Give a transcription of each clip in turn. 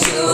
you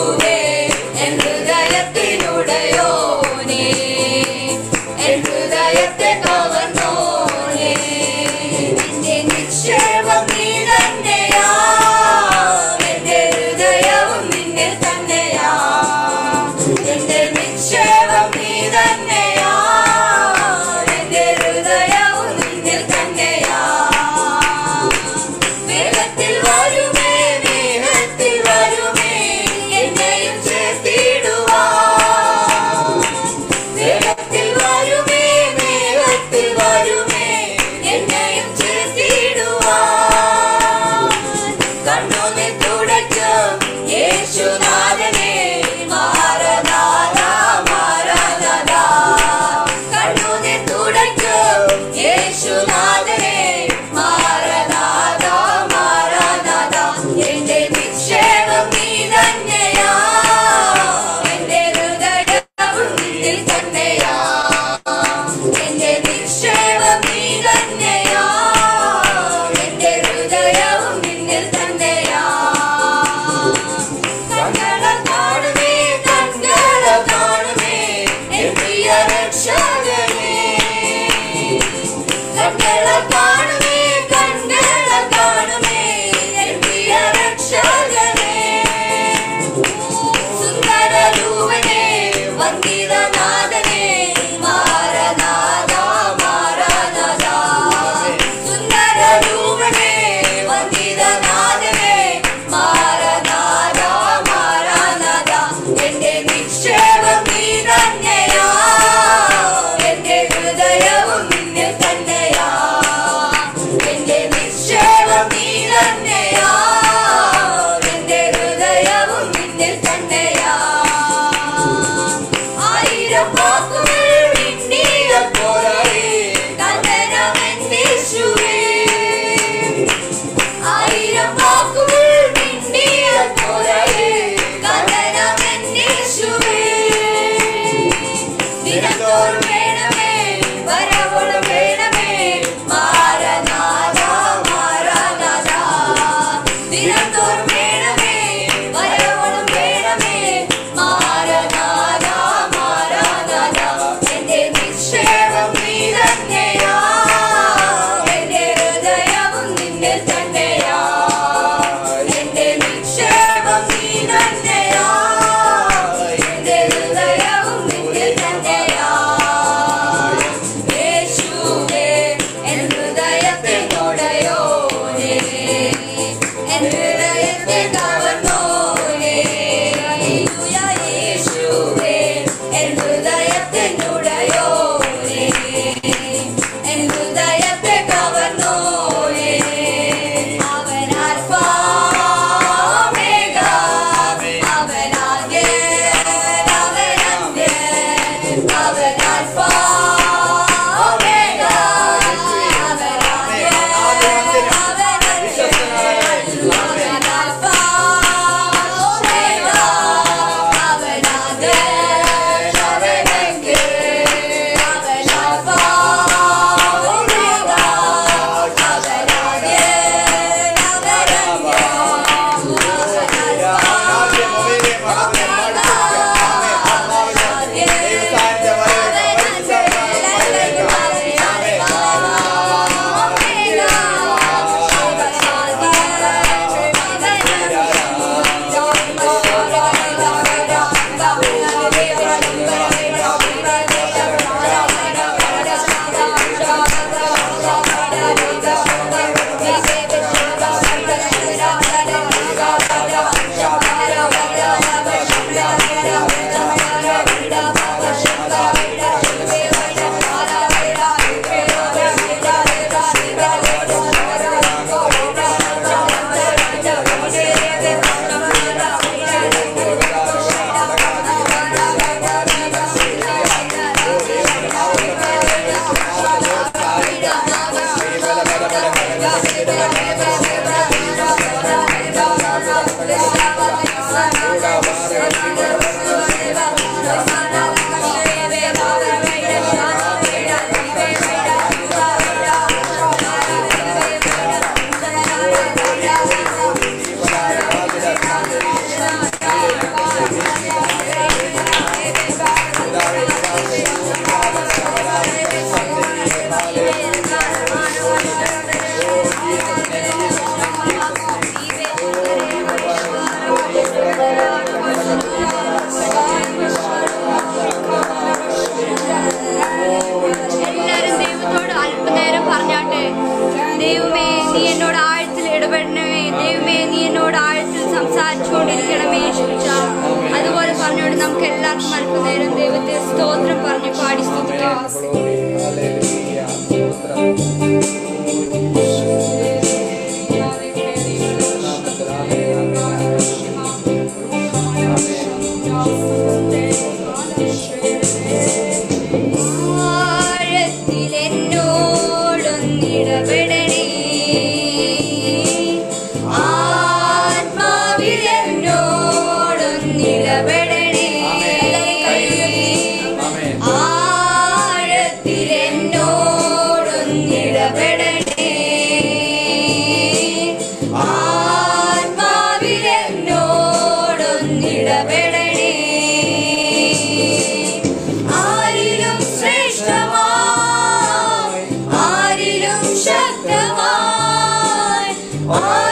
와. 아,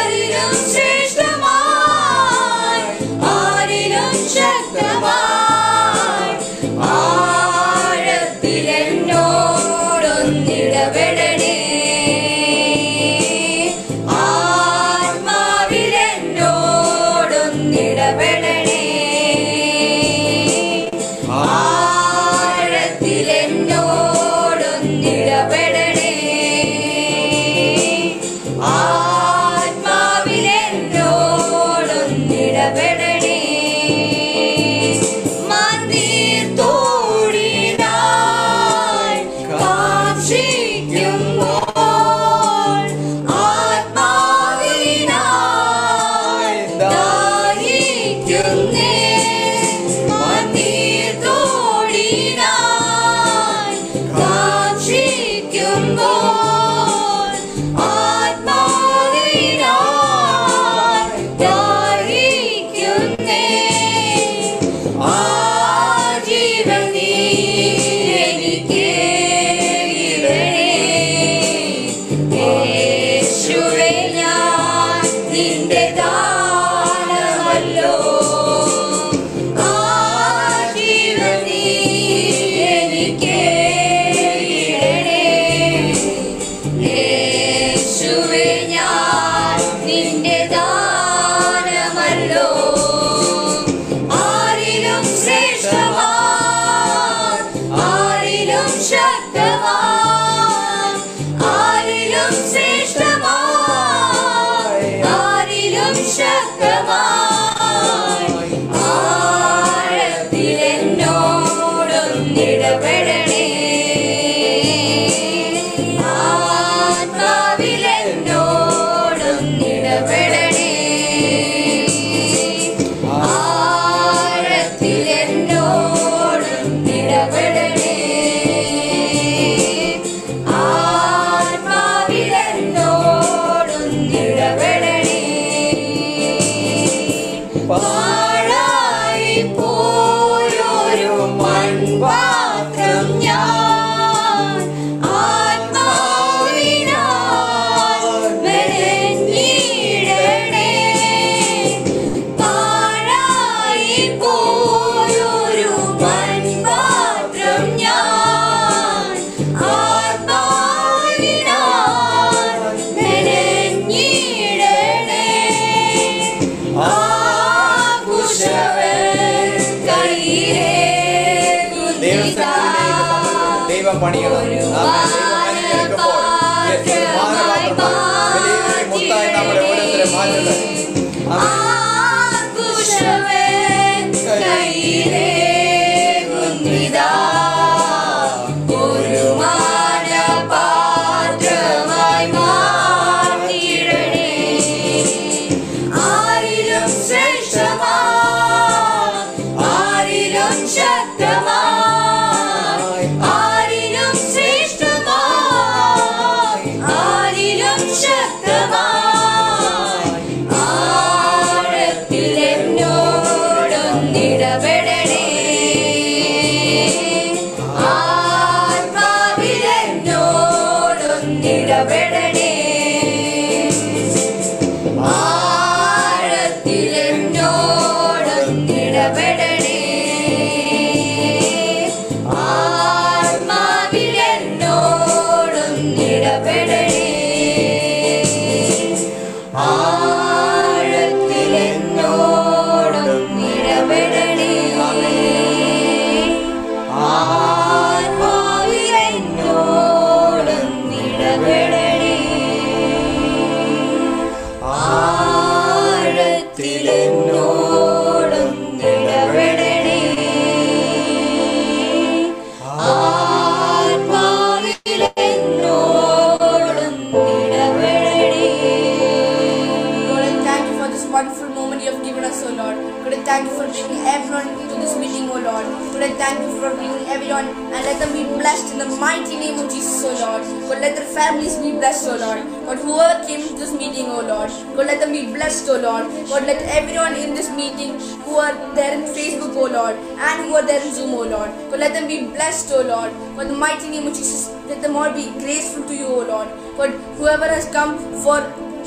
mighty name of Jesus, O Lord. God, let their families be blessed, O Lord. God, whoever came to this meeting, O Lord. God, let them be blessed, O Lord. God, let everyone in this meeting who are there in Facebook, O Lord, and who are there in Zoom, O Lord. God, let them be blessed, O Lord. God, the mighty name of Jesus, let them all be graceful to you, O Lord. God, whoever has come for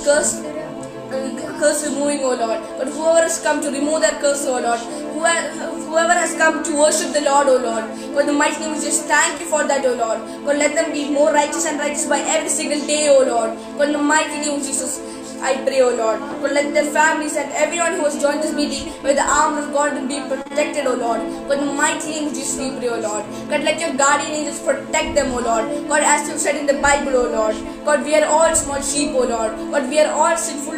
curse curse removing, O Lord. But whoever has come to remove that curse, O Lord, whoever has come to worship the Lord, O Lord, for the mighty name of Jesus, thank you for that, O Lord. God, let them be more righteous and righteous by every single day, O Lord. For the mighty name of Jesus, I pray, O Lord. God, let their families and everyone who has joined this meeting, by the arm of God be protected, O Lord. For the mighty name of Jesus, we pray, O Lord. God, let your guardian angels protect them, O Lord. God, as you said in the Bible, O Lord. God, we are all small sheep, O Lord. God, we are all sinful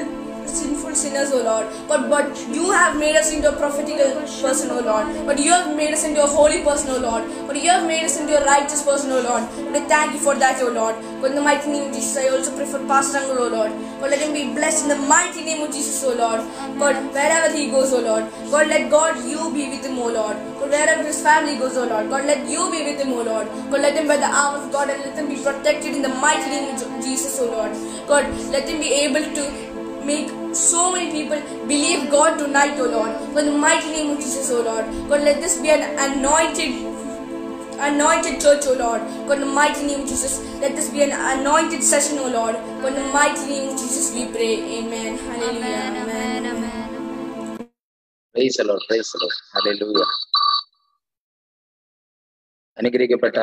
sinners, O Lord. But but you have made us into a prophetical person, O Lord. But you have made us into a holy person, O Lord. But you have made us into a righteous person, O Lord. And we thank you for that, O Lord. But in the mighty name of Jesus, I also prefer for Pastor Angel, O Lord. But let him be blessed in the mighty name of Jesus, O Lord. But wherever he goes, O Lord. God, let God, you be with him, O Lord. God, wherever his family goes, O Lord. God, let you be with him, O Lord. God, let him by the arm of God and let him be protected in the mighty name of Jesus, O Lord. God, let him be able to make so many people believe God tonight, O Lord. For the mighty name of Jesus, O Lord. God, let this be an anointed anointed church, O Lord. God, in the mighty name of Jesus, let this be an anointed session, O Lord. God, in the mighty name of Jesus, we pray. Amen. Hallelujah. Amen. amen. amen. Praise the Lord. Praise the Lord. Hallelujah. അനുഗ്രഹിക്കപ്പെട്ട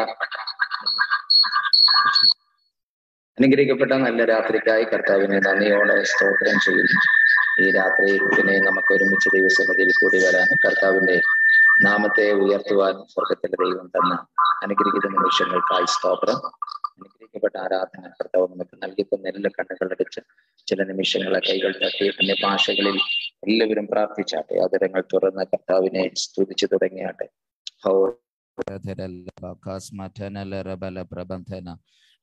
അനുഗ്രഹിക്കപ്പെട്ട നല്ല രാത്രിക്കായി കർത്താവിനെ നന്ദിയോടെ സ്തോത്രം ചെയ്യുന്നു ഈ രാത്രി പിന്നെ നമുക്ക് ഒരുമിച്ച് ദൈവസന്നിധിയിൽ കൂടി വരാൻ കർത്താവിന്റെ നാമത്തെ ഉയർത്തുവാനും സ്വർഗത്തിന്റെ ദൈവം തന്ന അനുഗ്രഹിത നിമിഷങ്ങൾക്കായി സ്തോത്രം അനുഗ്രഹിക്കപ്പെട്ട ആരാധന കർത്താവ് നമുക്ക് നൽകിക്കുന്ന എല്ലാ കണ്ണുകളടിച്ച് ചില നിമിഷങ്ങളെ കൈകൾ തട്ടി പിന്നെ ഭാഷകളിൽ എല്ലാവരും പ്രാർത്ഥിച്ചാട്ടെ അതിരങ്ങൾ തുറന്ന കർത്താവിനെ സ്തുതിച്ചു തുടങ്ങിയാട്ടെ ഹൗ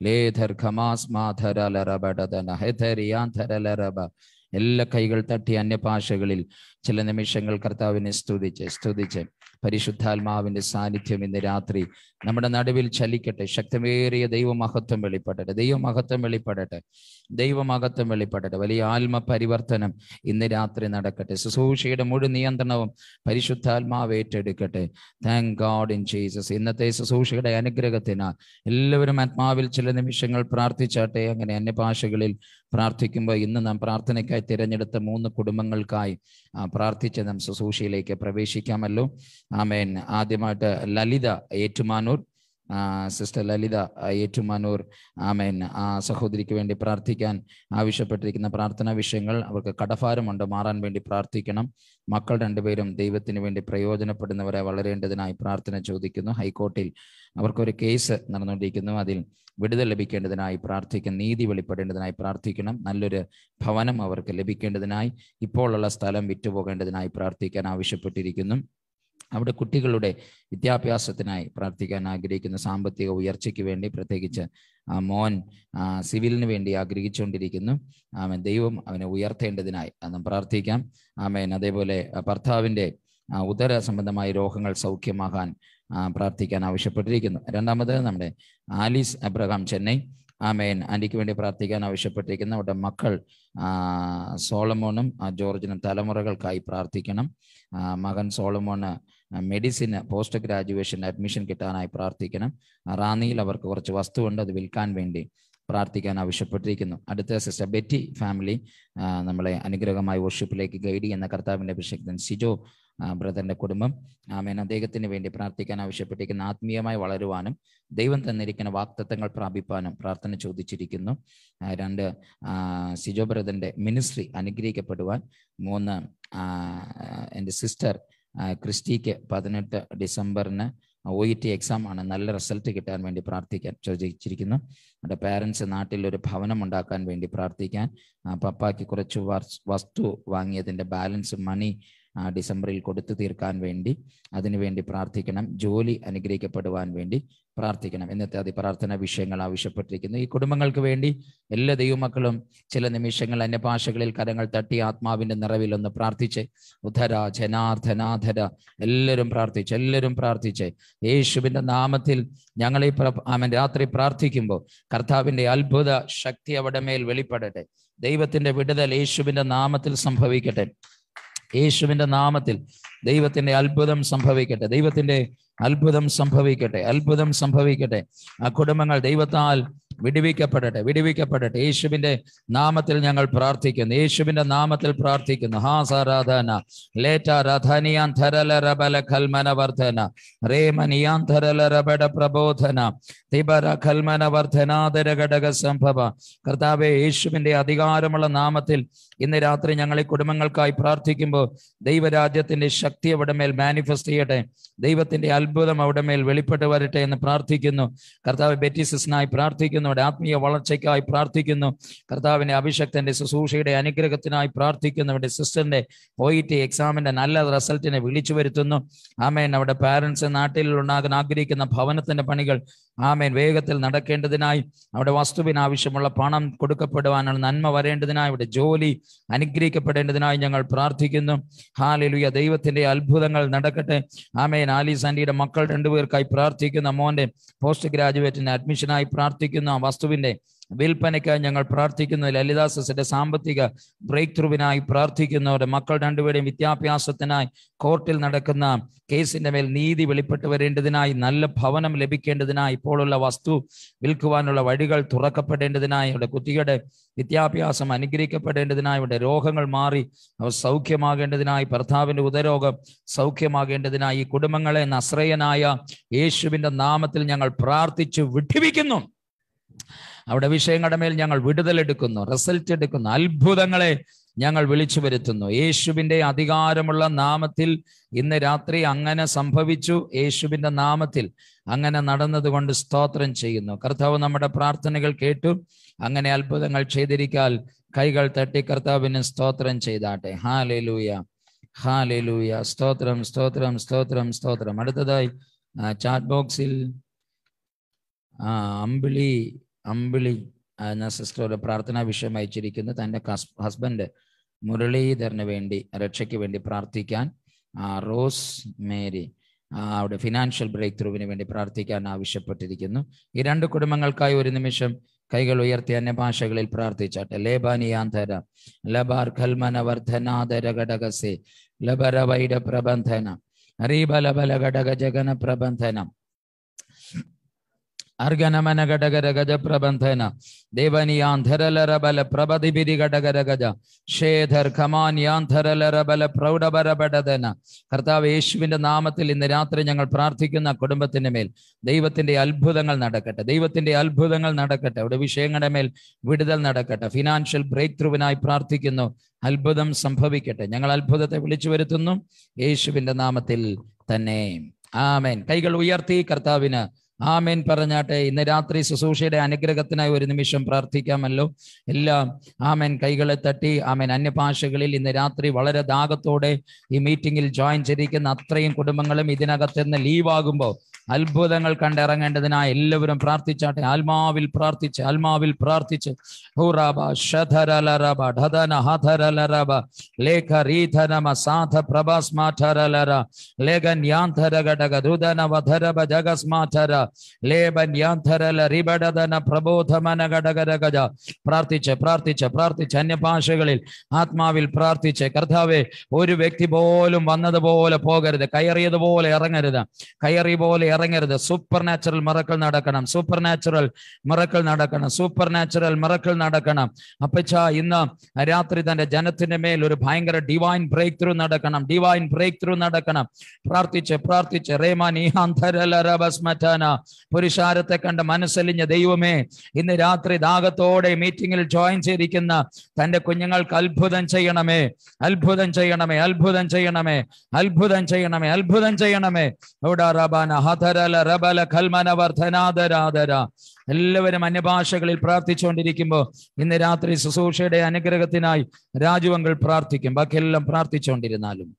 லேதர் கமாஸ் மா தரலரபடதன ஹெதரியான் தரலரப എല്ലാ കൈകൾ തട്ടി അന്യഭാഷകളിൽ ചില നിമിഷങ്ങൾ കർത്താവിനെ സ്തുതിച്ച് സ്തുതിച്ച് പരിശുദ്ധാത്മാവിന്റെ സാന്നിധ്യം ഇന്ന് രാത്രി നമ്മുടെ നടുവിൽ ചലിക്കട്ടെ ശക്തമേറിയ ദൈവമഹത്വം വെളിപ്പെടട്ടെ ദൈവമഹത്വം വെളിപ്പെടട്ടെ ദൈവമഹത്വം വെളിപ്പെടട്ടെ വലിയ ആത്മ പരിവർത്തനം ഇന്ന് രാത്രി നടക്കട്ടെ ശുശ്രൂഷയുടെ മുഴു നിയന്ത്രണവും പരിശുദ്ധാത്മാവ് ഏറ്റെടുക്കട്ടെ താങ്ക് ഗാഡ് ഇൻ ജീസസ് ഇന്നത്തെ ശുശ്രൂഷയുടെ അനുഗ്രഹത്തിനാൽ എല്ലാവരും ആത്മാവിൽ ചില നിമിഷങ്ങൾ പ്രാർത്ഥിച്ചാട്ടെ അങ്ങനെ അന്യഭാഷകളിൽ പ്രാർത്ഥിക്കുമ്പോൾ ഇന്ന് നാം പ്രാർത്ഥനയ്ക്കായി തിരഞ്ഞെടുത്ത മൂന്ന് കുടുംബങ്ങൾക്കായി പ്രാർത്ഥിച്ച് നാം ശുശ്രൂഷയിലേക്ക് പ്രവേശിക്കാമല്ലോ ആമേൻ ആദ്യമായിട്ട് ലളിത ഏറ്റുമാനൂർ സിസ്റ്റർ ലളിത ഏറ്റുമാനൂർ ആമേൻ ആ സഹോദരിക്ക് വേണ്ടി പ്രാർത്ഥിക്കാൻ ആവശ്യപ്പെട്ടിരിക്കുന്ന പ്രാർത്ഥനാ വിഷയങ്ങൾ അവർക്ക് കടഭാരമുണ്ട് മാറാൻ വേണ്ടി പ്രാർത്ഥിക്കണം മക്കൾ രണ്ടുപേരും ദൈവത്തിന് വേണ്ടി പ്രയോജനപ്പെടുന്നവരെ വളരേണ്ടതിനായി പ്രാർത്ഥന ചോദിക്കുന്നു ഹൈക്കോർട്ടിൽ അവർക്കൊരു കേസ് നടന്നുകൊണ്ടിരിക്കുന്നു അതിൽ വിടുതൽ ലഭിക്കേണ്ടതിനായി പ്രാർത്ഥിക്കണം നീതി വെളിപ്പെടേണ്ടതിനായി പ്രാർത്ഥിക്കണം നല്ലൊരു ഭവനം അവർക്ക് ലഭിക്കേണ്ടതിനായി ഇപ്പോഴുള്ള സ്ഥലം വിറ്റുപോകേണ്ടതിനായി പ്രാർത്ഥിക്കാൻ ആവശ്യപ്പെട്ടിരിക്കുന്നു അവിടെ കുട്ടികളുടെ വിദ്യാഭ്യാസത്തിനായി പ്രാർത്ഥിക്കാൻ ആഗ്രഹിക്കുന്ന സാമ്പത്തിക ഉയർച്ചയ്ക്ക് വേണ്ടി പ്രത്യേകിച്ച് മോൻ സിവിലിന് വേണ്ടി ആഗ്രഹിച്ചുകൊണ്ടിരിക്കുന്നു ആമൻ ദൈവം അവനെ ഉയർത്തേണ്ടതിനായി അന്ന് പ്രാർത്ഥിക്കാം ആമേൻ അതേപോലെ ഭർത്താവിൻ്റെ ഉദര സംബന്ധമായ രോഗങ്ങൾ സൗഖ്യമാകാൻ പ്രാർത്ഥിക്കാൻ ആവശ്യപ്പെട്ടിരിക്കുന്നു രണ്ടാമത് നമ്മുടെ ആലീസ് അബ്രഹാം ചെന്നൈ ആമേൻ ആൻറ്റിക്ക് വേണ്ടി പ്രാർത്ഥിക്കാൻ ആവശ്യപ്പെട്ടിരിക്കുന്ന അവരുടെ മക്കൾ സോളമോണും ജോർജിനും തലമുറകൾക്കായി പ്രാർത്ഥിക്കണം മകൻ സോളമോണ് മെഡിസിന് പോസ്റ്റ് ഗ്രാജുവേഷൻ അഡ്മിഷൻ കിട്ടാനായി പ്രാർത്ഥിക്കണം റാന്നിയിൽ അവർക്ക് കുറച്ച് വസ്തുവുണ്ട് അത് വിൽക്കാൻ വേണ്ടി പ്രാർത്ഥിക്കാൻ ആവശ്യപ്പെട്ടിരിക്കുന്നു അടുത്ത സിസ്റ്റർ ബെറ്റി ഫാമിലി നമ്മളെ അനുഗ്രഹമായി വർഷിപ്പിലേക്ക് ഗൈഡ് ചെയ്യുന്ന കർത്താവിൻ്റെ അഭിഷേകൻ സിജോ ബ്രദറിന്റെ കുടുംബം ആമേൻ അദ്ദേഹത്തിന് വേണ്ടി പ്രാർത്ഥിക്കാൻ ആവശ്യപ്പെട്ടിരിക്കുന്ന ആത്മീയമായി വളരുവാനും ദൈവം തന്നിരിക്കുന്ന വാക്തത്വങ്ങൾ പ്രാപിപ്പാനും പ്രാർത്ഥന ചോദിച്ചിരിക്കുന്നു രണ്ട് സിജോ ബ്രദറിന്റെ മിനിസ്ട്രി അനുഗ്രഹിക്കപ്പെടുവാൻ മൂന്ന് എൻ്റെ സിസ്റ്റർ ക്രിസ്റ്റിക്ക് പതിനെട്ട് ഡിസംബറിന് ഒ ഇ ടി എക്സാം ആണ് നല്ല റിസൾട്ട് കിട്ടാൻ വേണ്ടി പ്രാർത്ഥിക്കാൻ ചോദിച്ചിരിക്കുന്നു നമ്മുടെ പാരൻസ് നാട്ടിൽ ഒരു ഭവനം ഉണ്ടാക്കാൻ വേണ്ടി പ്രാർത്ഥിക്കാൻ പപ്പാക്ക് കുറച്ച് വസ്തു വാങ്ങിയതിൻ്റെ ബാലൻസ് മണി ആ ഡിസംബറിൽ കൊടുത്തു തീർക്കാൻ വേണ്ടി അതിനുവേണ്ടി പ്രാർത്ഥിക്കണം ജോലി അനുഗ്രഹിക്കപ്പെടുവാൻ വേണ്ടി പ്രാർത്ഥിക്കണം ഇന്നത്തെ അതി പ്രാർത്ഥന വിഷയങ്ങൾ ആവശ്യപ്പെട്ടിരിക്കുന്നു ഈ കുടുംബങ്ങൾക്ക് വേണ്ടി എല്ലാ ദൈവമക്കളും ചില നിമിഷങ്ങൾ അന്യഭാഷകളിൽ കരങ്ങൾ തട്ടി ആത്മാവിന്റെ നിറവിൽ ഒന്ന് പ്രാർത്ഥിച്ച് ഉദ്ധര ജനാർദ്ധനാധര എല്ലാവരും പ്രാർത്ഥിച്ച് എല്ലാവരും പ്രാർത്ഥിച്ച് യേശുവിന്റെ നാമത്തിൽ ഞങ്ങൾ ഈ രാത്രി പ്രാർത്ഥിക്കുമ്പോൾ കർത്താവിന്റെ അത്ഭുത ശക്തി അവിടെ മേൽ വെളിപ്പെടട്ടെ ദൈവത്തിന്റെ വിടുതൽ യേശുവിന്റെ നാമത്തിൽ സംഭവിക്കട്ടെ യേശുവിൻ്റെ നാമത്തിൽ ദൈവത്തിൻ്റെ അത്ഭുതം സംഭവിക്കട്ടെ ദൈവത്തിൻ്റെ അത്ഭുതം സംഭവിക്കട്ടെ അത്ഭുതം സംഭവിക്കട്ടെ ആ കുടുംബങ്ങൾ ദൈവത്താൽ വിടിവിക്കപ്പെടട്ടെ വിടിവിക്കപ്പെടട്ടെ യേശുവിന്റെ നാമത്തിൽ ഞങ്ങൾ പ്രാർത്ഥിക്കുന്നു യേശുവിന്റെ നാമത്തിൽ പ്രാർത്ഥിക്കുന്നു ഹാസാരാധന ലേറ്റ രഥനിയാൻ പ്രബോധന തിബര ഖൽമന ഘടക സംഭവ കർത്താവെ യേശുവിന്റെ അധികാരമുള്ള നാമത്തിൽ ഇന്ന് രാത്രി ഞങ്ങൾ ഈ കുടുംബങ്ങൾക്കായി പ്രാർത്ഥിക്കുമ്പോൾ ദൈവരാജ്യത്തിന്റെ ശക്തി അവിടെ മേൽ മാനിഫെസ്റ്റ് ചെയ്യട്ടെ ദൈവത്തിന്റെ അത്ഭുതം അവിടെ മേൽ വെളിപ്പെട്ട് വരട്ടെ എന്ന് പ്രാർത്ഥിക്കുന്നു കർത്താവ് ബെറ്റിസിനായി പ്രാർത്ഥിക്കുന്നു നമ്മുടെ ആത്മീയ വളർച്ചയ്ക്കായി പ്രാർത്ഥിക്കുന്നു കർത്താവിന്റെ അഭിഷക്തന്റെ ശുശ്രൂഷയുടെ അനുഗ്രഹത്തിനായി പ്രാർത്ഥിക്കുന്നു നമ്മുടെ സിസ്റ്ററിൻ്റെ ഒ e നല്ല റിസൾട്ടിനെ വിളിച്ചു വരുത്തുന്നു ആമേൻ അവിടെ പാരന്റ്സ് നാട്ടിൽ ഉണ്ടാകാൻ ആഗ്രഹിക്കുന്ന ഭവനത്തിന്റെ പണികൾ ആമേൻ വേഗത്തിൽ നടക്കേണ്ടതിനായി അവിടെ വസ്തുവിന് ആവശ്യമുള്ള പണം കൊടുക്കപ്പെടുവാനുള്ള നന്മ വരേണ്ടതിനായി അവിടെ ജോലി അനുഗ്രഹിക്കപ്പെടേണ്ടതിനായി ഞങ്ങൾ പ്രാർത്ഥിക്കുന്നു ഹാലലുയ ദൈവത്തിന്റെ അത്ഭുതങ്ങൾ നടക്കട്ടെ ആമേൻ ആലി സാൻഡിയുടെ മക്കൾ രണ്ടുപേർക്കായി പ്രാർത്ഥിക്കുന്നു മോന്റെ പോസ്റ്റ് ഗ്രാജുവേറ്റിന്റെ അഡ്മിഷനായി പ്രാർത്ഥിക്കുന്നു ആ വസ്തുവിന്റെ വിൽപ്പനയ്ക്കായി ഞങ്ങൾ പ്രാർത്ഥിക്കുന്നു ലളിതാസസിന്റെ സാമ്പത്തിക ബ്രേക്ക് ത്രൂവിനായി അവരുടെ മക്കൾ രണ്ടുപേരുടെയും വിദ്യാഭ്യാസത്തിനായി കോർട്ടിൽ നടക്കുന്ന കേസിന്റെ മേൽ നീതി വെളിപ്പെട്ട് വരേണ്ടതിനായി നല്ല ഭവനം ലഭിക്കേണ്ടതിനായി ഇപ്പോഴുള്ള വസ്തു വിൽക്കുവാനുള്ള വഴികൾ തുറക്കപ്പെടേണ്ടതിനായി അവരുടെ കുട്ടികളുടെ വിദ്യാഭ്യാസം അനുഗ്രഹിക്കപ്പെടേണ്ടതിനായി അവരുടെ രോഗങ്ങൾ മാറി അവർ സൗഖ്യമാകേണ്ടതിനായി ഭർത്താവിന്റെ ഉദരോഗം സൗഖ്യമാകേണ്ടതിനായി ഈ കുടുംബങ്ങളെ നശ്രയനായ യേശുവിൻ്റെ നാമത്തിൽ ഞങ്ങൾ പ്രാർത്ഥിച്ചു വിട്ടുവിക്കുന്നു അവിടെ വിഷയങ്ങളുടെ മേൽ ഞങ്ങൾ വിടുതലെടുക്കുന്നു റിസൾട്ട് എടുക്കുന്നു അത്ഭുതങ്ങളെ ഞങ്ങൾ വിളിച്ചു വരുത്തുന്നു യേശുവിൻ്റെ അധികാരമുള്ള നാമത്തിൽ ഇന്ന് രാത്രി അങ്ങനെ സംഭവിച്ചു യേശുവിൻ്റെ നാമത്തിൽ അങ്ങനെ നടന്നതുകൊണ്ട് സ്തോത്രം ചെയ്യുന്നു കർത്താവ് നമ്മുടെ പ്രാർത്ഥനകൾ കേട്ടു അങ്ങനെ അത്ഭുതങ്ങൾ ചെയ്തിരിക്കാൽ കൈകൾ തട്ടി കർത്താവിന് സ്തോത്രം ചെയ്താട്ടെ ഹാ ലൂയ ഹാ ലൂയ സ്തോത്രം സ്തോത്രം സ്തോത്രം സ്തോത്രം അടുത്തതായി ചാറ്റ് ബോക്സിൽ അമ്പിളി അമ്പിളി എന്ന സിസ്റ്റർ പ്രാർത്ഥനാ വിഷയം അയച്ചിരിക്കുന്നു തൻ്റെ ഹസ്ബൻഡ് മുരളീധരന് വേണ്ടി രക്ഷയ്ക്ക് വേണ്ടി പ്രാർത്ഥിക്കാൻ റോസ് മേരി അവിടെ ഫിനാൻഷ്യൽ ബ്രേക്ക് ത്രൂവിന് വേണ്ടി പ്രാർത്ഥിക്കാൻ ആവശ്യപ്പെട്ടിരിക്കുന്നു ഈ രണ്ട് കുടുംബങ്ങൾക്കായി ഒരു നിമിഷം കൈകൾ ഉയർത്തി ഭാഷകളിൽ പ്രാർത്ഥിച്ചാട്ടെ ലേബാനിയാന്തര ലബാർ ഖൽമന വർദ്ധനാദര ഘടകസെ ലബര വൈഡ പ്രബന്ധന ഹരീബലബല ഘടക ജഗന പ്രബന്ധനം അർഗനമന ഘടകര ഗജ പ്രബന്ധന ദേവനിയാന്ധരലര ബല ప్రభది బిరి గడగర ഷേധർ ഖമാനിയാന്ധരലര ബല പ്രൗഢപരപടതന കർത്താവ് യേശുവിന്റെ നാമത്തിൽ ഇന്ന് രാത്രി ഞങ്ങൾ പ്രാർത്ഥിക്കുന്ന കുടുംബത്തിന്റെ മേൽ ദൈവത്തിന്റെ അത്ഭുതങ്ങൾ നടക്കട്ടെ ദൈവത്തിന്റെ അത്ഭുതങ്ങൾ നടക്കട്ടെ അവിടെ വിഷയങ്ങളുടെ മേൽ വിടുതൽ നടക്കട്ടെ ഫിനാൻഷ്യൽ ബ്രേക്ക് ത്രൂവിനായി പ്രാർത്ഥിക്കുന്നു അത്ഭുതം സംഭവിക്കട്ടെ ഞങ്ങൾ അത്ഭുതത്തെ വിളിച്ചു വരുത്തുന്നു യേശുവിന്റെ നാമത്തിൽ തന്നെ ആമേൻ കൈകൾ ഉയർത്തി കർത്താവിന് ആമേൻ പറഞ്ഞാട്ടെ ഇന്ന് രാത്രി ശുശ്രൂഷയുടെ അനുഗ്രഹത്തിനായി ഒരു നിമിഷം പ്രാർത്ഥിക്കാമല്ലോ എല്ലാം ആമേൻ കൈകളെ തട്ടി ആമേൻ അന്യഭാഷകളിൽ ഇന്ന് രാത്രി വളരെ ദാഹത്തോടെ ഈ മീറ്റിംഗിൽ ജോയിൻ ചെയ്തിരിക്കുന്ന അത്രയും കുടുംബങ്ങളും ഇതിനകത്ത് നിന്ന് ലീവാകുമ്പോൾ അത്ഭുതങ്ങൾ കണ്ടിറങ്ങേണ്ടതിനായി എല്ലാവരും പ്രാർത്ഥിച്ചാട്ടെ ആത്മാവിൽ പ്രാർത്ഥിച്ച് ആത്മാവിൽ പ്രാർത്ഥിച്ച് ഹുറാബ ഷധരലറബ ഢധന ഹധരലറബ ലേഖ റീധനമ സാധ പ്രഭാസ്മാഠരലര ലേഖൻ യാന്ധര ഘടക ധുധന വധരബ പ്രബോധമന ഘടകര പ്രാർത്ഥിച്ച് പ്രാർത്ഥിച്ച് പ്രാർത്ഥിച്ച് അന്യഭാഷകളിൽ ആത്മാവിൽ പ്രാർത്ഥിച്ച് കർത്താവെ ഒരു വ്യക്തി പോലും വന്നതുപോലെ പോകരുത് കയറിയതുപോലെ ഇറങ്ങരുത് കയറി പോലെ ഇറങ്ങരുത് സൂപ്പർ നാച്ചുറൽ മറക്കൾ നടക്കണം സൂപ്പർ നാച്ചുറൽ മറക്കൾ നടക്കണം സൂപ്പർ നാച്ചുറൽ മറക്കൾ നടക്കണം അപ്പച്ച ഇന്ന് രാത്രി തന്റെ ജനത്തിന്റെ മേൽ ഒരു ഭയങ്കര ഡിവൈൻ ബ്രേക്ക് ത്രൂ നടക്കണം ഡിവൈൻ ബ്രേക്ക് ത്രൂ നടക്കണം പ്രാർത്ഥിച്ച് പ്രാർത്ഥിച്ച് റേമാൻ പുരുഷാരത്തെ കണ്ട് മനസ്സലിഞ്ഞ ദൈവമേ ഇന്ന് രാത്രി ദാഹത്തോടെ മീറ്റിംഗിൽ ജോയിൻ ചെയ്തിരിക്കുന്ന തന്റെ കുഞ്ഞുങ്ങൾക്ക് അത്ഭുതം ചെയ്യണമേ അത്ഭുതം ചെയ്യണമേ അത്ഭുതം ചെയ്യണമേ അത്ഭുതം ചെയ്യണമേ അത്ഭുതം ചെയ്യണമേ ഔഡാറാബാന ഹാത്ത എല്ലാവരും അന്യഭാഷകളിൽ പ്രാർത്ഥിച്ചുകൊണ്ടിരിക്കുമ്പോൾ ഇന്ന് രാത്രി ശുശ്രൂഷയുടെ അനുഗ്രഹത്തിനായി രാജുവങ്ങൾ പ്രാർത്ഥിക്കും ബാക്കിയെല്ലാം പ്രാർത്ഥിച്ചുകൊണ്ടിരുന്നാലും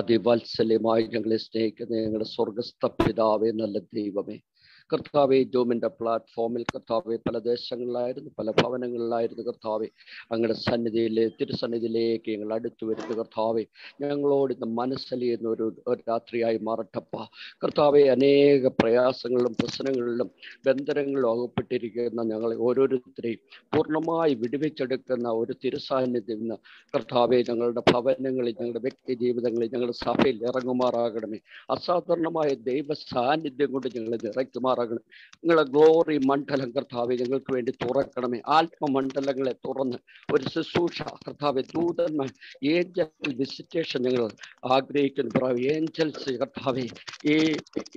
അതിവത്സല്യമായി ഞങ്ങളെ സ്നേഹിക്കുന്ന ഞങ്ങളുടെ സ്വർഗസ്ഥ പിതാവേ നല്ല ദൈവമേ കർത്താവെ ജോമിൻ്റെ പ്ലാറ്റ്ഫോമിൽ കർത്താവെ പല ദേശങ്ങളിലായിരുന്നു പല ഭവനങ്ങളിലായിരുന്നു കർത്താവെ അങ്ങയുടെ സന്നിധിയിലെ തിരുസന്നിധിയിലേക്ക് ഞങ്ങൾ അടുത്തു വരുന്നു കർത്താവെ ഞങ്ങളോട് ഇന്ന് മനസ്സലിയുന്ന ഒരു രാത്രിയായി മാറട്ടപ്പ കർത്താവെ അനേക പ്രയാസങ്ങളിലും പ്രശ്നങ്ങളിലും ബന്ധനങ്ങളിലും അകപ്പെട്ടിരിക്കുന്ന ഞങ്ങളെ ഓരോരുത്തരെയും പൂർണ്ണമായി വിടുവിച്ചെടുക്കുന്ന ഒരു തിരുസാന്നിധ്യം ഇന്ന് കർത്താവെ ഞങ്ങളുടെ ഭവനങ്ങളിൽ ഞങ്ങളുടെ വ്യക്തി ജീവിതങ്ങളിൽ ഞങ്ങളുടെ സഭയിൽ ഇറങ്ങുമാറാകണമേ അസാധാരണമായ ദൈവ സാന്നിധ്യം കൊണ്ട് ഞങ്ങൾ നിറയ്ക്കുമാർ പാറകൾ നിങ്ങളെ ഗ്ലോറി മണ്ഡലം കർത്താവെ ഞങ്ങൾക്ക് വേണ്ടി തുറക്കണമേ ആത്മമണ്ഡലങ്ങളെ തുറന്ന് ഒരു ശുശ്രൂഷ കർത്താവെ ദൂതന്മാർ ഏഞ്ചൽ വിസിറ്റേഷൻ ഞങ്ങൾ ആഗ്രഹിക്കുന്നു പ്രാവ് ഏഞ്ചൽസ് കർത്താവെ ഈ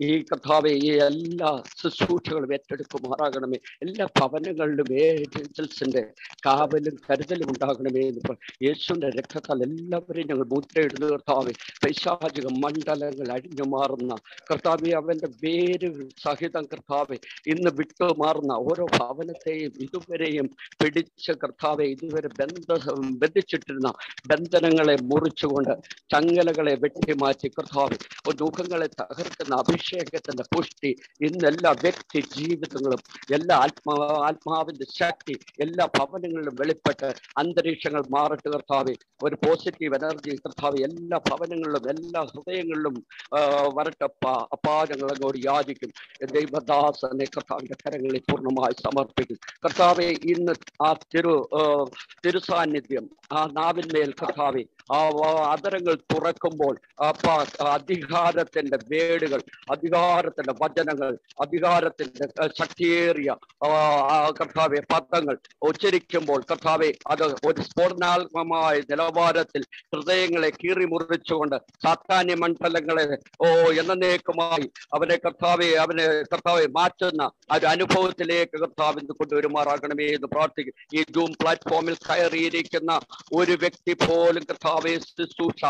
ഈ കർത്താവെ ഈ എല്ലാ ശുശ്രൂഷകളും ഏറ്റെടുക്കുമാറാകണമേ എല്ലാ ഭവനങ്ങളിലും ഏഞ്ചൽസിന്റെ കാവലും കരുതലും ഉണ്ടാകണമേ എന്ന് യേശുവിന്റെ രക്തത്താൽ എല്ലാവരെയും ഞങ്ങൾ മുദ്രയിടുന്നു കർത്താവെ പൈശാചിക മണ്ഡലങ്ങൾ അഴിഞ്ഞു മാറുന്ന കർത്താവെ അവന്റെ വേര് സഹിതം സ്തോത്രം കർത്താവെ ഇന്ന് വിട്ടുമാറുന്ന ഓരോ ഭവനത്തെയും ഇതുവരെയും പിടിച്ച കർത്താവെ ഇതുവരെ ബന്ധ ബന്ധിച്ചിട്ടിരുന്ന ബന്ധനങ്ങളെ മുറിച്ചുകൊണ്ട് ചങ്ങലകളെ വെട്ടിമാറ്റി കർത്താവ് ദുഃഖങ്ങളെ തകർക്കുന്ന അഭിഷേകത്തിന്റെ പുഷ്ടി ഇന്ന് എല്ലാ വ്യക്തി ജീവിതങ്ങളും എല്ലാ ആത്മാ ആത്മാവിന്റെ ശക്തി എല്ലാ ഭവനങ്ങളിലും വെളിപ്പെട്ട് അന്തരീക്ഷങ്ങൾ മാറിട്ട് കർത്താവ് ഒരു പോസിറ്റീവ് എനർജി കർത്താവ് എല്ലാ ഭവനങ്ങളിലും എല്ലാ ഹൃദയങ്ങളിലും വരട്ടപ്പ അപ്പാ ഞങ്ങൾ അങ്ങോട്ട് യാചിക്കും ദൈവ ദാസനെ കർത്താവിന്റെ കരങ്ങളിൽ പൂർണ്ണമായി സമർപ്പിക്കും കർത്താവെ ഇന്ന് ആ തിരു തിരുസാന്നിധ്യം ആ നാവിന്മേൽ കർത്താവെ ആദരങ്ങൾ തുറക്കുമ്പോൾ അധികാരത്തിന്റെ വേടുകൾ അധികാരത്തിന്റെ വചനങ്ങൾ അധികാരത്തിന്റെ ശക്തിയേറിയ കർത്താവെ പദങ്ങൾ ഉച്ചരിക്കുമ്പോൾ കർത്താവെ അത് ഒരു സ്ഫോടനാത്മകമായ നിലവാരത്തിൽ ഹൃദയങ്ങളെ കീറിമുറിച്ചുകൊണ്ട് സാധാന്യ മണ്ഡലങ്ങളെ ഓ എന്നേക്കുമായി അവനെ കർത്താവെ അവനെ കർത്താവെ മാറ്റുന്ന ഒരു അനുഭവത്തിലേക്ക് കർത്താവിന് കൊണ്ടുവരുമാറാകണമേ എന്ന് പ്രാർത്ഥിക്കും ഈ ജൂം പ്ലാറ്റ്ഫോമിൽ കയറിയിരിക്കുന്ന ഒരു വ്യക്തി പോലും കർത്താവ് കർത്താവെ ശുശ്രൂഷ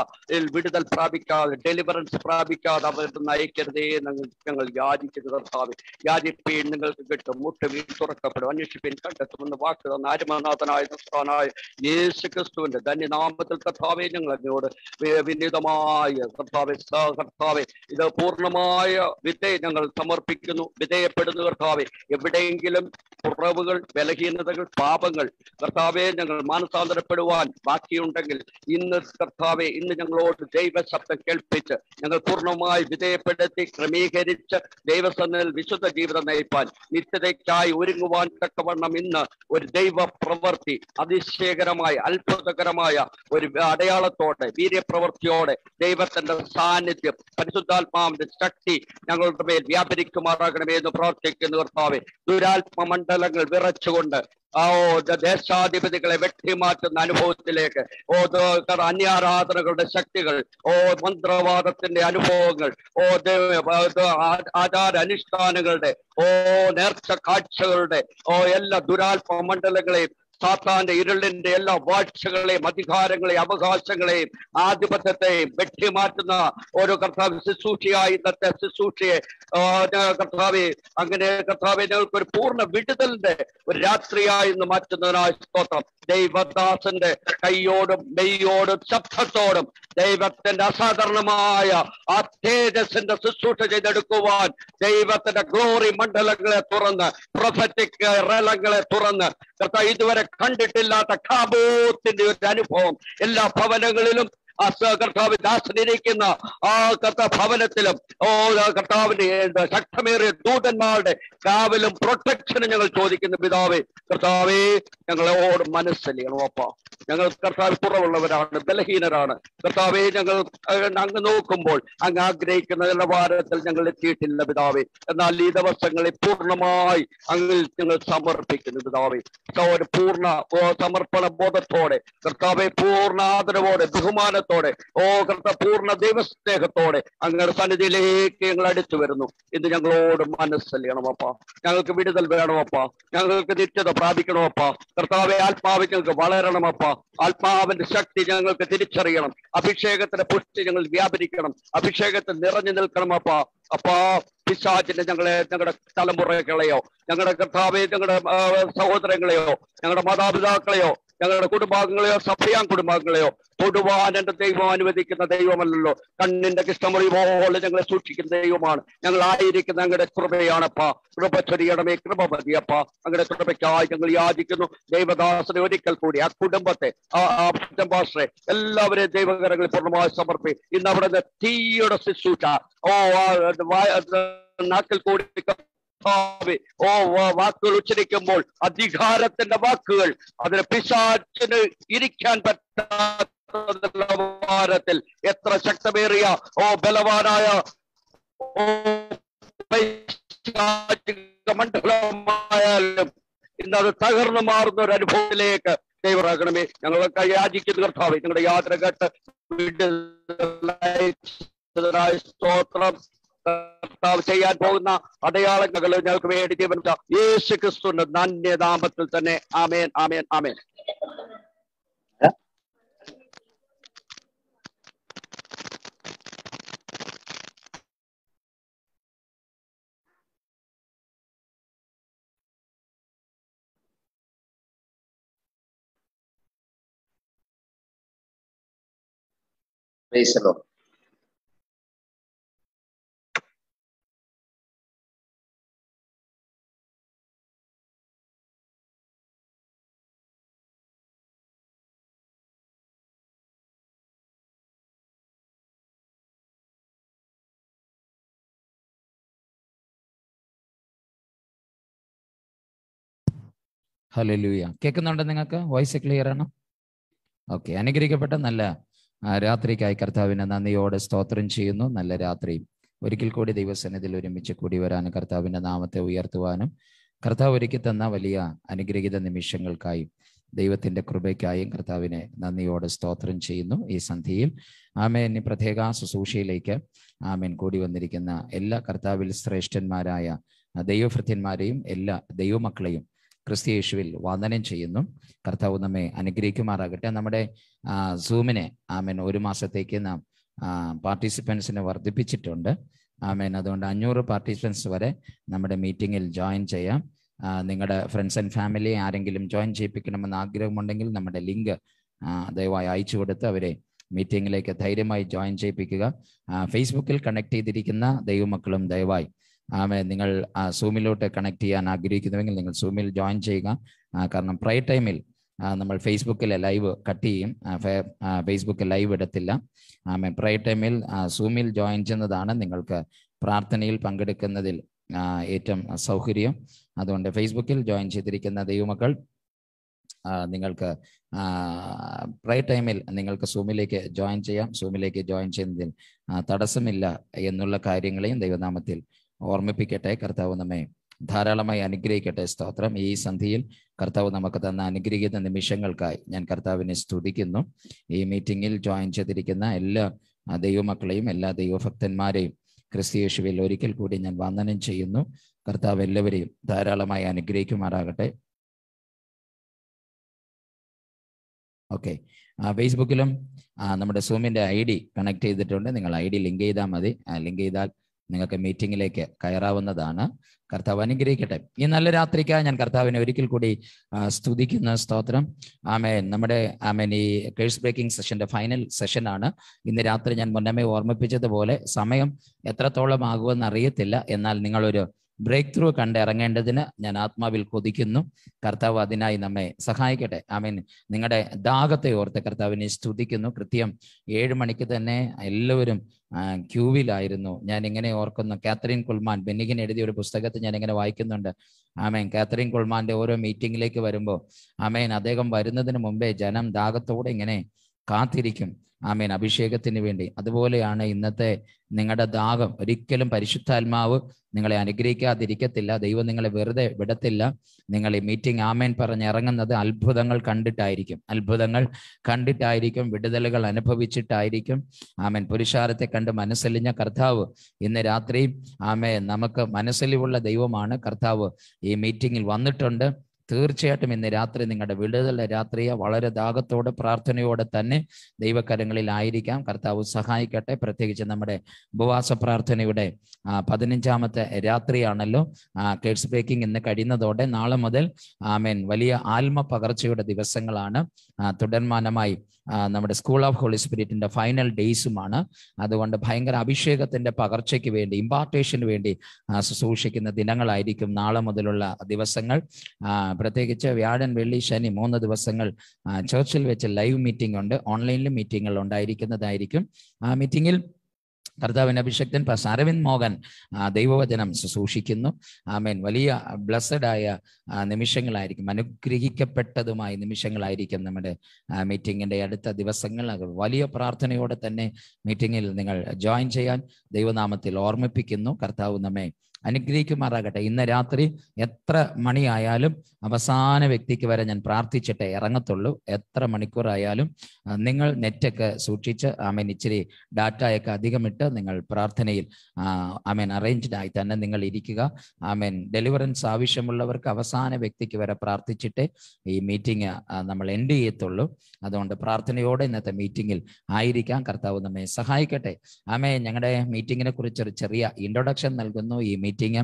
വിടുതൽ പ്രാപിക്കാതെ ഡെലിവറൻസ് പ്രാപിക്കാതെ അവരുടെ നയിക്കരുതേ ഞങ്ങൾ യാചിക്കുന്നു കർത്താവ് യാചിപ്പീൻ നിങ്ങൾക്ക് കിട്ടും വീട് തുറക്കപ്പെടും അന്വേഷിപ്പീൻ കണ്ടെത്തുമെന്ന് വാക്ക് തന്ന ആരുമനാഥനായ നസ്താനായ യേശു ക്രിസ്തുവിന്റെ ധന്യനാമത്തിൽ കർത്താവെ ഞങ്ങൾ അതിനോട് വിനീതമായ കർത്താവെ കർത്താവെ ഇത് പൂർണ്ണമായ വിധേയ ഞങ്ങൾ സമർപ്പിക്കുന്നു വിധേയപ്പെടുന്നു കർത്താവെ എവിടെയെങ്കിലും കുറവുകൾ ബലഹീനതകൾ പാപങ്ങൾ കർത്താവെ ഞങ്ങൾ മാനസാന്തരപ്പെടുവാൻ ബാക്കിയുണ്ടെങ്കിൽ ഇന്ന് കർത്താവെ ഇന്ന് ഞങ്ങളോട് ദൈവശബ്ദം കേൾപ്പിച്ച് ഞങ്ങൾ പൂർണ്ണമായി വിധേയപ്പെടുത്തി ക്രമീകരിച്ച് ദൈവസന്നിൽ വിശുദ്ധ ജീവിതം നയിപ്പാൻ നിത്യതയ്ക്കായി ഒരുങ്ങുവാൻ തക്കവണ്ണം ഇന്ന് ഒരു ദൈവ പ്രവൃത്തി അതിശയകരമായ അത്ഭുതകരമായ ഒരു അടയാളത്തോടെ വീര്യപ്രവൃത്തിയോടെ ദൈവത്തിന്റെ സാന്നിധ്യം പരിശുദ്ധാത്മാവിന്റെ ശക്തി ഞങ്ങളുടെ മേൽ വ്യാപരിക്കുമാറാകണമേ എന്ന് പ്രാർത്ഥിക്കുന്നു കർത്താവെ ദുരാത്മ മണ്ഡലങ്ങൾ വിറച്ചുകൊണ്ട് ആ ഓ ദേശാധിപതികളെ വെട്ടിമാറ്റുന്ന അനുഭവത്തിലേക്ക് ഓ അന്യാരാധനകളുടെ ശക്തികൾ ഓ മന്ത്രവാദത്തിന്റെ അനുഭവങ്ങൾ ഓ ആചാര അനുഷ്ഠാനങ്ങളുടെ ഓ നേർച്ച കാഴ്ചകളുടെ ഓ എല്ലാ ദുരാത്മ മണ്ഡലങ്ങളെയും സാത്താന്റെ ഇരുളിന്റെ എല്ലാ വാഴ്ചകളെയും അധികാരങ്ങളെയും അവകാശങ്ങളെയും ആധിപത്യത്തെയും വെട്ടിമാറ്റുന്ന ഓരോ കർത്താവ് ശുശ്രൂഷയായി ഇന്നത്തെ ശുശ്രൂഷയെ കർത്താവെ അങ്ങനെ കർത്താവെ ഞങ്ങൾക്ക് ഒരു പൂർണ്ണ വിടുതലിന്റെ ഒരു രാത്രിയായി ഇന്ന് മാറ്റുന്നതിനായി സ്തോത്രം ദൈവദാസന്റെ കയ്യോടും മെയ്യോടും ശബ്ദത്തോടും ദൈവത്തിന്റെ അസാധാരണമായ ആ തേജസിന്റെ ശുശ്രൂഷ ചെയ്തെടുക്കുവാൻ ദൈവത്തിന്റെ ഗ്ലോറി മണ്ഡലങ്ങളെ തുറന്ന് പ്രൊഫറ്റിക് റലങ്ങളെ തുറന്ന് കർത്താവ് ഇതുവരെ കണ്ടിട്ടില്ലാത്ത കാബൂത്തിന്റെ ഒരു അനുഭവം എല്ലാ ഭവനങ്ങളിലും ആ കർത്താവ് ദാസനിരിക്കുന്ന ആ കർത്ത ഭവനത്തിലും ഓ കർത്താവിന്റെ ശക്തമേറിയ ദൂതന്മാരുടെ കാവലും പ്രൊട്ടക്ഷനും ഞങ്ങൾ ചോദിക്കുന്ന പിതാവേ കർത്താവേ ഞങ്ങളെ ഓട് മനസ്സലിയണം അപ്പ ഞങ്ങൾ കർത്താവ് കുറവുള്ളവരാണ് ബലഹീനരാണ് കർത്താവെ ഞങ്ങൾ അങ്ങ് നോക്കുമ്പോൾ അങ്ങ് ആഗ്രഹിക്കുന്ന നിലവാരത്തിൽ ഞങ്ങൾ എത്തിയിട്ടില്ല പിതാവെ എന്നാൽ ഈ ദിവസങ്ങളെ പൂർണ്ണമായി അങ്ങിൽ ഞങ്ങൾ സമർപ്പിക്കുന്നു പിതാവെ ഒരു പൂർണ്ണ സമർപ്പണ ബോധത്തോടെ കർത്താവെ പൂർണ്ണ ആദരവോടെ ബഹുമാന സ്നേഹത്തോടെ ഓ ദൈവ സ്നേഹത്തോടെ അങ്ങയുടെ സന്നിധിയിലേക്ക് ഞങ്ങൾ അടുത്തു വരുന്നു ഇത് ഞങ്ങളോട് മനസ്സല്യണമപ്പാ ഞങ്ങൾക്ക് വിടുതൽ വേണമപ്പാ ഞങ്ങൾക്ക് നിത്യത പ്രാപിക്കണമപ്പ കർത്താവെ ആത്മാവ് ഞങ്ങൾക്ക് വളരണമപ്പാ ആത്മാവിന്റെ ശക്തി ഞങ്ങൾക്ക് തിരിച്ചറിയണം അഭിഷേകത്തിന്റെ പുഷ്ടി ഞങ്ങൾ വ്യാപരിക്കണം അഭിഷേകത്തിൽ നിറഞ്ഞു നിൽക്കണമപ്പാ അപ്പാ പിശാചിന്റെ ഞങ്ങളെ ഞങ്ങളുടെ തലമുറകളെയോ ഞങ്ങളുടെ കർത്താവെ ഞങ്ങളുടെ സഹോദരങ്ങളെയോ ഞങ്ങളുടെ മാതാപിതാക്കളെയോ ഞങ്ങളുടെ കുടുംബാംഗങ്ങളെയോ സഭയാം കുടുംബാംഗങ്ങളെയോ തൊടുവാൻ എന്റെ ദൈവം അനുവദിക്കുന്ന ദൈവമല്ലല്ലോ കണ്ണിന്റെ കിഷ്ടമറി പോലെ ഞങ്ങളെ സൂക്ഷിക്കുന്ന ദൈവമാണ് ഞങ്ങൾ ആയിരിക്കുന്ന ഞങ്ങളുടെ കൃപയാണപ്പ കൃപ ചൊരിയണമേ കൃപ മതിയപ്പ ഞങ്ങളുടെ കൃപയ്ക്കായി ഞങ്ങൾ യാചിക്കുന്നു ദൈവദാസനെ ഒരിക്കൽ കൂടി ആ കുടുംബത്തെ ആ ഭാഷയെ എല്ലാവരെയും ദൈവകരങ്ങളിൽ പൂർണ്ണമായി സമർപ്പി ഇന്ന് അവിടെ തീയുടെ ശുശ്രൂഷ ഓ നാക്കിൽ കൂടി കർത്താവെ ഓ വാക്കുകൾ ഉച്ചരിക്കുമ്പോൾ അധികാരത്തിന്റെ വാക്കുകൾ അതിന് പിശാച്ചിന് ഇരിക്കാൻ പറ്റാത്ത എത്ര ശക്തമേറിയ ഓ ബലവാനായ മണ്ഡലമായാലും ഇന്നത് തകർന്നു മാറുന്ന ഒരു അനുഭവത്തിലേക്ക് ദൈവറാകണമേ ഞങ്ങളൊക്കെ യാചിക്കുന്ന കർത്താവ് ഞങ്ങളുടെ യാത്ര കേട്ട് സ്തോത്രം ചെയ്യാൻ പോകുന്ന അടയാളങ്ങൾ ഞങ്ങൾക്ക് വേണ്ടി തീവ്രമിച്ച യേശു ക്രിസ്തുവിന്റെ നന്യനാമത്തിൽ തന്നെ ആമേൻ ആമേൻ ആമേൻ Praise the Lord. ഹലോ ലൂയ കേൾക്കുന്നുണ്ടോ നിങ്ങൾക്ക് വോയിസ് ക്ലിയർ ആണ് ഓക്കെ അനുഗ്രഹിക്കപ്പെട്ട നല്ല രാത്രിക്കായി കർത്താവിനെ നന്ദിയോടെ സ്തോത്രം ചെയ്യുന്നു നല്ല രാത്രി ഒരിക്കൽ കൂടി ദൈവസന്നിധിയിൽ ഒരുമിച്ച് കൂടി വരാനും കർത്താവിൻ്റെ നാമത്തെ ഉയർത്തുവാനും കർത്താവ് ഒരുക്കി തന്ന വലിയ അനുഗ്രഹിത നിമിഷങ്ങൾക്കായും ദൈവത്തിൻ്റെ കൃപയ്ക്കായും കർത്താവിനെ നന്ദിയോടെ സ്തോത്രം ചെയ്യുന്നു ഈ സന്ധിയിൽ ആമേൻ ഈ പ്രത്യേക ശുശ്രൂഷയിലേക്ക് ആമേൻ കൂടി വന്നിരിക്കുന്ന എല്ലാ കർത്താവിൽ ശ്രേഷ്ഠന്മാരായ ദൈവഭൃത്യന്മാരെയും എല്ലാ ദൈവമക്കളെയും ക്രിസ്തയേശുവിൽ വന്ദനം ചെയ്യുന്നു കർത്താവ് നമ്മെ അനുഗ്രഹിക്കുമാറാകട്ടെ നമ്മുടെ സൂമിനെ ആമേൻ ഒരു മാസത്തേക്ക് നാം പാർട്ടിസിപ്പൻസിനെ വർദ്ധിപ്പിച്ചിട്ടുണ്ട് ആമേൻ അതുകൊണ്ട് അഞ്ഞൂറ് പാർട്ടിസിപ്പൻസ് വരെ നമ്മുടെ മീറ്റിങ്ങിൽ ജോയിൻ ചെയ്യാം നിങ്ങളുടെ ഫ്രണ്ട്സ് ആൻഡ് ഫാമിലി ആരെങ്കിലും ജോയിൻ ചെയ്യിപ്പിക്കണമെന്ന് ആഗ്രഹമുണ്ടെങ്കിൽ നമ്മുടെ ലിങ്ക് ദയവായി അയച്ചു കൊടുത്ത് അവരെ മീറ്റിങ്ങിലേക്ക് ധൈര്യമായി ജോയിൻ ചെയ്യിപ്പിക്കുക ഫേസ്ബുക്കിൽ കണക്ട് ചെയ്തിരിക്കുന്ന ദൈവമക്കളും ദയവായി ആമേ നിങ്ങൾ സൂമിലോട്ട് കണക്ട് ചെയ്യാൻ ആഗ്രഹിക്കുന്നുവെങ്കിൽ നിങ്ങൾ സൂമിൽ ജോയിൻ ചെയ്യുക കാരണം പ്രൈ ടൈമിൽ നമ്മൾ ഫേസ്ബുക്കിലെ ലൈവ് കട്ട് ചെയ്യും ഫേസ്ബുക്ക് ലൈവ് ഇടത്തില്ല ആമേ പ്രൈ ടൈമിൽ സൂമിൽ ജോയിൻ ചെയ്യുന്നതാണ് നിങ്ങൾക്ക് പ്രാർത്ഥനയിൽ പങ്കെടുക്കുന്നതിൽ ഏറ്റവും സൗകര്യം അതുകൊണ്ട് ഫേസ്ബുക്കിൽ ജോയിൻ ചെയ്തിരിക്കുന്ന ദൈവമക്കൾ നിങ്ങൾക്ക് പ്രൈ ടൈമിൽ നിങ്ങൾക്ക് സൂമിലേക്ക് ജോയിൻ ചെയ്യാം സൂമിലേക്ക് ജോയിൻ ചെയ്യുന്നതിൽ തടസ്സമില്ല എന്നുള്ള കാര്യങ്ങളെയും ദൈവനാമത്തിൽ ഓർമ്മിപ്പിക്കട്ടെ കർത്താവ് നമ്മെ ധാരാളമായി അനുഗ്രഹിക്കട്ടെ സ്തോത്രം ഈ സന്ധിയിൽ കർത്താവ് നമുക്ക് തന്ന അനുഗ്രഹിക്കുന്ന നിമിഷങ്ങൾക്കായി ഞാൻ കർത്താവിനെ സ്തുതിക്കുന്നു ഈ മീറ്റിംഗിൽ ജോയിൻ ചെയ്തിരിക്കുന്ന എല്ലാ ദൈവമക്കളെയും എല്ലാ ദൈവഭക്തന്മാരെയും ക്രിസ്തീയേശുവിൽ ഒരിക്കൽ കൂടി ഞാൻ വന്ദനം ചെയ്യുന്നു കർത്താവ് എല്ലാവരെയും ധാരാളമായി അനുഗ്രഹിക്കുമാറാകട്ടെ ഓക്കെ ഫേസ്ബുക്കിലും നമ്മുടെ സൂമിൻ്റെ ഐ ഡി കണക്ട് ചെയ്തിട്ടുണ്ട് നിങ്ങൾ ഐ ഡി ലിങ്ക് ചെയ്താൽ മതി ലിങ്ക് ചെയ്താൽ നിങ്ങൾക്ക് മീറ്റിംഗിലേക്ക് കയറാവുന്നതാണ് കർത്താവ് അനുഗ്രഹിക്കട്ടെ ഈ നല്ല രാത്രിക്കായി ഞാൻ കർത്താവിനെ ഒരിക്കൽ കൂടി സ്തുതിക്കുന്ന സ്തോത്രം ആമേൻ നമ്മുടെ ആമേൻ ഈ കേഴ്സ് ബ്രേക്കിംഗ് സെഷന്റെ ഫൈനൽ സെഷനാണ് ഇന്ന് രാത്രി ഞാൻ മുന്നമേ ഓർമ്മിപ്പിച്ചതുപോലെ സമയം എത്രത്തോളം ആകുമെന്ന് അറിയത്തില്ല എന്നാൽ നിങ്ങളൊരു ബ്രേക്ക് ത്രൂ കണ്ട് ഇറങ്ങേണ്ടതിന് ഞാൻ ആത്മാവിൽ കൊതിക്കുന്നു കർത്താവ് അതിനായി നമ്മെ സഹായിക്കട്ടെ ഐ മീൻ നിങ്ങളുടെ ദാഹത്തെ ഓർത്ത് കർത്താവിനെ സ്തുതിക്കുന്നു കൃത്യം ഏഴ് മണിക്ക് തന്നെ എല്ലാവരും ക്യൂവിലായിരുന്നു ഞാൻ ഇങ്ങനെ ഓർക്കുന്നു കാത്രീൻ കുൽമാൻ ബെന്നിഗിൻ എഴുതിയ ഒരു പുസ്തകത്തിൽ ഞാൻ ഇങ്ങനെ വായിക്കുന്നുണ്ട് ആമേൻ കാത്തറിൻ കുൽമാന്റെ ഓരോ മീറ്റിംഗിലേക്ക് വരുമ്പോൾ ആമേൻ അദ്ദേഹം വരുന്നതിന് മുമ്പേ ജനം ദാഹത്തോടെ ഇങ്ങനെ കാത്തിരിക്കും ആമേൻ അഭിഷേകത്തിന് വേണ്ടി അതുപോലെയാണ് ഇന്നത്തെ നിങ്ങളുടെ ദാഹം ഒരിക്കലും പരിശുദ്ധാത്മാവ് നിങ്ങളെ അനുഗ്രഹിക്കാതിരിക്കത്തില്ല ദൈവം നിങ്ങളെ വെറുതെ വിടത്തില്ല നിങ്ങൾ ഈ മീറ്റിംഗ് ആമേൻ പറഞ്ഞ് ഇറങ്ങുന്നത് അത്ഭുതങ്ങൾ കണ്ടിട്ടായിരിക്കും അത്ഭുതങ്ങൾ കണ്ടിട്ടായിരിക്കും വിടുതലുകൾ അനുഭവിച്ചിട്ടായിരിക്കും ആമേൻ പുരുഷാരത്തെ കണ്ട് മനസ്സലിഞ്ഞ കർത്താവ് ഇന്ന് രാത്രി ആമേ നമുക്ക് മനസ്സലിവുള്ള ദൈവമാണ് കർത്താവ് ഈ മീറ്റിങ്ങിൽ വന്നിട്ടുണ്ട് തീർച്ചയായിട്ടും ഇന്ന് രാത്രി നിങ്ങളുടെ വീടുകളുടെ രാത്രിയെ വളരെ ദാഹത്തോടെ പ്രാർത്ഥനയോടെ തന്നെ ദൈവകരങ്ങളിൽ ആയിരിക്കാം കർത്താവ് സഹായിക്കട്ടെ പ്രത്യേകിച്ച് നമ്മുടെ ഉപവാസ പ്രാർത്ഥനയുടെ പതിനഞ്ചാമത്തെ രാത്രിയാണല്ലോ കേഡ്സ് ബ്രേക്കിംഗ് ഇന്ന് കഴിയുന്നതോടെ നാളെ മുതൽ ആമേൻ വലിയ ആത്മ പകർച്ചയുടെ ദിവസങ്ങളാണ് തുടർമാനമായി നമ്മുടെ സ്കൂൾ ഓഫ് ഹോളി സ്പിരിറ്റിന്റെ ഫൈനൽ ഡേയ്സുമാണ് അതുകൊണ്ട് ഭയങ്കര അഭിഷേകത്തിന്റെ പകർച്ചയ്ക്ക് വേണ്ടി ഇമ്പാർട്ടേഷന് വേണ്ടി ശുശ്രൂഷിക്കുന്ന ദിനങ്ങളായിരിക്കും നാളെ മുതലുള്ള ദിവസങ്ങൾ പ്രത്യേകിച്ച് വ്യാഴൻ വെള്ളി ശനി മൂന്ന് ദിവസങ്ങൾ ചർച്ചിൽ വെച്ച് ലൈവ് മീറ്റിംഗ് ഉണ്ട് ഓൺലൈനിലും മീറ്റിങ്ങുകൾ ഉണ്ടായിരിക്കുന്നതായിരിക്കും ആ മീറ്റിംഗിൽ കർത്താവിൻ്റെ അഭിഷക്തൻ പാസ് അരവിന്ദ് മോഹൻ ദൈവവചനം സൂക്ഷിക്കുന്നു ആമേൻ വലിയ ബ്ലസ്സഡ് ആയ നിമിഷങ്ങളായിരിക്കും അനുഗ്രഹിക്കപ്പെട്ടതുമായ നിമിഷങ്ങളായിരിക്കും നമ്മുടെ മീറ്റിങ്ങിൻ്റെ അടുത്ത ദിവസങ്ങൾ വലിയ പ്രാർത്ഥനയോടെ തന്നെ മീറ്റിങ്ങിൽ നിങ്ങൾ ജോയിൻ ചെയ്യാൻ ദൈവനാമത്തിൽ ഓർമ്മിപ്പിക്കുന്നു കർത്താവ് നമ്മെ അനുഗ്രഹിക്കുമാറാകട്ടെ ഇന്ന് രാത്രി എത്ര മണിയായാലും അവസാന വ്യക്തിക്ക് വരെ ഞാൻ പ്രാർത്ഥിച്ചിട്ടേ ഇറങ്ങത്തുള്ളൂ എത്ര മണിക്കൂറായാലും നിങ്ങൾ നെറ്റൊക്കെ സൂക്ഷിച്ച് ആമേൻ ഇച്ചിരി ഡാറ്റയൊക്കെ അധികമിട്ട് നിങ്ങൾ പ്രാർത്ഥനയിൽ ആമേൻ അറേഞ്ച്ഡ് ആയി തന്നെ നിങ്ങൾ ഇരിക്കുക ആമേൻ ഡെലിവറൻസ് ആവശ്യമുള്ളവർക്ക് അവസാന വ്യക്തിക്ക് വരെ പ്രാർത്ഥിച്ചിട്ടേ ഈ മീറ്റിംഗ് നമ്മൾ എൻഡ് ചെയ്യത്തുള്ളൂ അതുകൊണ്ട് പ്രാർത്ഥനയോടെ ഇന്നത്തെ മീറ്റിംഗിൽ ആയിരിക്കാം കർത്താവ് നമ്മെ സഹായിക്കട്ടെ ആമേ ഞങ്ങളുടെ മീറ്റിങ്ങിനെ കുറിച്ചൊരു ചെറിയ ഇൻട്രൊഡക്ഷൻ നൽകുന്നു ഈ മീറ്റിംഗ് മീറ്റിംഗ്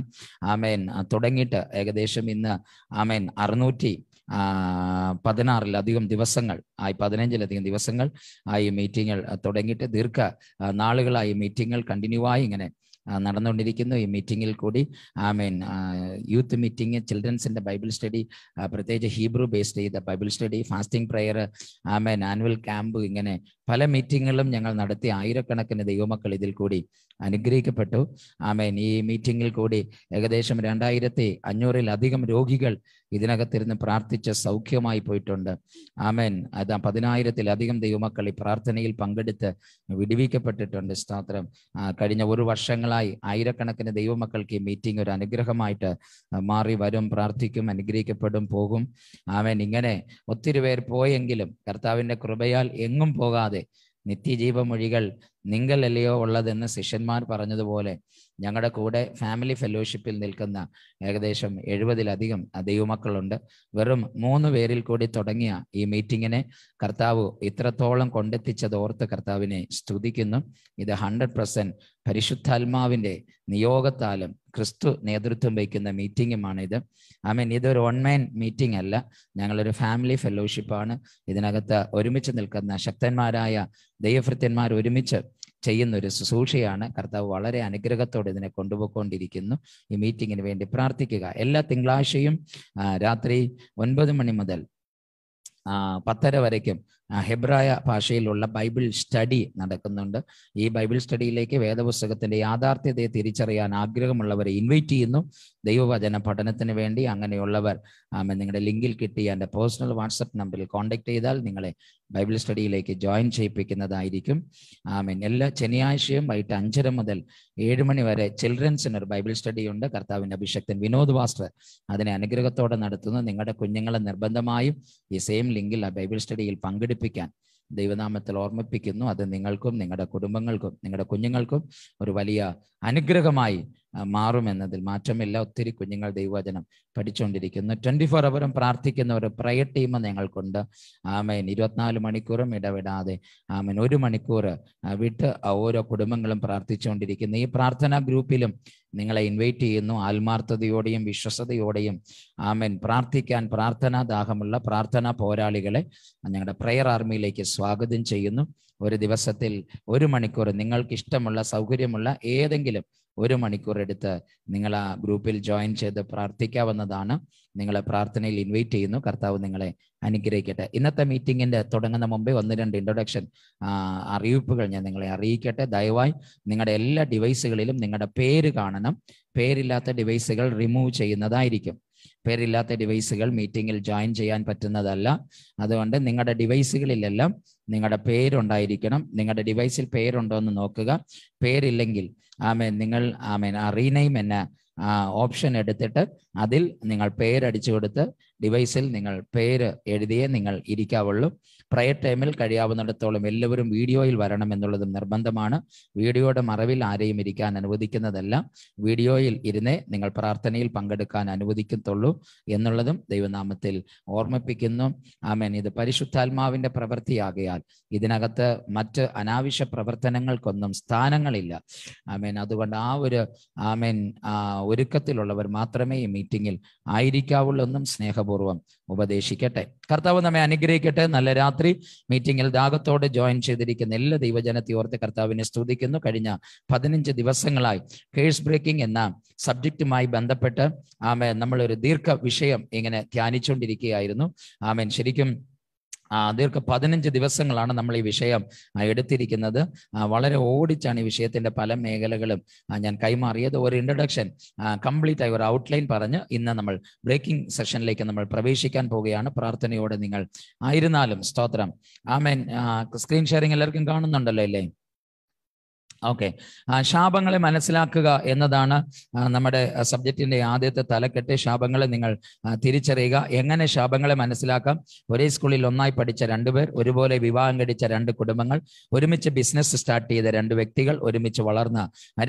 ആമേൻ തുടങ്ങിയിട്ട് ഏകദേശം ഇന്ന് ആമേൻ അറുന്നൂറ്റി പതിനാറിലധികം ദിവസങ്ങൾ ആയി പതിനഞ്ചിലധികം ദിവസങ്ങൾ ആയി മീറ്റിങ്ങുകൾ തുടങ്ങിയിട്ട് ദീർഘ നാളുകളായി മീറ്റിങ്ങുകൾ കണ്ടിന്യൂ ആയി ഇങ്ങനെ നടന്നുകൊണ്ടിരിക്കുന്നു ഈ മീറ്റിംഗിൽ കൂടി ഐ മീൻ യൂത്ത് മീറ്റിംഗ് ചിൽഡ്രൻസിന്റെ ബൈബിൾ സ്റ്റഡി പ്രത്യേകിച്ച് ഹീബ്രൂ ബേസ്ഡ് ചെയ്ത Bible study fasting prayer I mean annual camp ഇങ്ങനെ പല മീറ്റിങ്ങുകളും ഞങ്ങൾ നടത്തി ആയിരക്കണക്കിന് ദൈവമക്കൾ ഇതിൽ കൂടി അനുഗ്രഹിക്കപ്പെട്ടു ആമേൻ ഈ മീറ്റിംഗിൽ കൂടി ഏകദേശം രണ്ടായിരത്തി അഞ്ഞൂറിലധികം രോഗികൾ ഇതിനകത്തിരുന്ന് പ്രാർത്ഥിച്ച സൗഖ്യമായി പോയിട്ടുണ്ട് ആമേൻ അത് പതിനായിരത്തിലധികം ദൈവമക്കൾ ഈ പ്രാർത്ഥനയിൽ പങ്കെടുത്ത് വിടുവിക്കപ്പെട്ടിട്ടുണ്ട് സ്ഥാത്രം കഴിഞ്ഞ ഒരു വർഷങ്ങളായി ഇടയായി ആയിരക്കണക്കിന് ദൈവമക്കൾക്ക് ഈ മീറ്റിംഗ് ഒരു അനുഗ്രഹമായിട്ട് മാറി വരും പ്രാർത്ഥിക്കും അനുഗ്രഹിക്കപ്പെടും പോകും ആമൻ ഇങ്ങനെ ഒത്തിരി പേർ പോയെങ്കിലും കർത്താവിൻ്റെ കൃപയാൽ എങ്ങും പോകാതെ നിത്യജീവമൊഴികൾ നിങ്ങളല്ലയോ ഉള്ളതെന്ന് ശിഷ്യന്മാർ പറഞ്ഞതുപോലെ ഞങ്ങളുടെ കൂടെ ഫാമിലി ഫെലോഷിപ്പിൽ നിൽക്കുന്ന ഏകദേശം എഴുപതിലധികം ദൈവമക്കളുണ്ട് വെറും മൂന്ന് പേരിൽ കൂടി തുടങ്ങിയ ഈ മീറ്റിങ്ങിനെ കർത്താവ് ഇത്രത്തോളം കൊണ്ടെത്തിച്ചത് ഓർത്ത് കർത്താവിനെ സ്തുതിക്കുന്നു ഇത് ഹൺഡ്രഡ് പെർസെൻറ്റ് പരിശുദ്ധാത്മാവിൻ്റെ നിയോഗത്താലും ക്രിസ്തു നേതൃത്വം വയ്ക്കുന്ന മീറ്റിങ്ങുമാണിത് ഐ മീൻ ഇതൊരു ഓൺമൈൻ മീറ്റിംഗ് അല്ല ഞങ്ങളൊരു ഫാമിലി ഫെലോഷിപ്പാണ് ഇതിനകത്ത് ഒരുമിച്ച് നിൽക്കുന്ന ശക്തന്മാരായ ദൈവഭൃത്യന്മാർ ഒരുമിച്ച് ചെയ്യുന്ന ഒരു ശുശ്രൂഷയാണ് കർത്താവ് വളരെ അനുഗ്രഹത്തോടെ ഇതിനെ കൊണ്ടുപോയിക്കൊണ്ടിരിക്കുന്നു ഈ മീറ്റിങ്ങിന് വേണ്ടി പ്രാർത്ഥിക്കുക എല്ലാ തിങ്കളാഴ്ചയും രാത്രി ഒൻപത് മണി മുതൽ പത്തര വരയ്ക്കും ഹെബ്രായ ഭാഷയിലുള്ള ബൈബിൾ സ്റ്റഡി നടക്കുന്നുണ്ട് ഈ ബൈബിൾ സ്റ്റഡിയിലേക്ക് വേദപുസ്തകത്തിന്റെ യാഥാർത്ഥ്യതയെ തിരിച്ചറിയാൻ ആഗ്രഹമുള്ളവരെ ഇൻവൈറ്റ് ചെയ്യുന്നു ദൈവവചന പഠനത്തിന് വേണ്ടി അങ്ങനെയുള്ളവർ ആമേ നിങ്ങളുടെ ലിങ്കിൽ കിട്ടിയ എൻ്റെ പേഴ്സണൽ വാട്സപ്പ് നമ്പറിൽ കോൺടാക്ട് ചെയ്താൽ നിങ്ങളെ ബൈബിൾ സ്റ്റഡിയിലേക്ക് ജോയിൻ ചെയ്യിപ്പിക്കുന്നതായിരിക്കും ആമേൻ എല്ലാ ശനിയാഴ്ചയും വൈകിട്ട് അഞ്ചര മുതൽ ഏഴ് മണി വരെ ചിൽഡ്രൻസിന് ഒരു ബൈബിൾ സ്റ്റഡി ഉണ്ട് കർത്താവിൻ്റെ അഭിഷക്തൻ വിനോദ് വാസ്റ്റർ അതിനെ അനുഗ്രഹത്തോടെ നടത്തുന്നു നിങ്ങളുടെ കുഞ്ഞുങ്ങളെ നിർബന്ധമായും ഈ സെയിം ലിങ്കിൽ ആ ബൈബിൾ സ്റ്റഡിയിൽ പങ്കെടുപ്പിക്കാൻ ദൈവനാമത്തിൽ ഓർമ്മിപ്പിക്കുന്നു അത് നിങ്ങൾക്കും നിങ്ങളുടെ കുടുംബങ്ങൾക്കും നിങ്ങളുടെ കുഞ്ഞുങ്ങൾക്കും ഒരു വലിയ അനുഗ്രഹമായി മാറുമെന്നതിൽ മാറ്റമില്ല ഒത്തിരി കുഞ്ഞുങ്ങൾ ദൈവവചനം പഠിച്ചുകൊണ്ടിരിക്കുന്നു ട്വന്റി ഫോർ അവറും പ്രാർത്ഥിക്കുന്ന ഒരു പ്രയർ ടീം ഞങ്ങൾക്കുണ്ട് ആമേൻ ഇരുപത്തിനാല് മണിക്കൂറും ഇടവിടാതെ ആമേൻ ഒരു മണിക്കൂർ വിട്ട് ഓരോ കുടുംബങ്ങളും പ്രാർത്ഥിച്ചുകൊണ്ടിരിക്കുന്നു ഈ പ്രാർത്ഥനാ ഗ്രൂപ്പിലും നിങ്ങളെ ഇൻവൈറ്റ് ചെയ്യുന്നു ആത്മാർത്ഥതയോടെയും വിശ്വസതയോടെയും ആമേൻ പ്രാർത്ഥിക്കാൻ പ്രാർത്ഥനാ ദാഹമുള്ള പ്രാർത്ഥനാ പോരാളികളെ ഞങ്ങളുടെ പ്രയർ ആർമിയിലേക്ക് സ്വാഗതം ചെയ്യുന്നു ഒരു ദിവസത്തിൽ ഒരു മണിക്കൂർ നിങ്ങൾക്ക് ഇഷ്ടമുള്ള സൗകര്യമുള്ള ഏതെങ്കിലും ഒരു മണിക്കൂർ എടുത്ത് നിങ്ങൾ ആ ഗ്രൂപ്പിൽ ജോയിൻ ചെയ്ത് പ്രാർത്ഥിക്കാവുന്നതാണ് നിങ്ങളെ പ്രാർത്ഥനയിൽ ഇൻവൈറ്റ് ചെയ്യുന്നു കർത്താവ് നിങ്ങളെ അനുഗ്രഹിക്കട്ടെ ഇന്നത്തെ മീറ്റിംഗിന്റെ തുടങ്ങുന്ന മുമ്പേ ഒന്ന് രണ്ട് ഇൻട്രൊഡക്ഷൻ അറിയിപ്പുകൾ ഞാൻ നിങ്ങളെ അറിയിക്കട്ടെ ദയവായി നിങ്ങളുടെ എല്ലാ ഡിവൈസുകളിലും നിങ്ങളുടെ പേര് കാണണം പേരില്ലാത്ത ഡിവൈസുകൾ റിമൂവ് ചെയ്യുന്നതായിരിക്കും പേരില്ലാത്ത ഡിവൈസുകൾ മീറ്റിംഗിൽ ജോയിൻ ചെയ്യാൻ പറ്റുന്നതല്ല അതുകൊണ്ട് നിങ്ങളുടെ ഡിവൈസുകളിലെല്ലാം നിങ്ങളുടെ പേരുണ്ടായിരിക്കണം നിങ്ങളുടെ ഡിവൈസിൽ പേരുണ്ടോ എന്ന് നോക്കുക പേരില്ലെങ്കിൽ ആമേൻ നിങ്ങൾ ആമേൻ ആ റീനെയിം എന്ന ഓപ്ഷൻ എടുത്തിട്ട് അതിൽ നിങ്ങൾ പേരടിച്ചു കൊടുത്ത് ഡിവൈസിൽ നിങ്ങൾ പേര് എഴുതിയേ നിങ്ങൾ ഇരിക്കാവുള്ളൂ പ്രയർ ടൈമിൽ കഴിയാവുന്നിടത്തോളം എല്ലാവരും വീഡിയോയിൽ വരണം എന്നുള്ളതും നിർബന്ധമാണ് വീഡിയോയുടെ മറവിൽ ആരെയും ഇരിക്കാൻ അനുവദിക്കുന്നതല്ല വീഡിയോയിൽ ഇരുന്നേ നിങ്ങൾ പ്രാർത്ഥനയിൽ പങ്കെടുക്കാൻ അനുവദിക്കത്തുള്ളൂ എന്നുള്ളതും ദൈവനാമത്തിൽ ഓർമ്മിപ്പിക്കുന്നു ആമേൻ ഇത് പരിശുദ്ധാത്മാവിന്റെ പ്രവൃത്തിയാകയാൽ ഇതിനകത്ത് മറ്റ് അനാവശ്യ പ്രവർത്തനങ്ങൾക്കൊന്നും സ്ഥാനങ്ങളില്ല ആമേൻ അതുകൊണ്ട് ആ ഒരു ആമേൻ ഒരുക്കത്തിലുള്ളവർ മാത്രമേ ഈ മീറ്റിംഗിൽ ആയിരിക്കാവുള്ളൂ എന്നും സ്നേഹപൂർവ്വം ഉപദേശിക്കട്ടെ കർത്താവ് നമ്മെ അനുഗ്രഹിക്കട്ടെ നല്ല രാത്രി മീറ്റിംഗിൽ ദാഹത്തോടെ ജോയിൻ ചെയ്തിരിക്കുന്ന എല്ലാ ദൈവജനത്തെ ഓർത്ത് കർത്താവിനെ സ്തുതിക്കുന്നു കഴിഞ്ഞ പതിനഞ്ച് ദിവസങ്ങളായി കേഴ്സ് ബ്രേക്കിംഗ് എന്ന സബ്ജക്റ്റുമായി ബന്ധപ്പെട്ട് ആമേ നമ്മളൊരു ദീർഘ വിഷയം ഇങ്ങനെ ധ്യാനിച്ചുകൊണ്ടിരിക്കുകയായിരുന്നു ആമേൻ ശരിക്കും ദീർഘ പതിനഞ്ച് ദിവസങ്ങളാണ് നമ്മൾ ഈ വിഷയം എടുത്തിരിക്കുന്നത് വളരെ ഓടിച്ചാണ് ഈ വിഷയത്തിന്റെ പല മേഖലകളും ഞാൻ കൈമാറിയത് ഒരു ഇൻട്രഡക്ഷൻ കംപ്ലീറ്റ് ആയി ഒരു ഔട്ട്ലൈൻ പറഞ്ഞ് ഇന്ന് നമ്മൾ ബ്രേക്കിംഗ് സെഷനിലേക്ക് നമ്മൾ പ്രവേശിക്കാൻ പോവുകയാണ് പ്രാർത്ഥനയോടെ നിങ്ങൾ ആയിരുന്നാലും സ്തോത്രം ആമേൻ സ്ക്രീൻ ഷെയറിംഗ് എല്ലാവർക്കും കാണുന്നുണ്ടല്ലോ അല്ലേ ഓക്കെ ശാപങ്ങളെ മനസ്സിലാക്കുക എന്നതാണ് നമ്മുടെ സബ്ജക്റ്റിന്റെ ആദ്യത്തെ തലക്കെട്ട് ശാപങ്ങളെ നിങ്ങൾ തിരിച്ചറിയുക എങ്ങനെ ശാപങ്ങളെ മനസ്സിലാക്കാം ഒരേ സ്കൂളിൽ ഒന്നായി പഠിച്ച രണ്ടുപേർ ഒരുപോലെ വിവാഹം കഴിച്ച രണ്ട് കുടുംബങ്ങൾ ഒരുമിച്ച് ബിസിനസ് സ്റ്റാർട്ട് ചെയ്ത രണ്ട് വ്യക്തികൾ ഒരുമിച്ച് വളർന്ന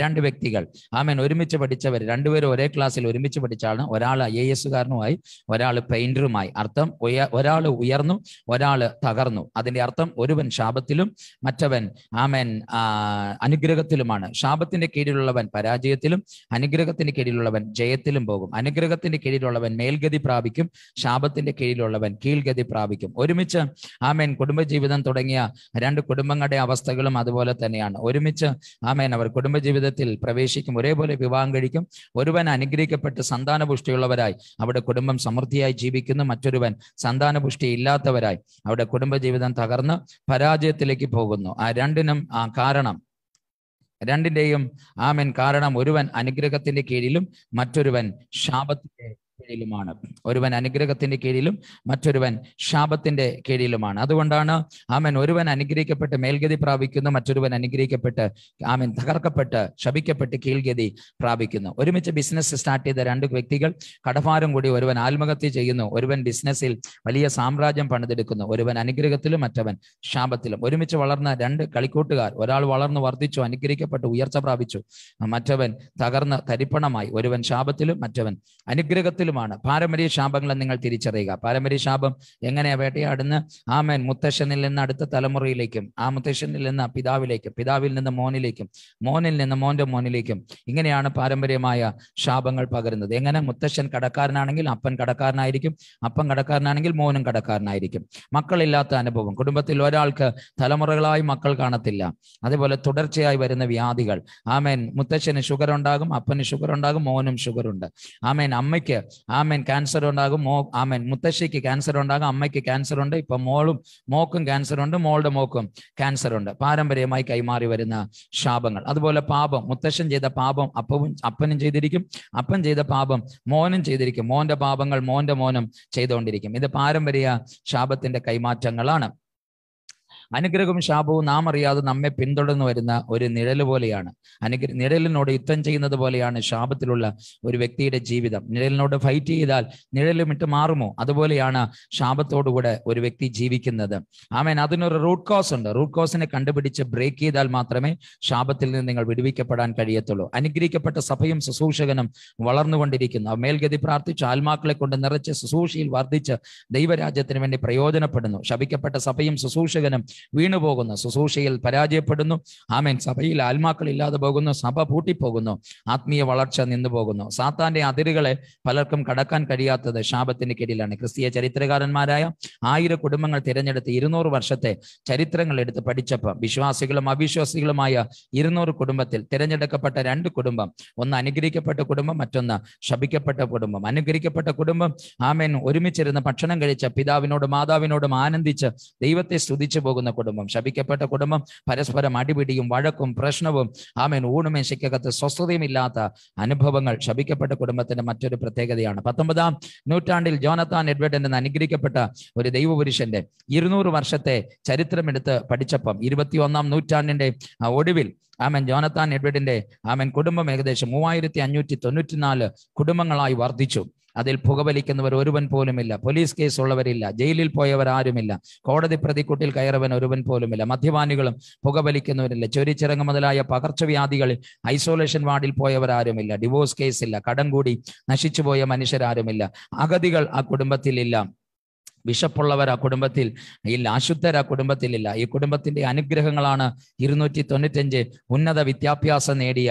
രണ്ട് വ്യക്തികൾ ആമേൻ ഒരുമിച്ച് പഠിച്ചവർ രണ്ടുപേരും ഒരേ ക്ലാസ്സിൽ ഒരുമിച്ച് പഠിച്ചാണ് ഒരാൾ ഐ എ എസുകാരനുമായി ഒരാൾ പെയിന്ററുമായി അർത്ഥം ഒരാൾ ഉയർന്നു ഒരാൾ തകർന്നു അതിന്റെ അർത്ഥം ഒരുവൻ ശാപത്തിലും മറ്റവൻ ആമേൻ അനു അനുഗ്രഹത്തിലുമാണ് ശാപത്തിന്റെ കീഴിലുള്ളവൻ പരാജയത്തിലും അനുഗ്രഹത്തിന്റെ കീഴിലുള്ളവൻ ജയത്തിലും പോകും അനുഗ്രഹത്തിന്റെ കീഴിലുള്ളവൻ മേൽഗതി പ്രാപിക്കും ശാപത്തിന്റെ കീഴിലുള്ളവൻ കീഴ്ഗതി പ്രാപിക്കും ഒരുമിച്ച് ആമേൻ കുടുംബജീവിതം തുടങ്ങിയ രണ്ട് കുടുംബങ്ങളുടെ അവസ്ഥകളും അതുപോലെ തന്നെയാണ് ഒരുമിച്ച് ആമേൻ അവർ കുടുംബജീവിതത്തിൽ പ്രവേശിക്കും ഒരേപോലെ വിവാഹം കഴിക്കും ഒരുവൻ അനുഗ്രഹിക്കപ്പെട്ട് സന്താനപുഷ്ടിയുള്ളവരായി അവിടെ കുടുംബം സമൃദ്ധിയായി ജീവിക്കുന്നു മറ്റൊരുവൻ സന്താനപുഷ്ടി ഇല്ലാത്തവരായി അവിടെ കുടുംബജീവിതം തകർന്ന് പരാജയത്തിലേക്ക് പോകുന്നു ആ രണ്ടിനും ആ കാരണം രണ്ടിന്റെയും ആമൻ കാരണം ഒരുവൻ അനുഗ്രഹത്തിന്റെ കീഴിലും മറ്റൊരുവൻ ശാപത്തിന്റെ കീഴിലുമാണ് ഒരുവൻ അനുഗ്രഹത്തിന്റെ കീഴിലും മറ്റൊരുവൻ ശാപത്തിന്റെ കീഴിലുമാണ് അതുകൊണ്ടാണ് ആമൻ ഒരുവൻ അനുഗ്രഹിക്കപ്പെട്ട് മേൽഗതി പ്രാപിക്കുന്നു മറ്റൊരുവൻ അനുഗ്രഹിക്കപ്പെട്ട് ആമൻ തകർക്കപ്പെട്ട് ശപിക്കപ്പെട്ട് കീഴ്ഗതി പ്രാപിക്കുന്നു ഒരുമിച്ച് ബിസിനസ് സ്റ്റാർട്ട് ചെയ്ത രണ്ട് വ്യക്തികൾ കടഭാരം കൂടി ഒരുവൻ ആത്മഹത്യ ചെയ്യുന്നു ഒരുവൻ ബിസിനസ്സിൽ വലിയ സാമ്രാജ്യം പണിതെടുക്കുന്നു ഒരുവൻ അനുഗ്രഹത്തിലും മറ്റവൻ ശാപത്തിലും ഒരുമിച്ച് വളർന്ന രണ്ട് കളിക്കൂട്ടുകാർ ഒരാൾ വളർന്നു വർദ്ധിച്ചു അനുഗ്രഹിക്കപ്പെട്ട് ഉയർച്ച പ്രാപിച്ചു മറ്റവൻ തകർന്ന് തരിപ്പണമായി ഒരുവൻ ശാപത്തിലും മറ്റവൻ അനുഗ്രഹത്തിൽ ജീവിതത്തിലുമാണ് പാരമ്പര്യ ശാപങ്ങളെ നിങ്ങൾ തിരിച്ചറിയുക പാരമ്പര്യ ശാപം എങ്ങനെയാ വേട്ടയാടുന്ന ആമേൻ മുത്തശ്ശനിൽ നിന്ന് അടുത്ത തലമുറയിലേക്കും ആ മുത്തശ്ശനിൽ നിന്ന് പിതാവിലേക്കും പിതാവിൽ നിന്ന് മോനിലേക്കും മോനിൽ നിന്ന് മോന്റെ മോനിലേക്കും ഇങ്ങനെയാണ് പാരമ്പര്യമായ ശാപങ്ങൾ പകരുന്നത് എങ്ങനെ മുത്തശ്ശൻ കടക്കാരനാണെങ്കിൽ അപ്പൻ കടക്കാരനായിരിക്കും അപ്പൻ കടക്കാരനാണെങ്കിൽ മോനും കടക്കാരനായിരിക്കും മക്കളില്ലാത്ത അനുഭവം കുടുംബത്തിൽ ഒരാൾക്ക് തലമുറകളായി മക്കൾ കാണത്തില്ല അതേപോലെ തുടർച്ചയായി വരുന്ന വ്യാധികൾ ആമേൻ മുത്തശ്ശന് ഷുഗർ ഉണ്ടാകും അപ്പന് ഷുഗർ ഉണ്ടാകും മോനും ഷുഗർ ഉണ്ട് ആമേൻ അമ്മയ്ക്ക് ആമേൻ ക്യാൻസർ ഉണ്ടാകും മോ ആമേൻ മുത്തശ്ശിക്ക് ക്യാൻസർ ഉണ്ടാകും അമ്മയ്ക്ക് ക്യാൻസർ ഉണ്ട് ഇപ്പൊ മോളും മോക്കും ക്യാൻസർ ഉണ്ട് മോളുടെ മോക്കും ക്യാൻസർ ഉണ്ട് പാരമ്പര്യമായി കൈമാറി വരുന്ന ശാപങ്ങൾ അതുപോലെ പാപം മുത്തശ്ശൻ ചെയ്ത പാപം അപ്പവും അപ്പനും ചെയ്തിരിക്കും അപ്പൻ ചെയ്ത പാപം മോനും ചെയ്തിരിക്കും മോന്റെ പാപങ്ങൾ മോന്റെ മോനും ചെയ്തുകൊണ്ടിരിക്കും ഇത് പാരമ്പര്യ ശാപത്തിന്റെ കൈമാറ്റങ്ങളാണ് അനുഗ്രഹവും ശാപവും നാം അറിയാതെ നമ്മെ പിന്തുടർന്നു വരുന്ന ഒരു നിഴൽ പോലെയാണ് അനുഗ്രഹ നിഴലിനോട് യുദ്ധം ചെയ്യുന്നത് പോലെയാണ് ശാപത്തിലുള്ള ഒരു വ്യക്തിയുടെ ജീവിതം നിഴലിനോട് ഫൈറ്റ് ചെയ്താൽ നിഴലും ഇട്ട് മാറുമോ അതുപോലെയാണ് ശാപത്തോടുകൂടെ ഒരു വ്യക്തി ജീവിക്കുന്നത് ആമേൻ അതിനൊരു റൂട്ട് കോസ് ഉണ്ട് റൂട്ട് കോസിനെ കണ്ടുപിടിച്ച് ബ്രേക്ക് ചെയ്താൽ മാത്രമേ ശാപത്തിൽ നിന്ന് നിങ്ങൾ വിടുവിക്കപ്പെടാൻ കഴിയത്തുള്ളൂ അനുഗ്രഹിക്കപ്പെട്ട സഭയും ശുശൂഷകനും വളർന്നുകൊണ്ടിരിക്കുന്നു മേൽഗതി പ്രാർത്ഥിച്ച് ആത്മാക്കളെ കൊണ്ട് നിറച്ച് ശുശൂഷയിൽ വർദ്ധിച്ച് ദൈവരാജ്യത്തിന് വേണ്ടി പ്രയോജനപ്പെടുന്നു ശപിക്കപ്പെട്ട സഭയും ശുശൂഷകനും പോകുന്നു ശുശ്രൂഷയിൽ പരാജയപ്പെടുന്നു ആമേൻ സഭയിൽ ആത്മാക്കളില്ലാതെ പോകുന്നു സഭ പൂട്ടിപ്പോകുന്നു ആത്മീയ വളർച്ച നിന്നു പോകുന്നു സാത്താന്റെ അതിരുകളെ പലർക്കും കടക്കാൻ കഴിയാത്തത് ശാപത്തിന്റെ കീഴിലാണ് ക്രിസ്തീയ ചരിത്രകാരന്മാരായ ആയിരം കുടുംബങ്ങൾ തിരഞ്ഞെടുത്ത് ഇരുന്നൂറ് വർഷത്തെ ചരിത്രങ്ങൾ എടുത്ത് പഠിച്ചപ്പോൾ വിശ്വാസികളും അവിശ്വാസികളുമായ ഇരുന്നൂറ് കുടുംബത്തിൽ തിരഞ്ഞെടുക്കപ്പെട്ട രണ്ട് കുടുംബം ഒന്ന് അനുഗ്രഹിക്കപ്പെട്ട കുടുംബം മറ്റൊന്ന് ശപിക്കപ്പെട്ട കുടുംബം അനുഗ്രഹിക്കപ്പെട്ട കുടുംബം ആമേൻ ഒരുമിച്ചിരുന്ന് ഭക്ഷണം കഴിച്ച പിതാവിനോടും മാതാവിനോടും ആനന്ദിച്ച് ദൈവത്തെ സ്തുതിച്ചു പോകുന്ന കുടുംബം ശപിക്കപ്പെട്ട കുടുംബം പരസ്പരം അടിപിടിയും വഴക്കും പ്രശ്നവും ആമേൻ ഊണുമേശയ്ക്കകത്ത് സ്വസ്ഥതയും ഇല്ലാത്ത അനുഭവങ്ങൾ ശപിക്കപ്പെട്ട കുടുംബത്തിന്റെ മറ്റൊരു പ്രത്യേകതയാണ് പത്തൊമ്പതാം നൂറ്റാണ്ടിൽ ജോനത്താൻ എഡ്വേർഡ് എന്ന അനുഗ്രഹിക്കപ്പെട്ട ഒരു ദൈവപുരുഷന്റെ ഇരുന്നൂറ് വർഷത്തെ ചരിത്രമെടുത്ത് പഠിച്ചപ്പം ഇരുപത്തിയൊന്നാം നൂറ്റാണ്ടിന്റെ ഒടുവിൽ ആമൻ ജോനത്താൻ എഡ്വേർഡിന്റെ ആമൻ കുടുംബം ഏകദേശം മൂവായിരത്തി അഞ്ഞൂറ്റി തൊണ്ണൂറ്റിനാല് കുടുംബങ്ങളായി വർദ്ധിച്ചു അതിൽ പുകവലിക്കുന്നവർ ഒരുവൻ പോലുമില്ല പോലീസ് കേസ് ഉള്ളവരില്ല ജയിലിൽ പോയവർ ആരുമില്ല കോടതി പ്രതിക്കൂട്ടിൽ കയറവൻ ഒരുവൻ പോലുമില്ല മദ്യപാനികളും പുകവലിക്കുന്നവരില്ല ചൊരിച്ചിറങ്ങ് മുതലായ പകർച്ചവ്യാധികളിൽ ഐസൊലേഷൻ വാർഡിൽ പോയവർ ആരുമില്ല ഡിവോഴ്സ് കേസില്ല കടം കൂടി നശിച്ചുപോയ മനുഷ്യരാരുമില്ല അഗതികൾ ആ കുടുംബത്തിലില്ല വിശപ്പുള്ളവർ ആ കുടുംബത്തിൽ ഇല്ല അശുദ്ധർ ആ കുടുംബത്തിലില്ല ഈ കുടുംബത്തിന്റെ അനുഗ്രഹങ്ങളാണ് ഇരുന്നൂറ്റി തൊണ്ണൂറ്റഞ്ച് ഉന്നത വിദ്യാഭ്യാസം നേടിയ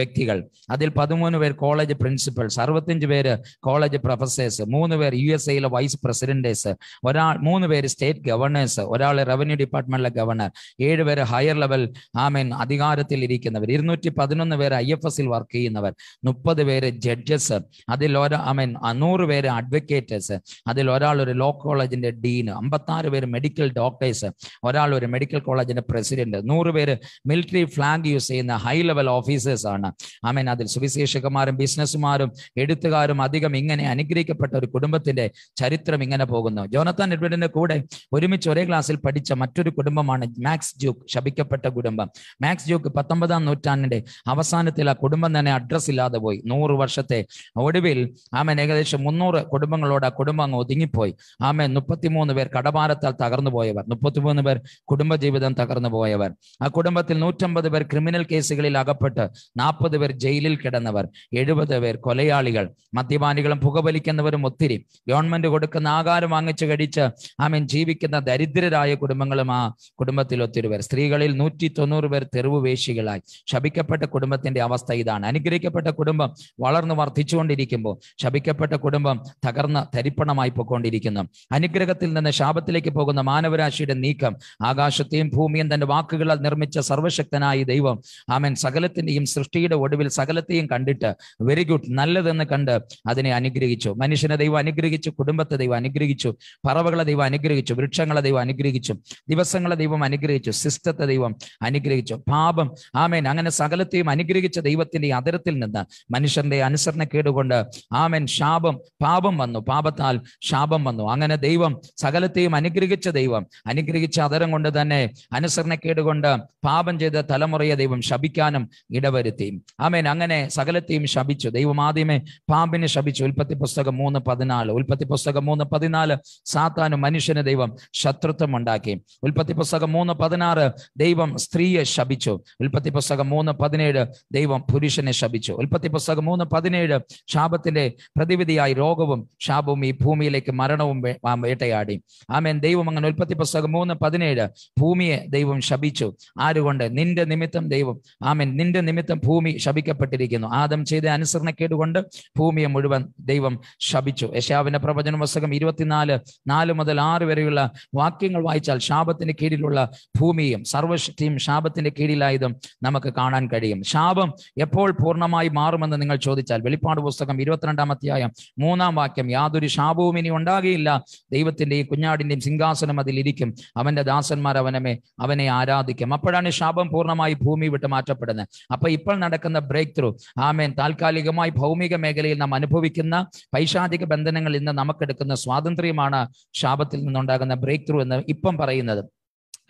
വ്യക്തികൾ അതിൽ പതിമൂന്ന് പേർ കോളേജ് പ്രിൻസിപ്പൽസ് അറുപത്തഞ്ച് പേര് കോളേജ് പ്രൊഫസേഴ്സ് മൂന്ന് പേർ യു എസ് എയിലെ വൈസ് പ്രസിഡന്റേഴ്സ് ഒരാൾ മൂന്ന് പേര് സ്റ്റേറ്റ് ഗവർണേഴ്സ് ഒരാൾ റവന്യൂ ഡിപ്പാർട്ട്മെന്റിലെ ഗവർണർ ഏഴ് പേര് ഹയർ ലെവൽ ആമേൻ അധികാരത്തിൽ ഇരിക്കുന്നവർ ഇരുന്നൂറ്റി പതിനൊന്ന് പേര് ഐ എഫ് എസിൽ വർക്ക് ചെയ്യുന്നവർ മുപ്പത് പേര് ജഡ്ജസ് അതിൽ ഒരാ ആമേൻ നൂറ് പേര് അഡ്വക്കേറ്റേഴ്സ് അതിൽ ഒരാൾ ഒരു ലോക്ക് കോളേജിന്റെ ഡീന് അമ്പത്താറ് പേര് മെഡിക്കൽ ഡോക്ടേഴ്സ് ഒരാൾ ഒരു മെഡിക്കൽ കോളേജിന്റെ പ്രസിഡന്റ് നൂറ് പേര് മിലിറ്ററി ഫ്ലാഗ് യൂസ് ചെയ്യുന്ന ഹൈ ലെവൽ ഓഫീസേഴ്സ് ആണ് ആമേൻ അതിൽ സുവിശേഷകന്മാരും ബിസിനസ്സുമാരും എഴുത്തുകാരും അധികം ഇങ്ങനെ അനുഗ്രഹിക്കപ്പെട്ട ഒരു കുടുംബത്തിന്റെ ചരിത്രം ഇങ്ങനെ പോകുന്നു ജോനത്താൻ എഡ്വേഡിന്റെ കൂടെ ഒരുമിച്ച് ഒരേ ക്ലാസ്സിൽ പഠിച്ച മറ്റൊരു കുടുംബമാണ് മാക്സ് ജൂക്ക് ശപിക്കപ്പെട്ട കുടുംബം മാക്സ് ജൂക്ക് പത്തൊമ്പതാം നൂറ്റാണ്ടിന്റെ അവസാനത്തിൽ ആ കുടുംബം തന്നെ അഡ്രസ് ഇല്ലാതെ പോയി നൂറ് വർഷത്തെ ഒടുവിൽ ആമൻ ഏകദേശം മുന്നൂറ് കുടുംബങ്ങളോട് ആ കുടുംബം ഒതുങ്ങിപ്പോയി ആമൻ ആമേ മുപ്പത്തിമൂന്ന് പേർ കടഭാരത്താൽ തകർന്നു പോയവർ മുപ്പത്തിമൂന്ന് പേർ കുടുംബജീവിതം തകർന്നു പോയവർ ആ കുടുംബത്തിൽ നൂറ്റമ്പത് പേർ ക്രിമിനൽ കേസുകളിൽ അകപ്പെട്ട് നാൽപ്പത് പേർ ജയിലിൽ കിടന്നവർ എഴുപത് പേർ കൊലയാളികൾ മദ്യപാനികളും പുകവലിക്കുന്നവരും ഒത്തിരി ഗവൺമെന്റ് കൊടുക്കുന്ന ആകാരം വാങ്ങിച്ചു കഴിച്ച് ആമീൻ ജീവിക്കുന്ന ദരിദ്രരായ കുടുംബങ്ങളും ആ കുടുംബത്തിൽ ഒത്തിരി പേർ സ്ത്രീകളിൽ നൂറ്റി തൊണ്ണൂറ് പേർ തെരുവുവേശികളായി ശപിക്കപ്പെട്ട കുടുംബത്തിന്റെ അവസ്ഥ ഇതാണ് അനുഗ്രഹിക്കപ്പെട്ട കുടുംബം വളർന്നു വർദ്ധിച്ചുകൊണ്ടിരിക്കുമ്പോൾ ശപിക്കപ്പെട്ട കുടുംബം തകർന്ന തരിപ്പണമായി പോയിക്കൊണ്ടിരിക്കുന്നു അനുഗ്രഹത്തിൽ നിന്ന് ശാപത്തിലേക്ക് പോകുന്ന മാനവരാശിയുടെ നീക്കം ആകാശത്തെയും ഭൂമിയും തന്റെ വാക്കുകളാൽ നിർമ്മിച്ച സർവശക്തനായ ദൈവം ആമൻ സകലത്തിന്റെയും സൃഷ്ടിയുടെ ഒടുവിൽ സകലത്തെയും കണ്ടിട്ട് വെരി ഗുഡ് നല്ലതെന്ന് കണ്ട് അതിനെ അനുഗ്രഹിച്ചു മനുഷ്യനെ ദൈവം അനുഗ്രഹിച്ചു കുടുംബത്തെ ദൈവം അനുഗ്രഹിച്ചു പറവകളെ ദൈവം അനുഗ്രഹിച്ചു വൃക്ഷങ്ങളെ ദൈവം അനുഗ്രഹിച്ചു ദിവസങ്ങളെ ദൈവം അനുഗ്രഹിച്ചു സിസ്റ്റത്തെ ദൈവം അനുഗ്രഹിച്ചു പാപം ആമേൻ അങ്ങനെ സകലത്തെയും അനുഗ്രഹിച്ച ദൈവത്തിന്റെ അതിരത്തിൽ നിന്ന് മനുഷ്യന്റെ അനുസരണക്കേടുകൊണ്ട് ആമേൻ ശാപം പാപം വന്നു പാപത്താൽ ശാപം വന്നു അങ്ങനെ ദൈവം സകലത്തെയും അനുഗ്രഹിച്ച ദൈവം അനുഗ്രഹിച്ച അതരം കൊണ്ട് തന്നെ അനുസരണക്കേട് കൊണ്ട് പാപം ചെയ്ത തലമുറയെ ദൈവം ശപിക്കാനും ഇടവരുത്തി ആമേൻ അങ്ങനെ സകലത്തെയും ശപിച്ചു ദൈവം ആദ്യമേ പാമ്പിനെ ശപിച്ചു ഉൽപ്പത്തി പുസ്തകം മൂന്ന് പതിനാല് ഉൽപ്പത്തി പുസ്തകം മൂന്ന് പതിനാല് സാത്താനും മനുഷ്യന് ദൈവം ശത്രുത്വം ഉണ്ടാക്കി ഉൽപ്പത്തി പുസ്തകം മൂന്ന് പതിനാറ് ദൈവം സ്ത്രീയെ ശപിച്ചു ഉൽപ്പത്തി പുസ്തകം മൂന്ന് പതിനേഴ് ദൈവം പുരുഷനെ ശപിച്ചു ഉൽപ്പത്തി പുസ്തകം മൂന്ന് പതിനേഴ് ശാപത്തിന്റെ പ്രതിവിധിയായി രോഗവും ശാപവും ഈ ഭൂമിയിലേക്ക് മരണവും നാം വേട്ടയാടി ആമേൻ ദൈവം അങ്ങനെ ഉൽപ്പത്തി പുസ്തകം മൂന്ന് പതിനേഴ് ഭൂമിയെ ദൈവം ശപിച്ചു ആരുകൊണ്ട് നിന്റെ നിമിത്തം ദൈവം ആമേൻ നിന്റെ നിമിത്തം ഭൂമി ശപിക്കപ്പെട്ടിരിക്കുന്നു ആദം ചെയ്ത അനുസരണക്കേട് കൊണ്ട് ഭൂമിയെ മുഴുവൻ ദൈവം ശപിച്ചു യശാവിന്റെ പ്രവചന പുസ്തകം ഇരുപത്തിനാല് നാല് മുതൽ ആറ് വരെയുള്ള വാക്യങ്ങൾ വായിച്ചാൽ ശാപത്തിന്റെ കീഴിലുള്ള ഭൂമിയും സർവശക്തിയും ശാപത്തിന്റെ കീഴിലായതും നമുക്ക് കാണാൻ കഴിയും ശാപം എപ്പോൾ പൂർണ്ണമായി മാറുമെന്ന് നിങ്ങൾ ചോദിച്ചാൽ വെളിപ്പാട് പുസ്തകം ഇരുപത്തിരണ്ടാം അധ്യായം മൂന്നാം വാക്യം യാതൊരു ശാപവും ഇനി ഉണ്ടാകുകയില്ല ദൈവത്തിന്റെ ഈ കുഞ്ഞാടിന്റെയും സിംഹാസനം അതിലിരിക്കും അവന്റെ ദാസന്മാർ അവനമേ അവനെ ആരാധിക്കും അപ്പോഴാണ് ശാപം പൂർണ്ണമായി ഭൂമി വിട്ട് മാറ്റപ്പെടുന്നത് അപ്പൊ ഇപ്പോൾ നടക്കുന്ന ബ്രേക്ക് ത്രൂ ആമേൻ താൽക്കാലികമായി ഭൗമിക മേഖലയിൽ നാം അനുഭവിക്കുന്ന പൈശാചിക ബന്ധനങ്ങൾ ഇന്ന് നമുക്കെടുക്കുന്ന സ്വാതന്ത്ര്യമാണ് ശാപത്തിൽ നിന്നുണ്ടാകുന്ന ബ്രേക്ക് ത്രൂ എന്ന് ഇപ്പം പറയുന്നത്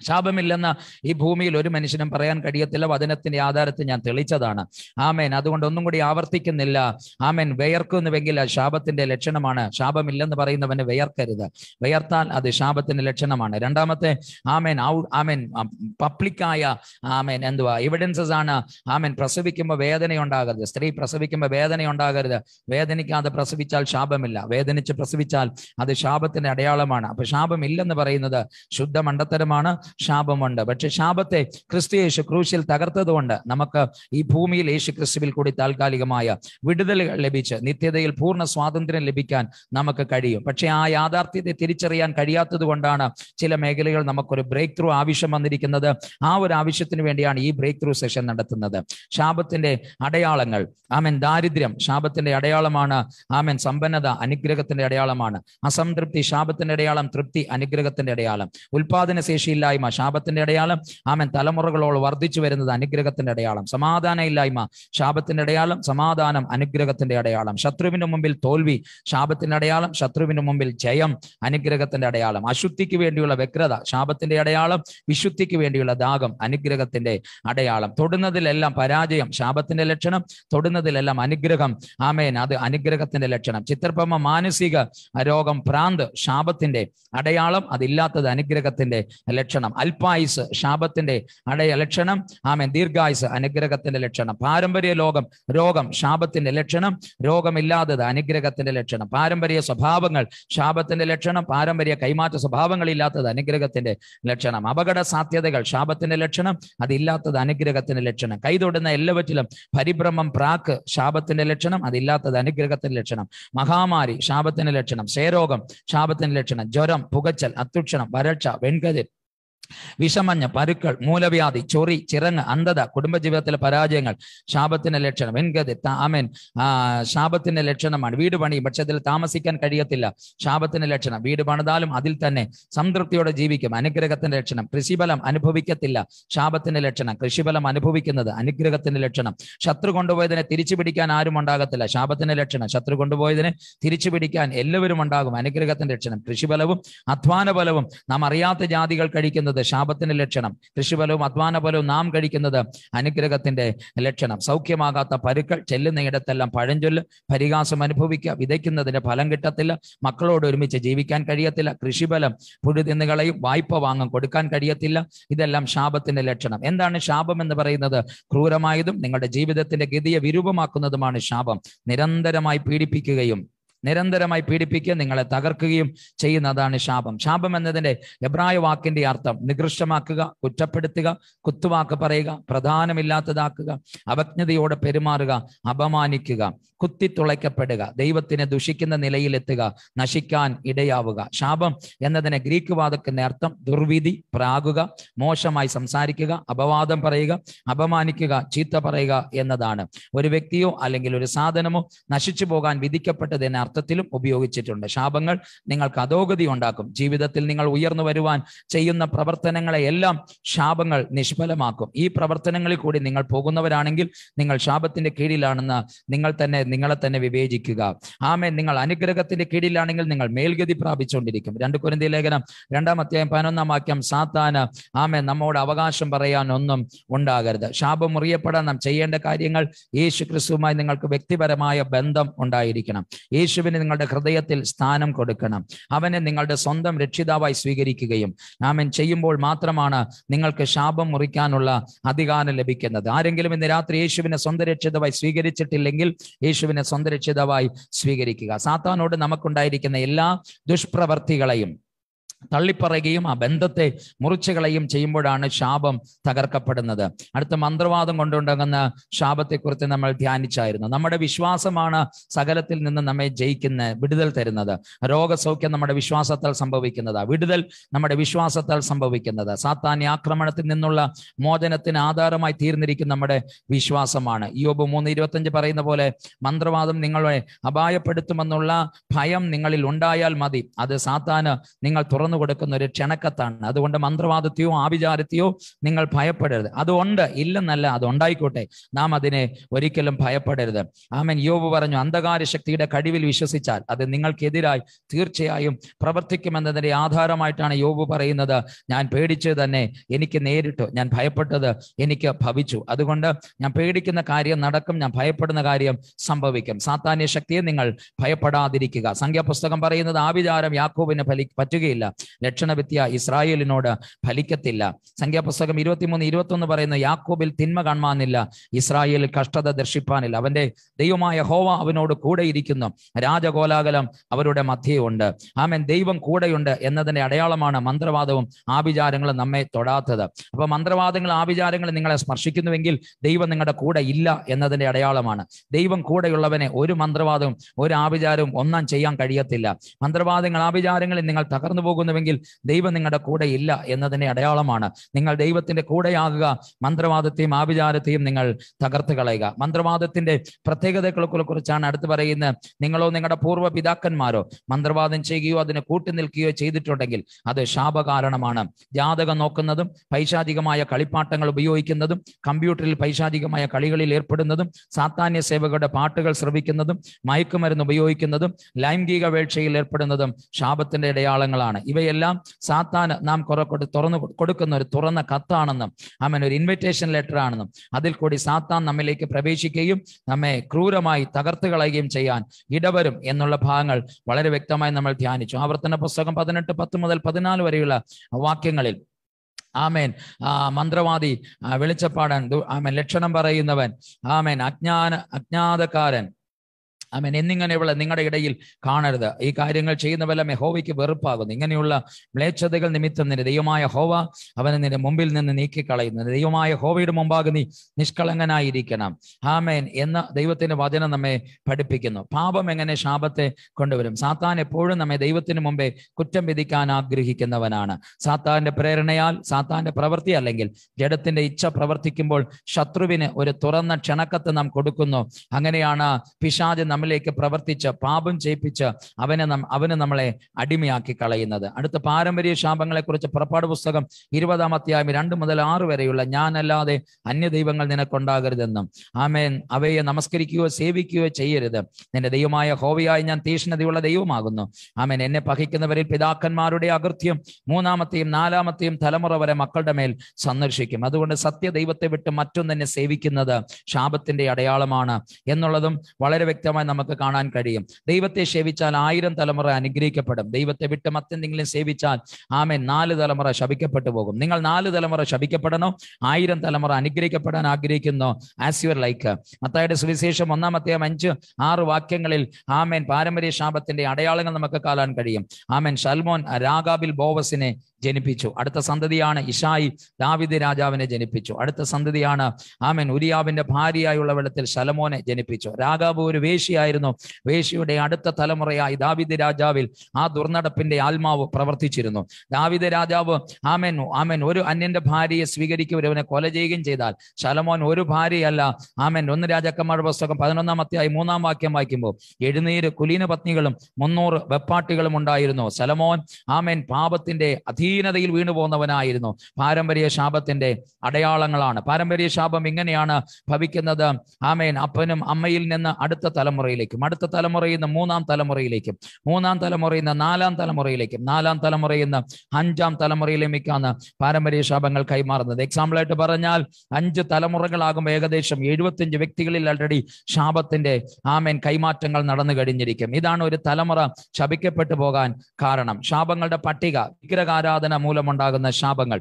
ശാപമില്ലെന്ന് ഈ ഭൂമിയിൽ ഒരു മനുഷ്യനും പറയാൻ കഴിയത്തില്ല വചനത്തിന്റെ ആധാരത്തിൽ ഞാൻ തെളിച്ചതാണ് ആമേൻ അതുകൊണ്ട് ഒന്നും കൂടി ആവർത്തിക്കുന്നില്ല ആമേൻ വിയർക്കുന്നുവെങ്കിൽ ശാപത്തിന്റെ ലക്ഷണമാണ് ശാപമില്ലെന്ന് പറയുന്നവന് വിയർക്കരുത് വിയർത്താൽ അത് ശാപത്തിന്റെ ലക്ഷണമാണ് രണ്ടാമത്തെ ആമേൻ ഔ ആമേൻ പബ്ലിക്കായ ആമേൻ എന്തുവാ എവിഡൻസസ് ആണ് ആമേൻ പ്രസവിക്കുമ്പോൾ വേദന ഉണ്ടാകരുത് സ്ത്രീ പ്രസവിക്കുമ്പോൾ വേദന ഉണ്ടാകരുത് വേദനിക്കാതെ പ്രസവിച്ചാൽ ശാപമില്ല വേദനിച്ച് പ്രസവിച്ചാൽ അത് ശാപത്തിന്റെ അടയാളമാണ് അപ്പൊ ശാപമില്ലെന്ന് പറയുന്നത് ശുദ്ധ മണ്ടത്തരമാണ് ശാപമുണ്ട് പക്ഷെ ശാപത്തെ ക്രിസ്തു യേശു ക്രൂശിൽ തകർത്തതുകൊണ്ട് നമുക്ക് ഈ ഭൂമിയിൽ യേശു ക്രിസ്തുവിൽ കൂടി താൽക്കാലികമായ വിടുതലുകൾ ലഭിച്ച് നിത്യതയിൽ പൂർണ്ണ സ്വാതന്ത്ര്യം ലഭിക്കാൻ നമുക്ക് കഴിയും പക്ഷെ ആ യാഥാർത്ഥ്യത്തെ തിരിച്ചറിയാൻ കഴിയാത്തത് കൊണ്ടാണ് ചില മേഖലകൾ നമുക്കൊരു ബ്രേക്ക് ത്രൂ ആവശ്യം വന്നിരിക്കുന്നത് ആ ഒരു ആവശ്യത്തിന് വേണ്ടിയാണ് ഈ ബ്രേക്ക് ത്രൂ സെഷൻ നടത്തുന്നത് ശാപത്തിന്റെ അടയാളങ്ങൾ ആമൻ ദാരിദ്ര്യം ശാപത്തിന്റെ അടയാളമാണ് ആമൻ സമ്പന്നത അനുഗ്രഹത്തിന്റെ അടയാളമാണ് അസംതൃപ്തി ശാപത്തിന്റെ അടയാളം തൃപ്തി അനുഗ്രഹത്തിന്റെ അടയാളം ഉൽപാദന ശേഷിയില്ല ഇല്ലായ്മ ശാപത്തിന്റെ അടയാളം ആമൻ തലമുറകളോട് വർദ്ധിച്ചു വരുന്നത് അനുഗ്രഹത്തിന്റെ അടയാളം സമാധാന ഇല്ലായ്മ ശാപത്തിന്റെ അടയാളം സമാധാനം അനുഗ്രഹത്തിന്റെ അടയാളം ശത്രുവിന് മുമ്പിൽ തോൽവി ശാപത്തിന്റെ അടയാളം ശത്രുവിന് മുമ്പിൽ ജയം അനുഗ്രഹത്തിന്റെ അടയാളം അശുദ്ധിക്ക് വേണ്ടിയുള്ള വ്യഗ്രത ശാപത്തിന്റെ അടയാളം വിശുദ്ധിക്ക് വേണ്ടിയുള്ള ദാഗം അനുഗ്രഹത്തിന്റെ അടയാളം തൊടുന്നതിലെല്ലാം പരാജയം ശാപത്തിന്റെ ലക്ഷണം തൊടുന്നതിലെല്ലാം അനുഗ്രഹം ആമേൻ അത് അനുഗ്രഹത്തിന്റെ ലക്ഷണം ചിത്രപ്പമ്മ മാനസിക രോഗം ഭ്രാന്ത് ശാപത്തിന്റെ അടയാളം അതില്ലാത്തത് അനുഗ്രഹത്തിന്റെ ലക്ഷണം ലക്ഷണം അൽപായുസ് ശാപത്തിന്റെ അടയ ലക്ഷണം ആമേൻ ദീർഘായുസ് അനുഗ്രഹത്തിന്റെ ലക്ഷണം പാരമ്പര്യ ലോകം രോഗം ശാപത്തിന്റെ ലക്ഷണം രോഗമില്ലാത്തത് അനുഗ്രഹത്തിന്റെ ലക്ഷണം പാരമ്പര്യ സ്വഭാവങ്ങൾ ശാപത്തിന്റെ ലക്ഷണം പാരമ്പര്യ കൈമാറ്റ സ്വഭാവങ്ങളില്ലാത്തത് അനുഗ്രഹത്തിന്റെ ലക്ഷണം അപകട സാധ്യതകൾ ശാപത്തിന്റെ ലക്ഷണം അതില്ലാത്തത് അനുഗ്രഹത്തിന്റെ ലക്ഷണം കൈതൊടുന്ന എല്ലാവറ്റിലും പരിഭ്രമം പ്രാക്ക് ശാപത്തിന്റെ ലക്ഷണം അതില്ലാത്തത് അനുഗ്രഹത്തിന്റെ ലക്ഷണം മഹാമാരി ശാപത്തിന്റെ ലക്ഷണം ക്ഷയരോഗം ശാപത്തിന്റെ ലക്ഷണം ജ്വരം പുകച്ചൽ അത്യുക്ഷണം വരൾച്ച വെൺകതിർ വിഷമഞ്ഞ് പരുക്കൾ മൂലവ്യാധി ചൊറി ചിറങ്ങ് അന്ധത കുടുംബജീവിതത്തിലെ പരാജയങ്ങൾ ശാപത്തിന്റെ ലക്ഷണം എൻഗതി അമേൻ ശാപത്തിന്റെ ലക്ഷണമാണ് വീട് പണി പക്ഷെ അതിൽ താമസിക്കാൻ കഴിയത്തില്ല ശാപത്തിന്റെ ലക്ഷണം വീട് പണിതാലും അതിൽ തന്നെ സംതൃപ്തിയോടെ ജീവിക്കും അനുഗ്രഹത്തിന്റെ ലക്ഷണം കൃഷിഫലം അനുഭവിക്കത്തില്ല ശാപത്തിന്റെ ലക്ഷണം കൃഷിഫലം അനുഭവിക്കുന്നത് അനുഗ്രഹത്തിന്റെ ലക്ഷണം ശത്രു കൊണ്ടുപോയതിനെ തിരിച്ചു പിടിക്കാൻ ആരും ഉണ്ടാകത്തില്ല ശാപത്തിന്റെ ലക്ഷണം ശത്രു കൊണ്ടുപോയതിനെ തിരിച്ചു പിടിക്കാൻ എല്ലാവരും ഉണ്ടാകും അനുഗ്രഹത്തിന്റെ ലക്ഷണം കൃഷിഫലവും അധ്വാന ഫലവും നാം അറിയാത്ത ജാതികൾ കഴിക്കുന്നത് കഴിക്കുന്നത് ശാപത്തിന്റെ ലക്ഷണം കൃഷിഫലവും അധ്വാനഫലവും നാം കഴിക്കുന്നത് അനുഗ്രഹത്തിന്റെ ലക്ഷണം സൗഖ്യമാകാത്ത പരുക്കൾ ചെല്ലുന്ന ഇടത്തെല്ലാം പഴഞ്ചൊല്ല് പരിഹാസം അനുഭവിക്കുക വിതയ്ക്കുന്നതിന്റെ ഫലം കിട്ടത്തില്ല മക്കളോട് ഒരുമിച്ച് ജീവിക്കാൻ കഴിയത്തില്ല കൃഷിഫലം പുഴു തിന്നുകളയും വായ്പ വാങ്ങും കൊടുക്കാൻ കഴിയത്തില്ല ഇതെല്ലാം ശാപത്തിന്റെ ലക്ഷണം എന്താണ് ശാപം എന്ന് പറയുന്നത് ക്രൂരമായതും നിങ്ങളുടെ ജീവിതത്തിന്റെ ഗതിയെ വിരൂപമാക്കുന്നതുമാണ് ശാപം നിരന്തരമായി പീഡിപ്പിക്കുകയും നിരന്തരമായി പീഡിപ്പിക്കുകയും നിങ്ങളെ തകർക്കുകയും ചെയ്യുന്നതാണ് ശാപം ശാപം എന്നതിൻ്റെ എബ്രായ വാക്കിൻ്റെ അർത്ഥം നികൃഷ്ടമാക്കുക കുറ്റപ്പെടുത്തുക കുത്തുവാക്ക് പറയുക പ്രധാനമില്ലാത്തതാക്കുക അവജ്ഞതയോടെ പെരുമാറുക അപമാനിക്കുക കുത്തിത്തുളയ്ക്കപ്പെടുക ദൈവത്തിനെ ദുഷിക്കുന്ന നിലയിലെത്തുക നശിക്കാൻ ഇടയാവുക ശാപം എന്നതിനെ ഗ്രീക്ക് വാദത്തിന്റെ അർത്ഥം ദുർവിധി പ്രാകുക മോശമായി സംസാരിക്കുക അപവാദം പറയുക അപമാനിക്കുക ചീത്ത പറയുക എന്നതാണ് ഒരു വ്യക്തിയോ അല്ലെങ്കിൽ ഒരു സാധനമോ നശിച്ചു പോകാൻ വിധിക്കപ്പെട്ടതിന് അർത്ഥത്തിലും ഉപയോഗിച്ചിട്ടുണ്ട് ശാപങ്ങൾ നിങ്ങൾക്ക് അധോഗതി ഉണ്ടാക്കും ജീവിതത്തിൽ നിങ്ങൾ ഉയർന്നു വരുവാൻ ചെയ്യുന്ന പ്രവർത്തനങ്ങളെ എല്ലാം ശാപങ്ങൾ നിഷ്ഫലമാക്കും ഈ പ്രവർത്തനങ്ങളിൽ കൂടി നിങ്ങൾ പോകുന്നവരാണെങ്കിൽ നിങ്ങൾ ശാപത്തിന്റെ കീഴിലാണെന്ന് നിങ്ങൾ തന്നെ നിങ്ങളെ തന്നെ വിവേചിക്കുക ആമേ നിങ്ങൾ അനുഗ്രഹത്തിന്റെ കീഴിലാണെങ്കിൽ നിങ്ങൾ മേൽഗതി പ്രാപിച്ചുകൊണ്ടിരിക്കും രണ്ട് കുരന്തി ലേഖനം രണ്ടാം അധ്യായം പതിനൊന്നാം വാക്യം സാത്താന് ആമേ നമ്മോട് അവകാശം പറയാൻ ഒന്നും ഉണ്ടാകരുത് ശാപം മുറിയപ്പെടാൻ നാം ചെയ്യേണ്ട കാര്യങ്ങൾ യേശു ക്രിസ്തുവുമായി നിങ്ങൾക്ക് വ്യക്തിപരമായ ബന്ധം ഉണ്ടായിരിക്കണം യേശു യേശുവിന് നിങ്ങളുടെ ഹൃദയത്തിൽ സ്ഥാനം കൊടുക്കണം അവനെ നിങ്ങളുടെ സ്വന്തം രക്ഷിതാവായി സ്വീകരിക്കുകയും ആമൻ ചെയ്യുമ്പോൾ മാത്രമാണ് നിങ്ങൾക്ക് ശാപം മുറിക്കാനുള്ള അധികാരം ലഭിക്കുന്നത് ആരെങ്കിലും ഇന്ന് രാത്രി യേശുവിനെ സ്വന്തം രക്ഷിതമായി സ്വീകരിച്ചിട്ടില്ലെങ്കിൽ യേശുവിനെ സ്വന്തം രക്ഷിതമായി സ്വീകരിക്കുക സാത്താനോട് നമുക്കുണ്ടായിരിക്കുന്ന എല്ലാ ദുഷ്പ്രവർത്തികളെയും തള്ളിപ്പറയുകയും ആ ബന്ധത്തെ മുറിച്ചുകളയും ചെയ്യുമ്പോഴാണ് ശാപം തകർക്കപ്പെടുന്നത് അടുത്ത മന്ത്രവാദം കൊണ്ടുണ്ടാകുന്ന ശാപത്തെക്കുറിച്ച് നമ്മൾ ധ്യാനിച്ചായിരുന്നു നമ്മുടെ വിശ്വാസമാണ് സകലത്തിൽ നിന്ന് നമ്മെ ജയിക്കുന്ന വിടുതൽ തരുന്നത് രോഗസൗഖ്യം നമ്മുടെ വിശ്വാസത്താൽ സംഭവിക്കുന്നത് വിടുതൽ നമ്മുടെ വിശ്വാസത്താൽ സംഭവിക്കുന്നത് സാത്താന്യ ആക്രമണത്തിൽ നിന്നുള്ള മോചനത്തിന് ആധാരമായി തീർന്നിരിക്കുന്ന നമ്മുടെ വിശ്വാസമാണ് യോബ് മൂന്ന് ഇരുപത്തഞ്ച് പറയുന്ന പോലെ മന്ത്രവാദം നിങ്ങളെ അപായപ്പെടുത്തുമെന്നുള്ള ഭയം നിങ്ങളിൽ ഉണ്ടായാൽ മതി അത് സാത്താന് നിങ്ങൾ തുറന്ന് തുറന്നു കൊടുക്കുന്ന ഒരു ക്ഷണക്കത്താണ് അതുകൊണ്ട് മന്ത്രവാദത്തെയോ ആഭിചാരത്തെയോ നിങ്ങൾ ഭയപ്പെടരുത് അതുകൊണ്ട് ഇല്ലെന്നല്ല അത് ഉണ്ടായിക്കോട്ടെ നാം അതിനെ ഒരിക്കലും ഭയപ്പെടരുത് ആമൻ യോബ് പറഞ്ഞു അന്ധകാര ശക്തിയുടെ കഴിവിൽ വിശ്വസിച്ചാൽ അത് നിങ്ങൾക്കെതിരായി തീർച്ചയായും പ്രവർത്തിക്കുമെന്നതിന്റെ ആധാരമായിട്ടാണ് യോബ് പറയുന്നത് ഞാൻ പേടിച്ച് തന്നെ എനിക്ക് നേരിട്ടു ഞാൻ ഭയപ്പെട്ടത് എനിക്ക് ഭവിച്ചു അതുകൊണ്ട് ഞാൻ പേടിക്കുന്ന കാര്യം നടക്കും ഞാൻ ഭയപ്പെടുന്ന കാര്യം സംഭവിക്കും സാത്താന്യ ശക്തിയെ നിങ്ങൾ ഭയപ്പെടാതിരിക്കുക സംഖ്യാപുസ്തകം പറയുന്നത് ആവിചാരം യാക്കോബിന് ഫലി പറ്റുകയില്ല ലക്ഷണവിദ്യ ഇസ്രായേലിനോട് ഫലിക്കത്തില്ല സംഖ്യാപുസ്തകം ഇരുപത്തിമൂന്ന് ഇരുപത്തൊന്ന് പറയുന്ന യാക്കോബിൽ തിന്മ കാണുവാനില്ല ഇസ്രായേലിൽ കഷ്ടത ദർശിപ്പാനില്ല അവന്റെ ദൈവമായ ഹോവ അവനോട് കൂടെയിരിക്കുന്നു രാജകോലാകലം അവരുടെ മധ്യയുണ്ട് ആമൻ ദൈവം കൂടെയുണ്ട് എന്നതിന്റെ അടയാളമാണ് മന്ത്രവാദവും ആഭിചാരങ്ങളും നമ്മെ തൊടാത്തത് അപ്പൊ മന്ത്രവാദങ്ങൾ ആഭിചാരങ്ങൾ നിങ്ങളെ സ്പർശിക്കുന്നുവെങ്കിൽ ദൈവം നിങ്ങളുടെ കൂടെ ഇല്ല എന്നതിന്റെ അടയാളമാണ് ദൈവം കൂടെയുള്ളവനെ ഒരു മന്ത്രവാദവും ഒരു ആഭിചാരവും ഒന്നാം ചെയ്യാൻ കഴിയത്തില്ല മന്ത്രവാദങ്ങൾ ആഭിചാരങ്ങളിൽ നിങ്ങൾ തകർന്നു പോകും പോകുന്നുവെങ്കിൽ ദൈവം നിങ്ങളുടെ കൂടെ ഇല്ല എന്നതിനെ അടയാളമാണ് നിങ്ങൾ ദൈവത്തിന്റെ കൂടെയാകുക മന്ത്രവാദത്തെയും ആഭിചാരത്തെയും നിങ്ങൾ തകർത്ത് കളയുക മന്ത്രവാദത്തിന്റെ പ്രത്യേകതകളെ കുറിച്ചാണ് അടുത്ത് പറയുന്നത് നിങ്ങളോ നിങ്ങളുടെ പൂർവ്വ പിതാക്കന്മാരോ മന്ത്രവാദം ചെയ്യുകയോ അതിന് കൂട്ടി നിൽക്കുകയോ ചെയ്തിട്ടുണ്ടെങ്കിൽ അത് ശാപകാരണമാണ് ജാതകം നോക്കുന്നതും പൈശാചികമായ കളിപ്പാട്ടങ്ങൾ ഉപയോഗിക്കുന്നതും കമ്പ്യൂട്ടറിൽ പൈശാചികമായ കളികളിൽ ഏർപ്പെടുന്നതും സാത്താന്യ സേവകരുടെ പാട്ടുകൾ ശ്രവിക്കുന്നതും മയക്കുമരുന്ന് ഉപയോഗിക്കുന്നതും ലൈംഗിക വേഴ്ചയിൽ ഏർപ്പെടുന്നതും ശാപത്തിന്റെ അടയാളങ്ങളാണ് ഇവയെല്ലാം സാത്താന് നാം കുറെ തുറന്നു കൊടുക്കുന്ന ഒരു തുറന്ന കത്താണെന്നും അവൻ ഒരു ഇൻവിറ്റേഷൻ ലെറ്റർ ആണെന്നും അതിൽ കൂടി സാത്താൻ നമ്മിലേക്ക് പ്രവേശിക്കുകയും നമ്മെ ക്രൂരമായി തകർത്ത് കളയുകയും ചെയ്യാൻ ഇടവരും എന്നുള്ള ഭാഗങ്ങൾ വളരെ വ്യക്തമായി നമ്മൾ ധ്യാനിച്ചു ആവർത്തന പുസ്തകം പതിനെട്ട് പത്ത് മുതൽ പതിനാല് വരെയുള്ള വാക്യങ്ങളിൽ ആമേൻ മന്ത്രവാദി വെളിച്ചപ്പാടൻ ആമേൻ ലക്ഷണം പറയുന്നവൻ ആമേൻ അജ്ഞാന അജ്ഞാതക്കാരൻ അമേൻ എന്നിങ്ങനെ നിങ്ങളുടെ ഇടയിൽ കാണരുത് ഈ കാര്യങ്ങൾ ചെയ്യുന്നവല്ല മെഹോവയ്ക്ക് വെറുപ്പാകുന്നു ഇങ്ങനെയുള്ള മ്ലേച്ഛതകൾ നിമിത്തം നിന്റെ ദൈവമായ ഹോവ അവനെ നിന്റെ മുമ്പിൽ നിന്ന് നീക്കിക്കളയുന്നു ദൈവമായ ഹോവയുടെ മുമ്പാകെ നീ നിഷ്കളങ്കനായിരിക്കണം ആമേൻ എന്ന ദൈവത്തിന്റെ വചനം നമ്മെ പഠിപ്പിക്കുന്നു പാപം എങ്ങനെ ശാപത്തെ കൊണ്ടുവരും സാത്താൻ എപ്പോഴും നമ്മെ ദൈവത്തിന് മുമ്പേ കുറ്റം വിധിക്കാൻ ആഗ്രഹിക്കുന്നവനാണ് സാത്താന്റെ പ്രേരണയാൽ സാത്താന്റെ പ്രവൃത്തി അല്ലെങ്കിൽ ജഡത്തിന്റെ ഇച്ഛ പ്രവർത്തിക്കുമ്പോൾ ശത്രുവിന് ഒരു തുറന്ന ക്ഷണക്കത്ത് നാം കൊടുക്കുന്നു അങ്ങനെയാണ് പിശാജ് നമ്മിലേക്ക് പ്രവർത്തിച്ച് പാപം ചെയ്യിപ്പിച്ച് അവനെ അവന് നമ്മളെ അടിമയാക്കി കളയുന്നത് അടുത്ത പാരമ്പര്യ ശാപങ്ങളെക്കുറിച്ച് പുറപ്പാട് പുസ്തകം ഇരുപതാം അധ്യായം രണ്ട് മുതൽ ആറ് വരെയുള്ള ഞാനല്ലാതെ ദൈവങ്ങൾ നിനക്കുണ്ടാകരുതെന്നും ആമേൻ അവയെ നമസ്കരിക്കുകയോ സേവിക്കുകയോ ചെയ്യരുത് നിന്റെ ദൈവമായ ഹോവിയായി ഞാൻ തീഷ്ണതയുള്ള ദൈവമാകുന്നു ആമേൻ എന്നെ പഹിക്കുന്നവരിൽ പിതാക്കന്മാരുടെ അകൃത്യം മൂന്നാമത്തെയും നാലാമത്തെയും തലമുറ വരെ മക്കളുടെ മേൽ സന്ദർശിക്കും അതുകൊണ്ട് സത്യ ദൈവത്തെ വിട്ട് മറ്റൊന്നെ സേവിക്കുന്നത് ശാപത്തിന്റെ അടയാളമാണ് എന്നുള്ളതും വളരെ വ്യക്തമായി നമുക്ക് കാണാൻ കഴിയും ദൈവത്തെ സേവിച്ചാൽ ആയിരം തലമുറ അനുഗ്രഹിക്കപ്പെടും ദൈവത്തെ വിട്ട് മറ്റെന്തെങ്കിലും സേവിച്ചാൽ ആമേ നാല് തലമുറ ശപിക്കപ്പെട്ടു പോകും നിങ്ങൾ നാല് തലമുറ ശപിക്കപ്പെടണോ ആയിരം തലമുറ അനുഗ്രഹിക്കപ്പെടാൻ ആഗ്രഹിക്കുന്നു ആസ് യുവർ ലൈക്ക് മത്തായുടെ സുവിശേഷം ഒന്നാമത്തെ അഞ്ച് ആറ് വാക്യങ്ങളിൽ ആമേൻ പാരമ്പര്യ ശാപത്തിന്റെ അടയാളങ്ങൾ നമുക്ക് കാണാൻ കഴിയും ആമേൻ സൽമോൻ രാഗാബിൽ ബോവസിനെ ജനിപ്പിച്ചു അടുത്ത സന്തതിയാണ് ഇഷായി ദാവിദ് രാജാവിനെ ജനിപ്പിച്ചു അടുത്ത സന്തതിയാണ് ആമേൻ ഉരിയാവിന്റെ ഭാര്യയായുള്ള വെള്ളത്തിൽ ശലമോനെ ജനിപ്പിച്ചു രാഗാബ് ഒരു വേശിയായി വേശ്യയായിരുന്നു വേശിയുടെ അടുത്ത തലമുറയായി ദാവിദ് രാജാവിൽ ആ ദുർനടപ്പിന്റെ ആത്മാവ് പ്രവർത്തിച്ചിരുന്നു ദാവിദ് രാജാവ് ആമൻ ആമൻ ഒരു അന്യന്റെ ഭാര്യയെ സ്വീകരിക്കുന്നവരവനെ കൊല ചെയ്യുകയും ചെയ്താൽ ശലമോൻ ഒരു ഭാര്യയല്ല ആമൻ ഒന്ന് രാജാക്കന്മാരുടെ പുസ്തകം പതിനൊന്നാം അധ്യായ മൂന്നാം വാക്യം വായിക്കുമ്പോൾ എഴുന്നീര് കുലീന പത്നികളും മുന്നൂറ് വെപ്പാട്ടികളും ഉണ്ടായിരുന്നു ശലമോൻ ആമൻ പാപത്തിന്റെ അധീനതയിൽ വീണുപോകുന്നവനായിരുന്നു പാരമ്പര്യ ശാപത്തിന്റെ അടയാളങ്ങളാണ് പാരമ്പര്യ ശാപം ഇങ്ങനെയാണ് ഭവിക്കുന്നത് ആമേൻ അപ്പനും അമ്മയിൽ നിന്ന് അടുത്ത തലമുറ തലമുറയിലേക്കും അടുത്ത തലമുറയിൽ നിന്ന് മൂന്നാം തലമുറയിലേക്കും മൂന്നാം തലമുറയിൽ നിന്ന് നാലാം തലമുറയിലേക്കും നാലാം തലമുറയിൽ നിന്ന് അഞ്ചാം തലമുറയിലേക്കാണ് പാരമ്പര്യ ശാപങ്ങൾ കൈമാറുന്നത് ആയിട്ട് പറഞ്ഞാൽ അഞ്ച് തലമുറകളാകും ഏകദേശം എഴുപത്തിയഞ്ച് വ്യക്തികളിൽ ആൾറെഡി ശാപത്തിന്റെ ആമേൻ കൈമാറ്റങ്ങൾ നടന്നു കഴിഞ്ഞിരിക്കും ഇതാണ് ഒരു തലമുറ ശപിക്കപ്പെട്ടു പോകാൻ കാരണം ശാപങ്ങളുടെ പട്ടിക വിഗ്രഹാരാധന മൂലമുണ്ടാകുന്ന ശാപങ്ങൾ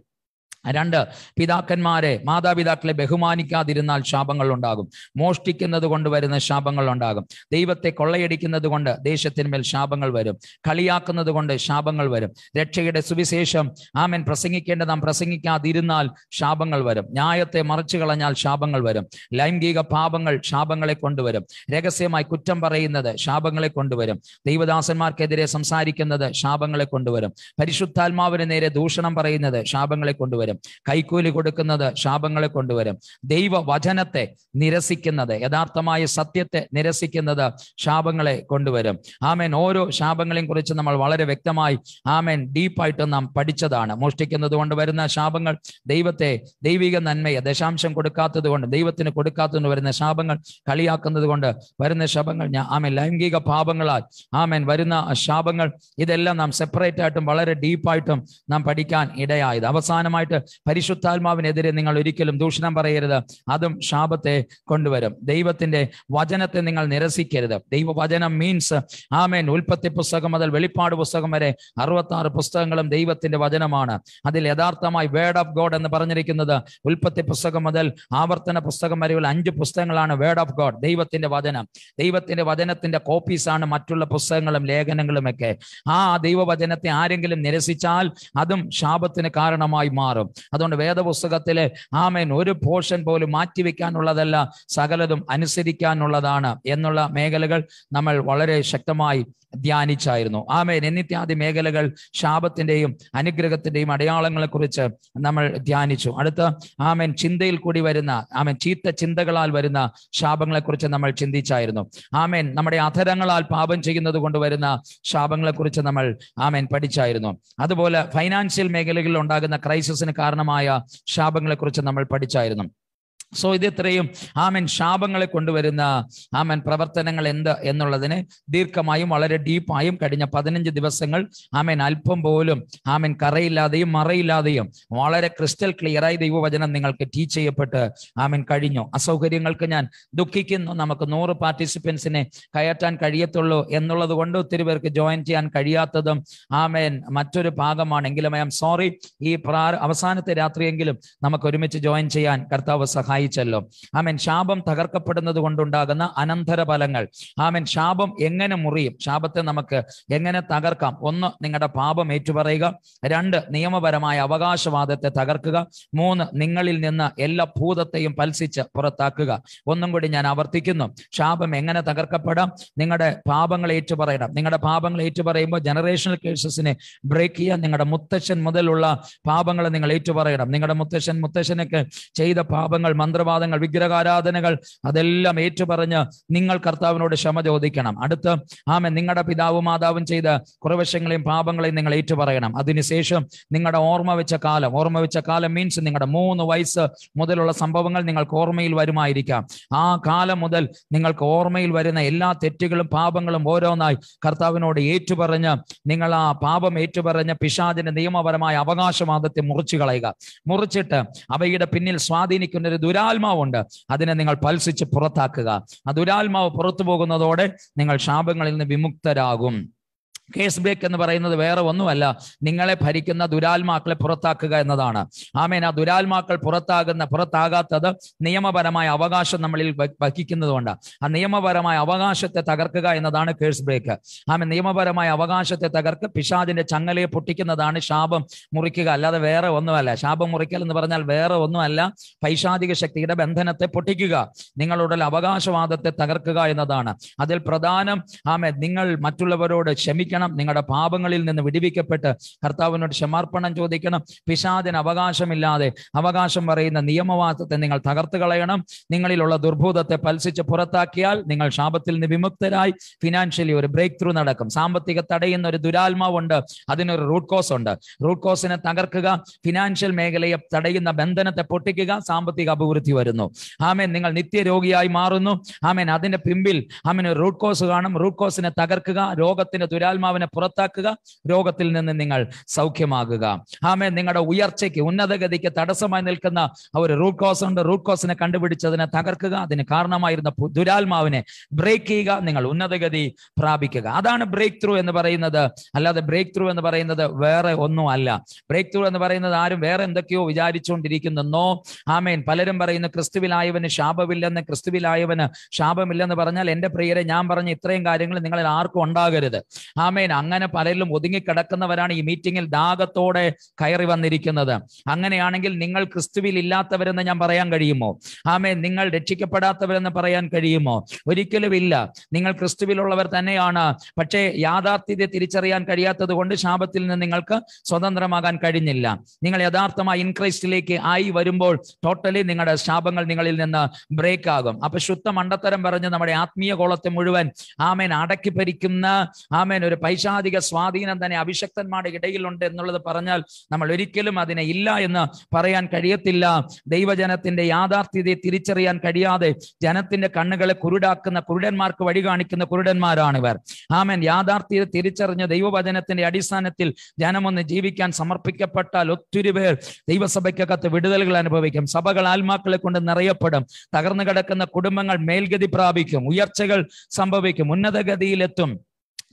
രണ്ട് പിതാക്കന്മാരെ മാതാപിതാക്കളെ ബഹുമാനിക്കാതിരുന്നാൽ ശാപങ്ങൾ ഉണ്ടാകും മോഷ്ടിക്കുന്നത് കൊണ്ട് വരുന്ന ശാപങ്ങൾ ഉണ്ടാകും ദൈവത്തെ കൊള്ളയടിക്കുന്നത് കൊണ്ട് ദേശത്തിന്മേൽ ശാപങ്ങൾ വരും കളിയാക്കുന്നത് കൊണ്ട് ശാപങ്ങൾ വരും രക്ഷയുടെ സുവിശേഷം ആമൻ പ്രസംഗിക്കേണ്ട നാം പ്രസംഗിക്കാതിരുന്നാൽ ശാപങ്ങൾ വരും ന്യായത്തെ മറിച്ചു കളഞ്ഞാൽ ശാപങ്ങൾ വരും ലൈംഗിക പാപങ്ങൾ ശാപങ്ങളെ കൊണ്ടുവരും രഹസ്യമായി കുറ്റം പറയുന്നത് ശാപങ്ങളെ കൊണ്ടുവരും ദൈവദാസന്മാർക്കെതിരെ സംസാരിക്കുന്നത് ശാപങ്ങളെ കൊണ്ടുവരും പരിശുദ്ധാത്മാവിന് നേരെ ദൂഷണം പറയുന്നത് ശാപങ്ങളെ കൊണ്ടുവരും കൊണ്ടുവരും കൈക്കൂലി കൊടുക്കുന്നത് ശാപങ്ങളെ കൊണ്ടുവരും ദൈവവചനത്തെ നിരസിക്കുന്നത് യഥാർത്ഥമായ സത്യത്തെ നിരസിക്കുന്നത് ശാപങ്ങളെ കൊണ്ടുവരും ആമേൻ ഓരോ ശാപങ്ങളെയും കുറിച്ച് നമ്മൾ വളരെ വ്യക്തമായി ആമേൻ ഡീപ്പായിട്ട് നാം പഠിച്ചതാണ് മോഷ്ടിക്കുന്നത് കൊണ്ട് വരുന്ന ശാപങ്ങൾ ദൈവത്തെ ദൈവിക നന്മയെ ദശാംശം കൊടുക്കാത്തത് കൊണ്ട് ദൈവത്തിന് കൊടുക്കാത്തതുകൊണ്ട് വരുന്ന ശാപങ്ങൾ കളിയാക്കുന്നത് കൊണ്ട് വരുന്ന ശാപങ്ങൾ ഞാൻ ആമേൻ ലൈംഗിക പാപങ്ങളാൽ ആമേൻ വരുന്ന ശാപങ്ങൾ ഇതെല്ലാം നാം സെപ്പറേറ്റ് ആയിട്ടും വളരെ ഡീപ്പായിട്ടും നാം പഠിക്കാൻ ഇടയായത് അവസാനമായിട്ട് പരിശുദ്ധാത്മാവിനെതിരെ നിങ്ങൾ ഒരിക്കലും ദൂഷണം പറയരുത് അതും ശാപത്തെ കൊണ്ടുവരും ദൈവത്തിന്റെ വചനത്തെ നിങ്ങൾ നിരസിക്കരുത് ദൈവവചനം മീൻസ് ആമേൻ ഉൽപ്പത്തി പുസ്തകം മുതൽ വെളിപ്പാട് പുസ്തകം വരെ ആറ് പുസ്തകങ്ങളും ദൈവത്തിന്റെ വചനമാണ് അതിൽ യഥാർത്ഥമായി വേർഡ് ഓഫ് ഗോഡ് എന്ന് പറഞ്ഞിരിക്കുന്നത് ഉൽപ്പത്തി പുസ്തകം മുതൽ ആവർത്തന പുസ്തകം വരെയുള്ള അഞ്ച് പുസ്തകങ്ങളാണ് വേർഡ് ഓഫ് ഗോഡ് ദൈവത്തിന്റെ വചനം ദൈവത്തിന്റെ വചനത്തിന്റെ കോപ്പീസ് ആണ് മറ്റുള്ള പുസ്തകങ്ങളും ലേഖനങ്ങളും ഒക്കെ ആ ദൈവവചനത്തെ ആരെങ്കിലും നിരസിച്ചാൽ അതും ശാപത്തിന് കാരണമായി മാറും അതുകൊണ്ട് വേദപുസ്തകത്തിലെ ആമേൻ ഒരു പോർഷൻ പോലും മാറ്റിവെക്കാനുള്ളതല്ല സകലതും അനുസരിക്കാനുള്ളതാണ് എന്നുള്ള മേഖലകൾ നമ്മൾ വളരെ ശക്തമായി ധ്യാനിച്ചായിരുന്നു ആമേൻ എന്നിത്യാദി മേഖലകൾ ശാപത്തിന്റെയും അനുഗ്രഹത്തിന്റെയും അടയാളങ്ങളെ കുറിച്ച് നമ്മൾ ധ്യാനിച്ചു അടുത്ത ആമേൻ ചിന്തയിൽ കൂടി വരുന്ന ആമേൻ ചീത്ത ചിന്തകളാൽ വരുന്ന ശാപങ്ങളെ കുറിച്ച് നമ്മൾ ചിന്തിച്ചായിരുന്നു ആമേൻ നമ്മുടെ അധരങ്ങളാൽ പാപം ചെയ്യുന്നത് കൊണ്ട് വരുന്ന ശാപങ്ങളെ കുറിച്ച് നമ്മൾ ആമേൻ പഠിച്ചായിരുന്നു അതുപോലെ ഫൈനാൻഷ്യൽ മേഖലകളിൽ ഉണ്ടാകുന്ന ക്രൈസിസിന് കാരണമായ ശാപങ്ങളെക്കുറിച്ച് നമ്മൾ പഠിച്ചായിരുന്നു സോ ഇതെത്രയും ആമൻ ശാപങ്ങളെ കൊണ്ടുവരുന്ന ആമൻ പ്രവർത്തനങ്ങൾ എന്ത് എന്നുള്ളതിനെ ദീർഘമായും വളരെ ഡീപ്പായും കഴിഞ്ഞ പതിനഞ്ച് ദിവസങ്ങൾ ആമൻ അല്പം പോലും ആമൻ കറയില്ലാതെയും മറയില്ലാതെയും വളരെ ക്രിസ്റ്റൽ ക്ലിയറായി ദൈവവചനം നിങ്ങൾക്ക് ടീച്ച് ചെയ്യപ്പെട്ട് ആമൻ കഴിഞ്ഞു അസൗകര്യങ്ങൾക്ക് ഞാൻ ദുഃഖിക്കുന്നു നമുക്ക് നൂറ് പാർട്ടിസിപ്പൻസിനെ കയറ്റാൻ കഴിയത്തുള്ളൂ എന്നുള്ളത് കൊണ്ട് ഒത്തിരി പേർക്ക് ജോയിൻ ചെയ്യാൻ കഴിയാത്തതും ആമേൻ മറ്റൊരു ഭാഗമാണ് എങ്കിലും ഐ എം സോറി ഈ അവസാനത്തെ രാത്രിയെങ്കിലും നമുക്ക് ഒരുമിച്ച് ജോയിൻ ചെയ്യാൻ കർത്താവ് സഹായി സഹായിച്ചല്ലോ ആമൻ ശാപം തകർക്കപ്പെടുന്നത് കൊണ്ടുണ്ടാകുന്ന അനന്തരഫലങ്ങൾ ആമൻ ശാപം എങ്ങനെ മുറിയും ശാപത്തെ നമുക്ക് എങ്ങനെ തകർക്കാം ഒന്ന് നിങ്ങളുടെ പാപം ഏറ്റുപറയുക രണ്ട് നിയമപരമായ അവകാശവാദത്തെ തകർക്കുക മൂന്ന് നിങ്ങളിൽ നിന്ന് എല്ലാ ഭൂതത്തെയും പൽസിച്ച് പുറത്താക്കുക ഒന്നും കൂടി ഞാൻ ആവർത്തിക്കുന്നു ശാപം എങ്ങനെ തകർക്കപ്പെടാം നിങ്ങളുടെ പാപങ്ങൾ ഏറ്റുപറയണം നിങ്ങളുടെ പാപങ്ങൾ ഏറ്റുപറയുമ്പോൾ ജനറേഷണൽ കേസസിനെ ബ്രേക്ക് ചെയ്യാൻ നിങ്ങളുടെ മുത്തശ്ശൻ മുതലുള്ള പാപങ്ങൾ നിങ്ങൾ ഏറ്റുപറയണം നിങ്ങളുടെ മുത്തശ്ശൻ മുത്തശ്ശനൊക്കെ ചെയ്ത പാപങ്ങൾ മന്ത്രവാദങ്ങൾ വിഗ്രഹാരാധനകൾ അതെല്ലാം ഏറ്റുപറഞ്ഞ് നിങ്ങൾ കർത്താവിനോട് ക്ഷമ ചോദിക്കണം അടുത്ത് ആമെ നിങ്ങളുടെ പിതാവും മാതാവും ചെയ്ത കുറവശങ്ങളെയും പാപങ്ങളെയും നിങ്ങൾ ഏറ്റുപറയണം അതിനുശേഷം നിങ്ങളുടെ ഓർമ്മ വെച്ച കാലം ഓർമ്മ വെച്ച കാലം മീൻസ് നിങ്ങളുടെ മൂന്ന് വയസ്സ് മുതലുള്ള സംഭവങ്ങൾ നിങ്ങൾക്ക് ഓർമ്മയിൽ വരുമായിരിക്കാം ആ കാലം മുതൽ നിങ്ങൾക്ക് ഓർമ്മയിൽ വരുന്ന എല്ലാ തെറ്റുകളും പാപങ്ങളും ഓരോന്നായി കർത്താവിനോട് ഏറ്റുപറഞ്ഞ് നിങ്ങൾ ആ പാപം ഏറ്റുപറഞ്ഞ് പിശാചിന്റെ നിയമപരമായ അവകാശവാദത്തെ മുറിച്ചു കളയുക മുറിച്ചിട്ട് അവയുടെ പിന്നിൽ സ്വാധീനിക്കുന്ന ഒരു ദുരാത്മാവുണ്ട് അതിനെ നിങ്ങൾ പൽസിച്ച് പുറത്താക്കുക ആ ദുരാത്മാവ് പുറത്തു പോകുന്നതോടെ നിങ്ങൾ ശാപങ്ങളിൽ നിന്ന് വിമുക്തരാകും കേസ് ബ്രേക്ക് എന്ന് പറയുന്നത് വേറെ ഒന്നുമല്ല നിങ്ങളെ ഭരിക്കുന്ന ദുരാത്മാക്കളെ പുറത്താക്കുക എന്നതാണ് ആമേൻ ആ ദുരാത്മാക്കൾ പുറത്താകുന്ന പുറത്താകാത്തത് നിയമപരമായ അവകാശം നമ്മളിൽ വഹിക്കുന്നതുകൊണ്ട് ആ നിയമപരമായ അവകാശത്തെ തകർക്കുക എന്നതാണ് കേസ് ബ്രേക്ക് ആമേ നിയമപരമായ അവകാശത്തെ തകർക്ക് പിശാദിന്റെ ചങ്ങലയെ പൊട്ടിക്കുന്നതാണ് ശാപം മുറിക്കുക അല്ലാതെ വേറെ ഒന്നുമല്ല ശാപം മുറിക്കൽ എന്ന് പറഞ്ഞാൽ വേറെ ഒന്നുമല്ല പൈശാചിക ശക്തിയുടെ ബന്ധനത്തെ പൊട്ടിക്കുക നിങ്ങളുടെ അവകാശവാദത്തെ തകർക്കുക എന്നതാണ് അതിൽ പ്രധാനം ആമേ നിങ്ങൾ മറ്റുള്ളവരോട് ക്ഷമിക്കണം ചെയ്യണം നിങ്ങളുടെ പാപങ്ങളിൽ നിന്ന് വിടിവിക്കപ്പെട്ട് കർത്താവിനോട് ക്ഷമാർപ്പണം ചോദിക്കണം പിശാദിന് അവകാശമില്ലാതെ അവകാശം പറയുന്ന നിയമവാദത്തെ നിങ്ങൾ തകർത്ത് കളയണം നിങ്ങളിലുള്ള ദുർഭൂതത്തെ പൽസിച്ച് പുറത്താക്കിയാൽ നിങ്ങൾ ശാപത്തിൽ നിന്ന് വിമുക്തരായി ഫിനാൻഷ്യലി ഒരു ബ്രേക്ക് ത്രൂ നടക്കും സാമ്പത്തിക തടയുന്ന ഒരു ദുരാത്മാവുണ്ട് അതിനൊരു റൂട്ട് കോസ് ഉണ്ട് റൂട്ട് കോസിനെ തകർക്കുക ഫിനാൻഷ്യൽ മേഖലയെ തടയുന്ന ബന്ധനത്തെ പൊട്ടിക്കുക സാമ്പത്തിക അഭിവൃദ്ധി വരുന്നു ആമേൻ നിങ്ങൾ നിത്യരോഗിയായി മാറുന്നു ആമേൻ അതിന്റെ പിമ്പിൽ ആമേൻ ഒരു റൂട്ട് കോസ് കാണും റൂട്ട് കോസിനെ തകർക്കുക രോഗത്തിന്റെ ദുരാത്മാവ് ആത്മാവിനെ പുറത്താക്കുക രോഗത്തിൽ നിന്ന് നിങ്ങൾ സൗഖ്യമാകുക ആമേ നിങ്ങളുടെ ഉയർച്ചയ്ക്ക് ഉന്നതഗതിക്ക് തടസ്സമായി നിൽക്കുന്ന ഒരു റൂട്ട് കോസ് ഉണ്ട് റൂട്ട് കോസിനെ കണ്ടുപിടിച്ചതിനെ തകർക്കുക അതിന് കാരണമായിരുന്ന ദുരാത്മാവിനെ ബ്രേക്ക് ചെയ്യുക നിങ്ങൾ ഉന്നതഗതി പ്രാപിക്കുക അതാണ് ബ്രേക്ക് ത്രൂ എന്ന് പറയുന്നത് അല്ലാതെ ബ്രേക്ക് ത്രൂ എന്ന് പറയുന്നത് വേറെ ഒന്നും അല്ല ബ്രേക്ക് ത്രൂ എന്ന് പറയുന്നത് ആരും വേറെ എന്തൊക്കെയോ വിചാരിച്ചുകൊണ്ടിരിക്കുന്നെന്നോ ആമേൻ പലരും പറയുന്നു ക്രിസ്തുവിലായവന് ശാപമില്ലെന്ന് ക്രിസ്തുവിലായവന് ശാപമില്ലെന്ന് പറഞ്ഞാൽ എൻ്റെ പ്രിയരെ ഞാൻ പറഞ്ഞ ഇത്രയും കാര്യങ്ങൾ നിങ്ങളിൽ ആർക്കും ഉണ്ടാകരുത് ആമേൻ ആമേൻ അങ്ങനെ പലരിലും ഒതുങ്ങിക്കിടക്കുന്നവരാണ് ഈ മീറ്റിംഗിൽ ദാഹത്തോടെ കയറി വന്നിരിക്കുന്നത് അങ്ങനെയാണെങ്കിൽ നിങ്ങൾ ക്രിസ്തുവിൽ ഇല്ലാത്തവരെന്ന് ഞാൻ പറയാൻ കഴിയുമോ ആമേൻ നിങ്ങൾ രക്ഷിക്കപ്പെടാത്തവരെന്ന് പറയാൻ കഴിയുമോ ഒരിക്കലും ഇല്ല നിങ്ങൾ ക്രിസ്തുവിലുള്ളവർ തന്നെയാണ് പക്ഷേ യാഥാർത്ഥ്യത്തെ തിരിച്ചറിയാൻ കഴിയാത്തത് കൊണ്ട് ശാപത്തിൽ നിന്ന് നിങ്ങൾക്ക് സ്വതന്ത്രമാകാൻ കഴിഞ്ഞില്ല നിങ്ങൾ യഥാർത്ഥമായി ഇൻക്രൈസ്റ്റിലേക്ക് ആയി വരുമ്പോൾ ടോട്ടലി നിങ്ങളുടെ ശാപങ്ങൾ നിങ്ങളിൽ നിന്ന് ബ്രേക്ക് ആകും അപ്പൊ ശുദ്ധ മണ്ടത്തരം പറഞ്ഞ് നമ്മുടെ ആത്മീയ കോളത്തെ മുഴുവൻ ആമേൻ അടക്കി ഭരിക്കുന്ന ആമേൻ ഒരു പൈശാചിക സ്വാധീനം തന്നെ അഭിഷക്തന്മാരുടെ ഇടയിലുണ്ട് എന്നുള്ളത് പറഞ്ഞാൽ നമ്മൾ ഒരിക്കലും അതിനെ ഇല്ല എന്ന് പറയാൻ കഴിയത്തില്ല ദൈവജനത്തിന്റെ യാഥാർത്ഥ്യതയെ തിരിച്ചറിയാൻ കഴിയാതെ ജനത്തിന്റെ കണ്ണുകളെ കുരുടാക്കുന്ന കുരുടന്മാർക്ക് വഴി കാണിക്കുന്ന കുരുടന്മാരാണ് ഇവർ ആമൻ യാഥാർത്ഥ്യത തിരിച്ചറിഞ്ഞ ദൈവവചനത്തിന്റെ അടിസ്ഥാനത്തിൽ ജനമൊന്ന് ജീവിക്കാൻ സമർപ്പിക്കപ്പെട്ടാൽ ഒത്തിരി പേർ ദൈവസഭയ്ക്കകത്ത് വിടുതലുകൾ അനുഭവിക്കും സഭകൾ ആത്മാക്കളെ കൊണ്ട് നിറയപ്പെടും തകർന്നു കിടക്കുന്ന കുടുംബങ്ങൾ മേൽഗതി പ്രാപിക്കും ഉയർച്ചകൾ സംഭവിക്കും ഉന്നതഗതിയിലെത്തും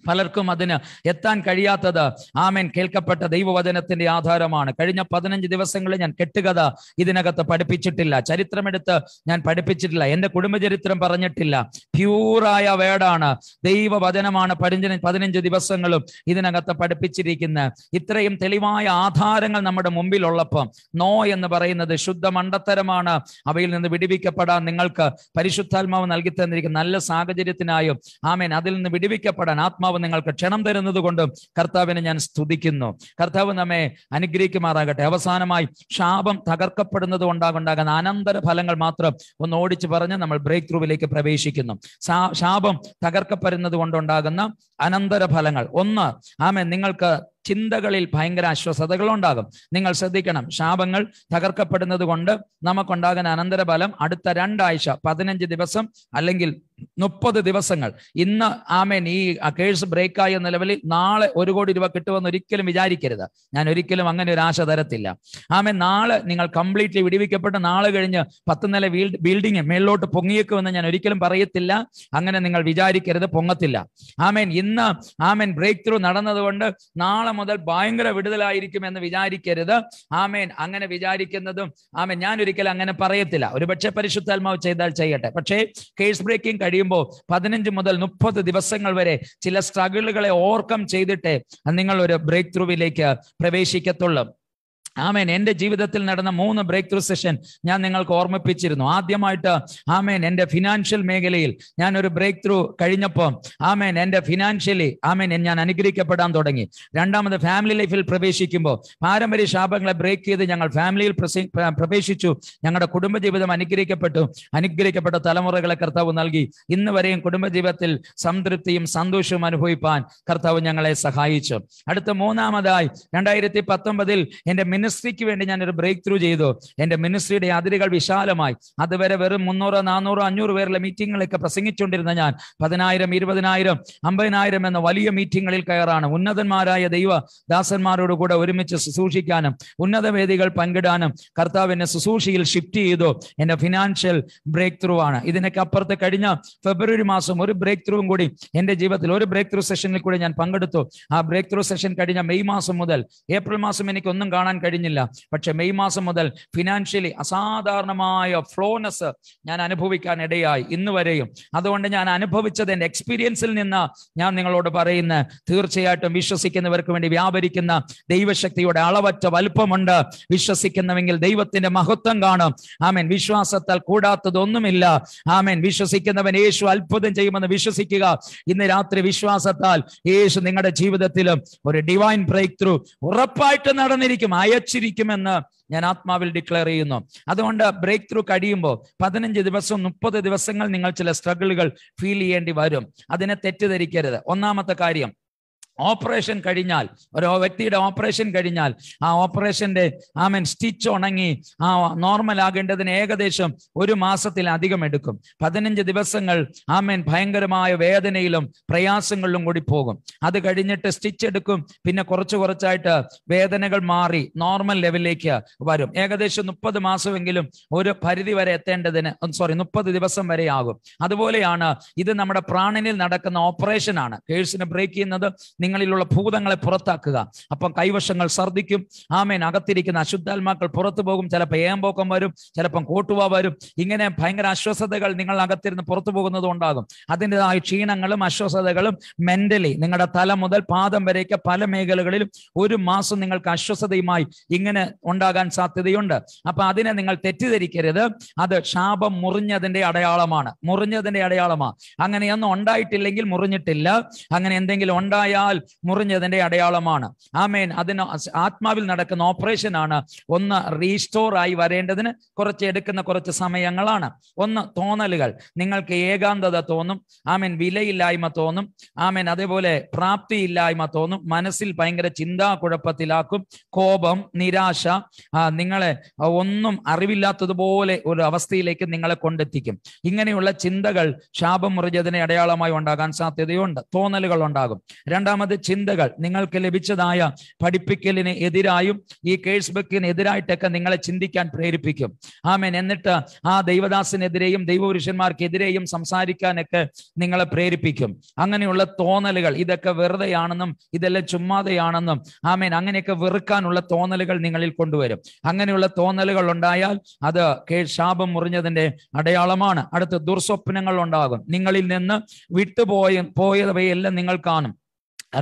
പലർക്കും അതിന് എത്താൻ കഴിയാത്തത് ആമേൻ കേൾക്കപ്പെട്ട ദൈവവചനത്തിന്റെ ആധാരമാണ് കഴിഞ്ഞ പതിനഞ്ച് ദിവസങ്ങളിൽ ഞാൻ കെട്ടുകഥ ഇതിനകത്ത് പഠിപ്പിച്ചിട്ടില്ല ചരിത്രമെടുത്ത് ഞാൻ പഠിപ്പിച്ചിട്ടില്ല എൻ്റെ കുടുംബചരിത്രം പറഞ്ഞിട്ടില്ല പ്യൂറായ വേടാണ് ദൈവവചനമാണ് പതിനഞ്ച് പതിനഞ്ച് ദിവസങ്ങളും ഇതിനകത്ത് പഠിപ്പിച്ചിരിക്കുന്നത് ഇത്രയും തെളിവായ ആധാരങ്ങൾ നമ്മുടെ മുമ്പിലുള്ളപ്പം നോ എന്ന് പറയുന്നത് ശുദ്ധ മണ്ടത്തരമാണ് അവയിൽ നിന്ന് വിടിവിക്കപ്പെടാൻ നിങ്ങൾക്ക് പരിശുദ്ധാത്മാവ് നൽകി തന്നിരിക്കുന്ന നല്ല സാഹചര്യത്തിനായും ആമേൻ അതിൽ നിന്ന് വിടിവിക്കപ്പെടാൻ ആത്മ ആത്മാവ് നിങ്ങൾക്ക് ക്ഷണം തരുന്നത് കൊണ്ട് കർത്താവിനെ ഞാൻ സ്തുതിക്കുന്നു കർത്താവ് നമ്മെ അനുഗ്രഹിക്കുമാറാകട്ടെ അവസാനമായി ശാപം തകർക്കപ്പെടുന്നത് കൊണ്ടാകുണ്ടാകുന്ന അനന്തര ഫലങ്ങൾ മാത്രം ഒന്ന് ഓടിച്ച് പറഞ്ഞ് നമ്മൾ ബ്രേക്ക് ത്രൂവിലേക്ക് പ്രവേശിക്കുന്നു ശാപം തകർക്കപ്പെടുന്നത് കൊണ്ടുണ്ടാകുന്ന അനന്തര ഫലങ്ങൾ ഒന്ന് ആമേ നിങ്ങൾക്ക് ചിന്തകളിൽ ഭയങ്കര അസ്വസ്ഥതകൾ ഉണ്ടാകും നിങ്ങൾ ശ്രദ്ധിക്കണം ശാപങ്ങൾ തകർക്കപ്പെടുന്നത് കൊണ്ട് നമുക്കുണ്ടാകുന്ന ഫലം അടുത്ത രണ്ടാഴ്ച പതിനഞ്ച് ദിവസം അല്ലെങ്കിൽ മുപ്പത് ദിവസങ്ങൾ ഇന്ന് ആമേൻ ഈ കേഴ്സ് ബ്രേക്കായി എന്ന ലെവലിൽ നാളെ ഒരു കോടി രൂപ കിട്ടുമെന്ന് ഒരിക്കലും വിചാരിക്കരുത് ഞാൻ ഒരിക്കലും അങ്ങനെ ഒരു ആശ തരത്തില്ല ആമേൻ നാളെ നിങ്ങൾ കംപ്ലീറ്റ്ലി വിടിവിക്കപ്പെട്ട് നാളെ കഴിഞ്ഞ് പത്ത് നില ബിൽഡിങ് മേളിലോട്ട് പൊങ്ങിയേക്കുമെന്ന് ഞാൻ ഒരിക്കലും പറയത്തില്ല അങ്ങനെ നിങ്ങൾ വിചാരിക്കരുത് പൊങ്ങത്തില്ല ആമേൻ ഇന്ന് ആമേൻ ബ്രേക്ക് ത്രൂ നടന്നതുകൊണ്ട് നാളെ മുതൽ ഭയങ്കര വിടുതലായിരിക്കും എന്ന് വിചാരിക്കരുത് ആമേൻ അങ്ങനെ വിചാരിക്കുന്നതും ആമേൻ ഞാൻ ഒരിക്കലും അങ്ങനെ പറയത്തില്ല പക്ഷേ പരിശുദ്ധാത്മാവ് ചെയ്താൽ ചെയ്യട്ടെ പക്ഷേ കേസ് ബ്രേക്കിംഗ് കഴിയുമ്പോൾ പതിനഞ്ച് മുതൽ മുപ്പത് ദിവസങ്ങൾ വരെ ചില സ്ട്രഗിളുകളെ ഓവർകം ചെയ്തിട്ട് നിങ്ങൾ ഒരു ബ്രേക്ക് ത്രൂവിലേക്ക് പ്രവേശിക്കത്തുള്ളൂ ആമേൻ എൻ്റെ ജീവിതത്തിൽ നടന്ന മൂന്ന് ബ്രേക്ക് ത്രൂ സെഷൻ ഞാൻ നിങ്ങൾക്ക് ഓർമ്മിപ്പിച്ചിരുന്നു ആദ്യമായിട്ട് ആമേൻ എൻ്റെ ഫിനാൻഷ്യൽ മേഖലയിൽ ഞാൻ ഒരു ബ്രേക്ക് ത്രൂ കഴിഞ്ഞപ്പോൾ ആമേൻ എൻ്റെ ഫിനാൻഷ്യലി ആമേൻ ഞാൻ അനുഗ്രഹിക്കപ്പെടാൻ തുടങ്ങി രണ്ടാമത് ഫാമിലി ലൈഫിൽ പ്രവേശിക്കുമ്പോൾ പാരമ്പര്യ ശാപങ്ങളെ ബ്രേക്ക് ചെയ്ത് ഞങ്ങൾ ഫാമിലിയിൽ പ്രവേശിച്ചു ഞങ്ങളുടെ കുടുംബജീവിതം അനുഗ്രഹിക്കപ്പെട്ടു അനുഗ്രഹിക്കപ്പെട്ട തലമുറകളെ കർത്താവ് നൽകി ഇന്ന് വരെയും കുടുംബജീവിതത്തിൽ സംതൃപ്തിയും സന്തോഷവും അനുഭവിപ്പാൻ കർത്താവ് ഞങ്ങളെ സഹായിച്ചു അടുത്ത മൂന്നാമതായി രണ്ടായിരത്തി പത്തൊമ്പതിൽ എൻ്റെ മിനിസ്ട്രിക്ക് വേണ്ടി ഞാൻ ഒരു ബ്രേക്ക് ത്രൂ ചെയ്തു എൻ്റെ മിനിസ്ട്രിയുടെ അതിരുകൾ വിശാലമായി അതുവരെ വെറും മുന്നൂറോ നാനൂറോ അഞ്ഞൂറ് പേരിലെ മീറ്റിങ്ങുകളൊക്കെ പ്രസംഗിച്ചുകൊണ്ടിരുന്ന ഞാൻ പതിനായിരം ഇരുപതിനായിരം അമ്പതിനായിരം എന്ന വലിയ മീറ്റിങ്ങുകളിൽ കയറാണ് ഉന്നതന്മാരായ ദൈവ ദാസന്മാരോട് കൂടെ ഒരുമിച്ച് ശുശ്രൂഷിക്കാനും ഉന്നത വേദികൾ പങ്കിടാനും കർത്താവ് എന്നെ ശുശ്രൂഷയിൽ ഷിഫ്റ്റ് ചെയ്തു എൻ്റെ ഫിനാൻഷ്യൽ ബ്രേക്ക് ത്രൂ ആണ് ഇതിനൊക്കെ അപ്പുറത്ത് കഴിഞ്ഞ ഫെബ്രുവരി മാസം ഒരു ബ്രേക്ക് ത്രൂവും കൂടി എൻ്റെ ജീവിതത്തിൽ ഒരു ബ്രേക്ക് ത്രൂ സെഷനിൽ കൂടി ഞാൻ പങ്കെടുത്തു ആ ബ്രേക്ക് ത്രൂ സെഷൻ കഴിഞ്ഞ മെയ് മാസം മുതൽ ഏപ്രിൽ മാസം എനിക്കൊന്നും കാണാൻ കഴിഞ്ഞില്ല പക്ഷെ മെയ് മാസം മുതൽ ഫിനാൻഷ്യലി അസാധാരണമായ ഫ്ലോനസ് ഞാൻ അനുഭവിക്കാൻ ഇടയായി ഇന്ന് വരെയും അതുകൊണ്ട് ഞാൻ അനുഭവിച്ചത് എൻ്റെ എക്സ്പീരിയൻസിൽ നിന്ന് ഞാൻ നിങ്ങളോട് പറയുന്ന തീർച്ചയായിട്ടും വിശ്വസിക്കുന്നവർക്ക് വേണ്ടി വ്യാപരിക്കുന്ന ദൈവശക്തിയുടെ അളവറ്റ വലുപ്പമുണ്ട് വിശ്വസിക്കുന്നവെങ്കിൽ ദൈവത്തിന്റെ മഹത്വം കാണും ആമേൻ വിശ്വാസത്താൽ കൂടാത്തതൊന്നുമില്ല ആമേൻ വിശ്വസിക്കുന്നവൻ യേശു അത്ഭുതം ചെയ്യുമെന്ന് വിശ്വസിക്കുക ഇന്ന് രാത്രി വിശ്വാസത്താൽ യേശു നിങ്ങളുടെ ജീവിതത്തിലും ഒരു ഡിവൈൻ ബ്രേക്ക് ത്രൂ ഉറപ്പായിട്ട് നടന്നിരിക്കും അയ നിലച്ചിരിക്കുമെന്ന് ഞാൻ ആത്മാവിൽ ഡിക്ലെയർ ചെയ്യുന്നു അതുകൊണ്ട് ബ്രേക്ക് ത്രൂ കഴിയുമ്പോൾ പതിനഞ്ച് ദിവസം മുപ്പത് ദിവസങ്ങൾ നിങ്ങൾ ചില സ്ട്രഗിളുകൾ ഫീൽ ചെയ്യേണ്ടി വരും അതിനെ തെറ്റിദ്ധരിക്കരുത് ഒന്നാമത്തെ കാര്യം ഓപ്പറേഷൻ കഴിഞ്ഞാൽ ഒരു വ്യക്തിയുടെ ഓപ്പറേഷൻ കഴിഞ്ഞാൽ ആ ഓപ്പറേഷന്റെ മീൻ സ്റ്റിച്ച് ഉണങ്ങി ആ നോർമൽ ആകേണ്ടതിന് ഏകദേശം ഒരു മാസത്തിലധികം എടുക്കും പതിനഞ്ച് ദിവസങ്ങൾ മീൻ ഭയങ്കരമായ വേദനയിലും പ്രയാസങ്ങളിലും കൂടി പോകും അത് കഴിഞ്ഞിട്ട് സ്റ്റിച്ച് എടുക്കും പിന്നെ കുറച്ച് കുറച്ചായിട്ട് വേദനകൾ മാറി നോർമൽ ലെവലിലേക്ക് വരും ഏകദേശം മുപ്പത് മാസമെങ്കിലും ഒരു പരിധി വരെ എത്തേണ്ടതിന് സോറി മുപ്പത് ദിവസം വരെ ആകും അതുപോലെയാണ് ഇത് നമ്മുടെ പ്രാണനിൽ നടക്കുന്ന ഓപ്പറേഷൻ ആണ് കേഴ്സിനെ ബ്രേക്ക് ചെയ്യുന്നത് നിങ്ങളിലുള്ള ഭൂതങ്ങളെ പുറത്താക്കുക അപ്പം കൈവശങ്ങൾ ഛർദ്ദിക്കും ആമേൻ അകത്തിരിക്കുന്ന അശുദ്ധാത്മാക്കൾ പുറത്തു പോകും ചിലപ്പോൾ ഏമ്പോക്കം വരും ചിലപ്പം കോട്ടുവ വരും ഇങ്ങനെ ഭയങ്കര അസ്വസ്ഥതകൾ നിങ്ങൾ അകത്തിരുന്ന് പുറത്തു പോകുന്നത് ഉണ്ടാകും അതിൻ്റെതായ ക്ഷീണങ്ങളും അസ്വസ്ഥതകളും മെന്റലി നിങ്ങളുടെ തല മുതൽ പാദം വരേക്ക് പല മേഖലകളിലും ഒരു മാസം നിങ്ങൾക്ക് അസ്വസ്ഥതയുമായി ഇങ്ങനെ ഉണ്ടാകാൻ സാധ്യതയുണ്ട് അപ്പൊ അതിനെ നിങ്ങൾ തെറ്റിദ്ധരിക്കരുത് അത് ശാപം മുറിഞ്ഞതിന്റെ അടയാളമാണ് മുറിഞ്ഞതിന്റെ അടയാളമാണ് അങ്ങനെയൊന്നും ഉണ്ടായിട്ടില്ലെങ്കിൽ മുറിഞ്ഞിട്ടില്ല അങ്ങനെ എന്തെങ്കിലും ഉണ്ടായാൽ മുറിഞ്ഞതിന്റെ അടയാളമാണ് ആമേൻ അതിന് ആത്മാവിൽ നടക്കുന്ന ഓപ്പറേഷൻ ആണ് ഒന്ന് റീസ്റ്റോർ ആയി വരേണ്ടതിന് കുറച്ച് എടുക്കുന്ന കുറച്ച് സമയങ്ങളാണ് ഒന്ന് തോന്നലുകൾ നിങ്ങൾക്ക് ഏകാന്തത തോന്നും ആമേൻ വിലയില്ലായ്മ തോന്നും ആമേൻ അതേപോലെ പ്രാപ്തിയില്ലായ്മ തോന്നും മനസ്സിൽ ഭയങ്കര ചിന്താ കുഴപ്പത്തിലാക്കും കോപം നിരാശ നിങ്ങളെ ഒന്നും അറിവില്ലാത്തതുപോലെ ഒരു അവസ്ഥയിലേക്ക് നിങ്ങളെ കൊണ്ടെത്തിക്കും ഇങ്ങനെയുള്ള ചിന്തകൾ ശാപം മുറിഞ്ഞതിനെ അടയാളമായി ഉണ്ടാകാൻ സാധ്യതയുണ്ട് തോന്നലുകൾ ഉണ്ടാകും രണ്ടാമത് അപരാധ ചിന്തകൾ നിങ്ങൾക്ക് ലഭിച്ചതായ പഠിപ്പിക്കലിന് എതിരായും ഈ കേഴ്സ് ബുക്കിന് എതിരായിട്ടൊക്കെ നിങ്ങളെ ചിന്തിക്കാൻ പ്രേരിപ്പിക്കും ആമേൻ എന്നിട്ട് ആ ദൈവദാസിനെതിരെയും ദൈവപുരുഷന്മാർക്കെതിരെയും സംസാരിക്കാനൊക്കെ നിങ്ങളെ പ്രേരിപ്പിക്കും അങ്ങനെയുള്ള തോന്നലുകൾ ഇതൊക്കെ വെറുതെയാണെന്നും ഇതെല്ലാം ചുമ്മാതെയാണെന്നും ആമേൻ അങ്ങനെയൊക്കെ വെറുക്കാനുള്ള തോന്നലുകൾ നിങ്ങളിൽ കൊണ്ടുവരും അങ്ങനെയുള്ള തോന്നലുകൾ ഉണ്ടായാൽ അത് ശാപം മുറിഞ്ഞതിന്റെ അടയാളമാണ് അടുത്ത ദുർസ്വപ്നങ്ങൾ ഉണ്ടാകും നിങ്ങളിൽ നിന്ന് വിട്ടുപോയ പോയവയെല്ലാം നിങ്ങൾ കാണും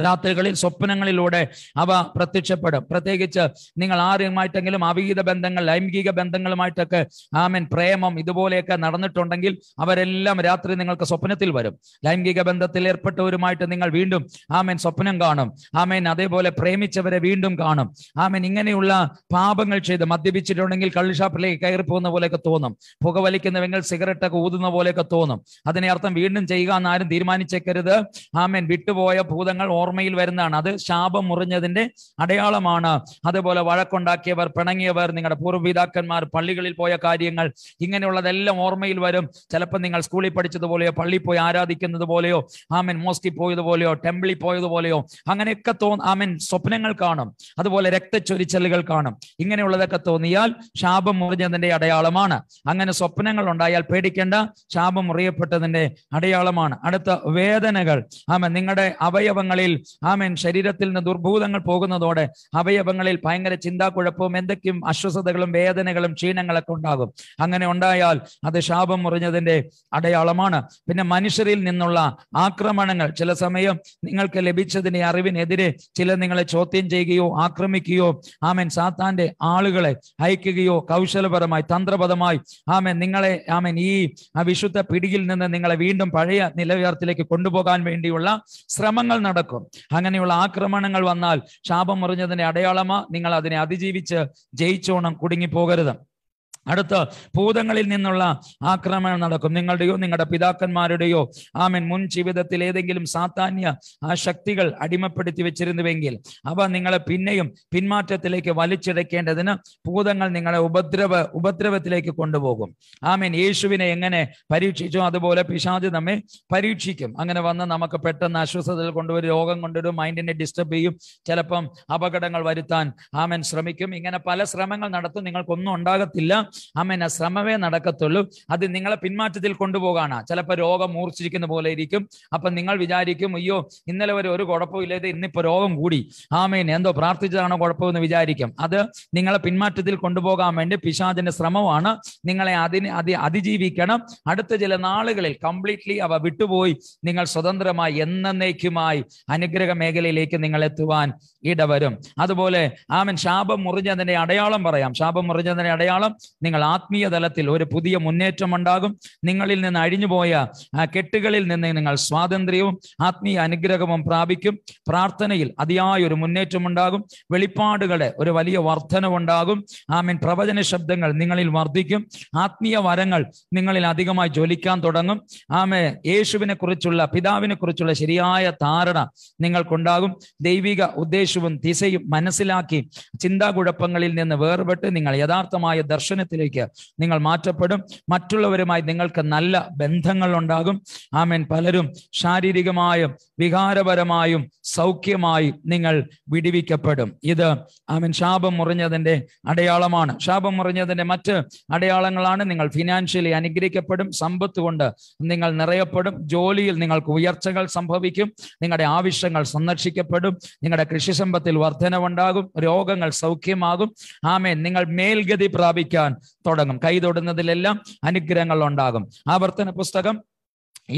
രാത്രികളിൽ സ്വപ്നങ്ങളിലൂടെ അവ പ്രത്യക്ഷപ്പെടും പ്രത്യേകിച്ച് നിങ്ങൾ ആരുമായിട്ടെങ്കിലും അവിഹിത ബന്ധങ്ങൾ ലൈംഗിക ബന്ധങ്ങളുമായിട്ടൊക്കെ ആമൻ പ്രേമം ഇതുപോലെയൊക്കെ നടന്നിട്ടുണ്ടെങ്കിൽ അവരെല്ലാം രാത്രി നിങ്ങൾക്ക് സ്വപ്നത്തിൽ വരും ലൈംഗിക ബന്ധത്തിൽ ഏർപ്പെട്ടവരുമായിട്ട് നിങ്ങൾ വീണ്ടും ആമേൻ സ്വപ്നം കാണും ആമേൻ അതേപോലെ പ്രേമിച്ചവരെ വീണ്ടും കാണും ആമേൻ ഇങ്ങനെയുള്ള പാപങ്ങൾ ചെയ്ത് മദ്യപിച്ചിട്ടുണ്ടെങ്കിൽ കള്ളിഷാപ്പിലേക്ക് കയറി പോകുന്ന പോലെയൊക്കെ തോന്നും പുകവലിക്കുന്നവെങ്കിൽ സിഗരറ്റൊക്കെ ഊതുന്ന പോലെയൊക്കെ തോന്നും അതിനെ അർത്ഥം വീണ്ടും ചെയ്യുക എന്ന് തീരുമാനിച്ചേക്കരുത് ആമേൻ വിട്ടുപോയ ഭൂതങ്ങൾ ഓർമ്മയിൽ വരുന്നതാണ് അത് ശാപം മുറിഞ്ഞതിന്റെ അടയാളമാണ് അതുപോലെ വഴക്കുണ്ടാക്കിയവർ പിണങ്ങിയവർ നിങ്ങളുടെ പൂർവ്വപിതാക്കന്മാർ പള്ളികളിൽ പോയ കാര്യങ്ങൾ ഇങ്ങനെയുള്ളതെല്ലാം ഓർമ്മയിൽ വരും ചിലപ്പോൾ നിങ്ങൾ സ്കൂളിൽ പഠിച്ചതുപോലെയോ പള്ളിയിൽ പോയി ആരാധിക്കുന്നത് പോലെയോ ആമൻ മോസ്കിൽ പോയതുപോലെയോ ടെമ്പിളിൽ പോയതുപോലെയോ അങ്ങനെയൊക്കെ തോന്നും ആമൻ സ്വപ്നങ്ങൾ കാണും അതുപോലെ രക്തച്ചൊരിച്ചലുകൾ കാണും ഇങ്ങനെയുള്ളതൊക്കെ തോന്നിയാൽ ശാപം മുറിഞ്ഞതിന്റെ അടയാളമാണ് അങ്ങനെ സ്വപ്നങ്ങൾ ഉണ്ടായാൽ പേടിക്കേണ്ട ശാപം മുറിയപ്പെട്ടതിന്റെ അടയാളമാണ് അടുത്ത വേദനകൾ ആമൻ നിങ്ങളുടെ അവയവങ്ങളിൽ അവയവങ്ങളിൽ ആമേൻ ശരീരത്തിൽ നിന്ന് ദുർഭൂതങ്ങൾ പോകുന്നതോടെ അവയവങ്ങളിൽ ഭയങ്കര ചിന്താക്കുഴപ്പവും എന്തൊക്കെയും അസ്വസ്ഥതകളും വേദനകളും ക്ഷീണങ്ങളൊക്കെ ഉണ്ടാകും അങ്ങനെ ഉണ്ടായാൽ അത് ശാപം മുറിഞ്ഞതിന്റെ അടയാളമാണ് പിന്നെ മനുഷ്യരിൽ നിന്നുള്ള ആക്രമണങ്ങൾ ചില സമയം നിങ്ങൾക്ക് ലഭിച്ചതിന്റെ അറിവിനെതിരെ ചില നിങ്ങളെ ചോദ്യം ചെയ്യുകയോ ആക്രമിക്കുകയോ ആമേൻ സാത്താന്റെ ആളുകളെ അയക്കുകയോ കൗശലപരമായി തന്ത്രപരമായി ആമേൻ നിങ്ങളെ ആമേൻ ഈ വിശുദ്ധ പിടിയിൽ നിന്ന് നിങ്ങളെ വീണ്ടും പഴയ നിലവാരത്തിലേക്ക് കൊണ്ടുപോകാൻ വേണ്ടിയുള്ള ശ്രമങ്ങൾ നടക്കും ഉണ്ടാക്കും അങ്ങനെയുള്ള ആക്രമണങ്ങൾ വന്നാൽ ശാപം മറിഞ്ഞതിന്റെ അടയാളമാ നിങ്ങൾ അതിനെ അതിജീവിച്ച് ജയിച്ചോണം കുടുങ്ങിപ്പോകരുത് അടുത്ത് ഭൂതങ്ങളിൽ നിന്നുള്ള ആക്രമണം നടക്കും നിങ്ങളുടെയോ നിങ്ങളുടെ പിതാക്കന്മാരുടെയോ ആമേൻ മുൻ ജീവിതത്തിൽ ഏതെങ്കിലും സാത്താന്യ ആ ശക്തികൾ അടിമപ്പെടുത്തി വെച്ചിരുന്നുവെങ്കിൽ അവ നിങ്ങളെ പിന്നെയും പിന്മാറ്റത്തിലേക്ക് വലിച്ചെടുക്കേണ്ടതിന് ഭൂതങ്ങൾ നിങ്ങളെ ഉപദ്രവ ഉപദ്രവത്തിലേക്ക് കൊണ്ടുപോകും ആമേൻ യേശുവിനെ എങ്ങനെ പരീക്ഷിച്ചോ അതുപോലെ പിശാജ് നമ്മെ പരീക്ഷിക്കും അങ്ങനെ വന്ന് നമുക്ക് പെട്ടെന്ന് അസ്വസ്ഥതയിൽ കൊണ്ടുവരും രോഗം കൊണ്ടുവരും മൈൻഡിനെ ഡിസ്റ്റർബ് ചെയ്യും ചിലപ്പം അപകടങ്ങൾ വരുത്താൻ ആമൻ ശ്രമിക്കും ഇങ്ങനെ പല ശ്രമങ്ങൾ നടത്തും നിങ്ങൾക്കൊന്നും ഉണ്ടാകത്തില്ല അമ്മേന ശ്രമമേ നടക്കത്തുള്ളൂ അത് നിങ്ങളെ പിന്മാറ്റത്തിൽ കൊണ്ടുപോകാണ് ചിലപ്പോൾ രോഗം മൂർച്ഛിക്കുന്ന പോലെ ഇരിക്കും അപ്പം നിങ്ങൾ വിചാരിക്കും അയ്യോ ഇന്നലെ വരെ ഒരു കുഴപ്പവും ഇല്ലാതെ ഇന്നിപ്പോൾ രോഗം കൂടി ആമേൻ എന്തോ പ്രാർത്ഥിച്ചതാണോ കുഴപ്പമെന്ന് വിചാരിക്കും അത് നിങ്ങളെ പിന്മാറ്റത്തിൽ കൊണ്ടുപോകാൻ വേണ്ടി പിശാദിന്റെ ശ്രമമാണ് നിങ്ങളെ അതിന് അതി അതിജീവിക്കണം അടുത്ത ചില നാളുകളിൽ കംപ്ലീറ്റ്ലി അവ വിട്ടുപോയി നിങ്ങൾ സ്വതന്ത്രമായി എന്നേക്കുമായി അനുഗ്രഹ മേഖലയിലേക്ക് നിങ്ങൾ എത്തുവാൻ ഇടവരും അതുപോലെ ആമൻ ശാപം മുറിഞ്ഞതിന്റെ അടയാളം പറയാം ശാപം മുറിഞ്ഞതിന്റെ അടയാളം നിങ്ങൾ ആത്മീയ തലത്തിൽ ഒരു പുതിയ മുന്നേറ്റം ഉണ്ടാകും നിങ്ങളിൽ നിന്ന് അഴിഞ്ഞുപോയ ആ കെട്ടുകളിൽ നിന്ന് നിങ്ങൾ സ്വാതന്ത്ര്യവും ആത്മീയ അനുഗ്രഹവും പ്രാപിക്കും പ്രാർത്ഥനയിൽ അതിയായ ഒരു മുന്നേറ്റം ഉണ്ടാകും വെളിപ്പാടുകളെ ഒരു വലിയ വർധനവുണ്ടാകും ആമീൻ പ്രവചന ശബ്ദങ്ങൾ നിങ്ങളിൽ വർദ്ധിക്കും ആത്മീയ വരങ്ങൾ നിങ്ങളിൽ അധികമായി ജ്വലിക്കാൻ തുടങ്ങും ആമേ യേശുവിനെ കുറിച്ചുള്ള പിതാവിനെ കുറിച്ചുള്ള ശരിയായ ധാരണ നിങ്ങൾക്കുണ്ടാകും ദൈവിക ഉദ്ദേശവും ദിശയും മനസ്സിലാക്കി ചിന്താകുഴപ്പങ്ങളിൽ നിന്ന് വേർപെട്ട് നിങ്ങൾ യഥാർത്ഥമായ ദർശന ജ്ഞാനത്തിലേക്ക് നിങ്ങൾ മാറ്റപ്പെടും മറ്റുള്ളവരുമായി നിങ്ങൾക്ക് നല്ല ബന്ധങ്ങൾ ഉണ്ടാകും ആമേൻ പലരും ശാരീരികമായും വികാരപരമായും സൗഖ്യമായി നിങ്ങൾ വിടിവിക്കപ്പെടും ഇത് ആമൻ ശാപം മുറിഞ്ഞതിൻ്റെ അടയാളമാണ് ശാപം മുറിഞ്ഞതിൻ്റെ മറ്റ് അടയാളങ്ങളാണ് നിങ്ങൾ ഫിനാൻഷ്യലി അനുഗ്രഹിക്കപ്പെടും സമ്പത്ത് കൊണ്ട് നിങ്ങൾ നിറയപ്പെടും ജോലിയിൽ നിങ്ങൾക്ക് ഉയർച്ചകൾ സംഭവിക്കും നിങ്ങളുടെ ആവശ്യങ്ങൾ സന്ദർശിക്കപ്പെടും നിങ്ങളുടെ കൃഷി സമ്പത്തിൽ വർധനവുണ്ടാകും രോഗങ്ങൾ സൗഖ്യമാകും ആമേൻ നിങ്ങൾ മേൽഗതി പ്രാപിക്കാൻ തുടങ്ങും കൈതൊടുന്നതിലെല്ലാം അനുഗ്രഹങ്ങൾ ഉണ്ടാകും ആവർത്തന പുസ്തകം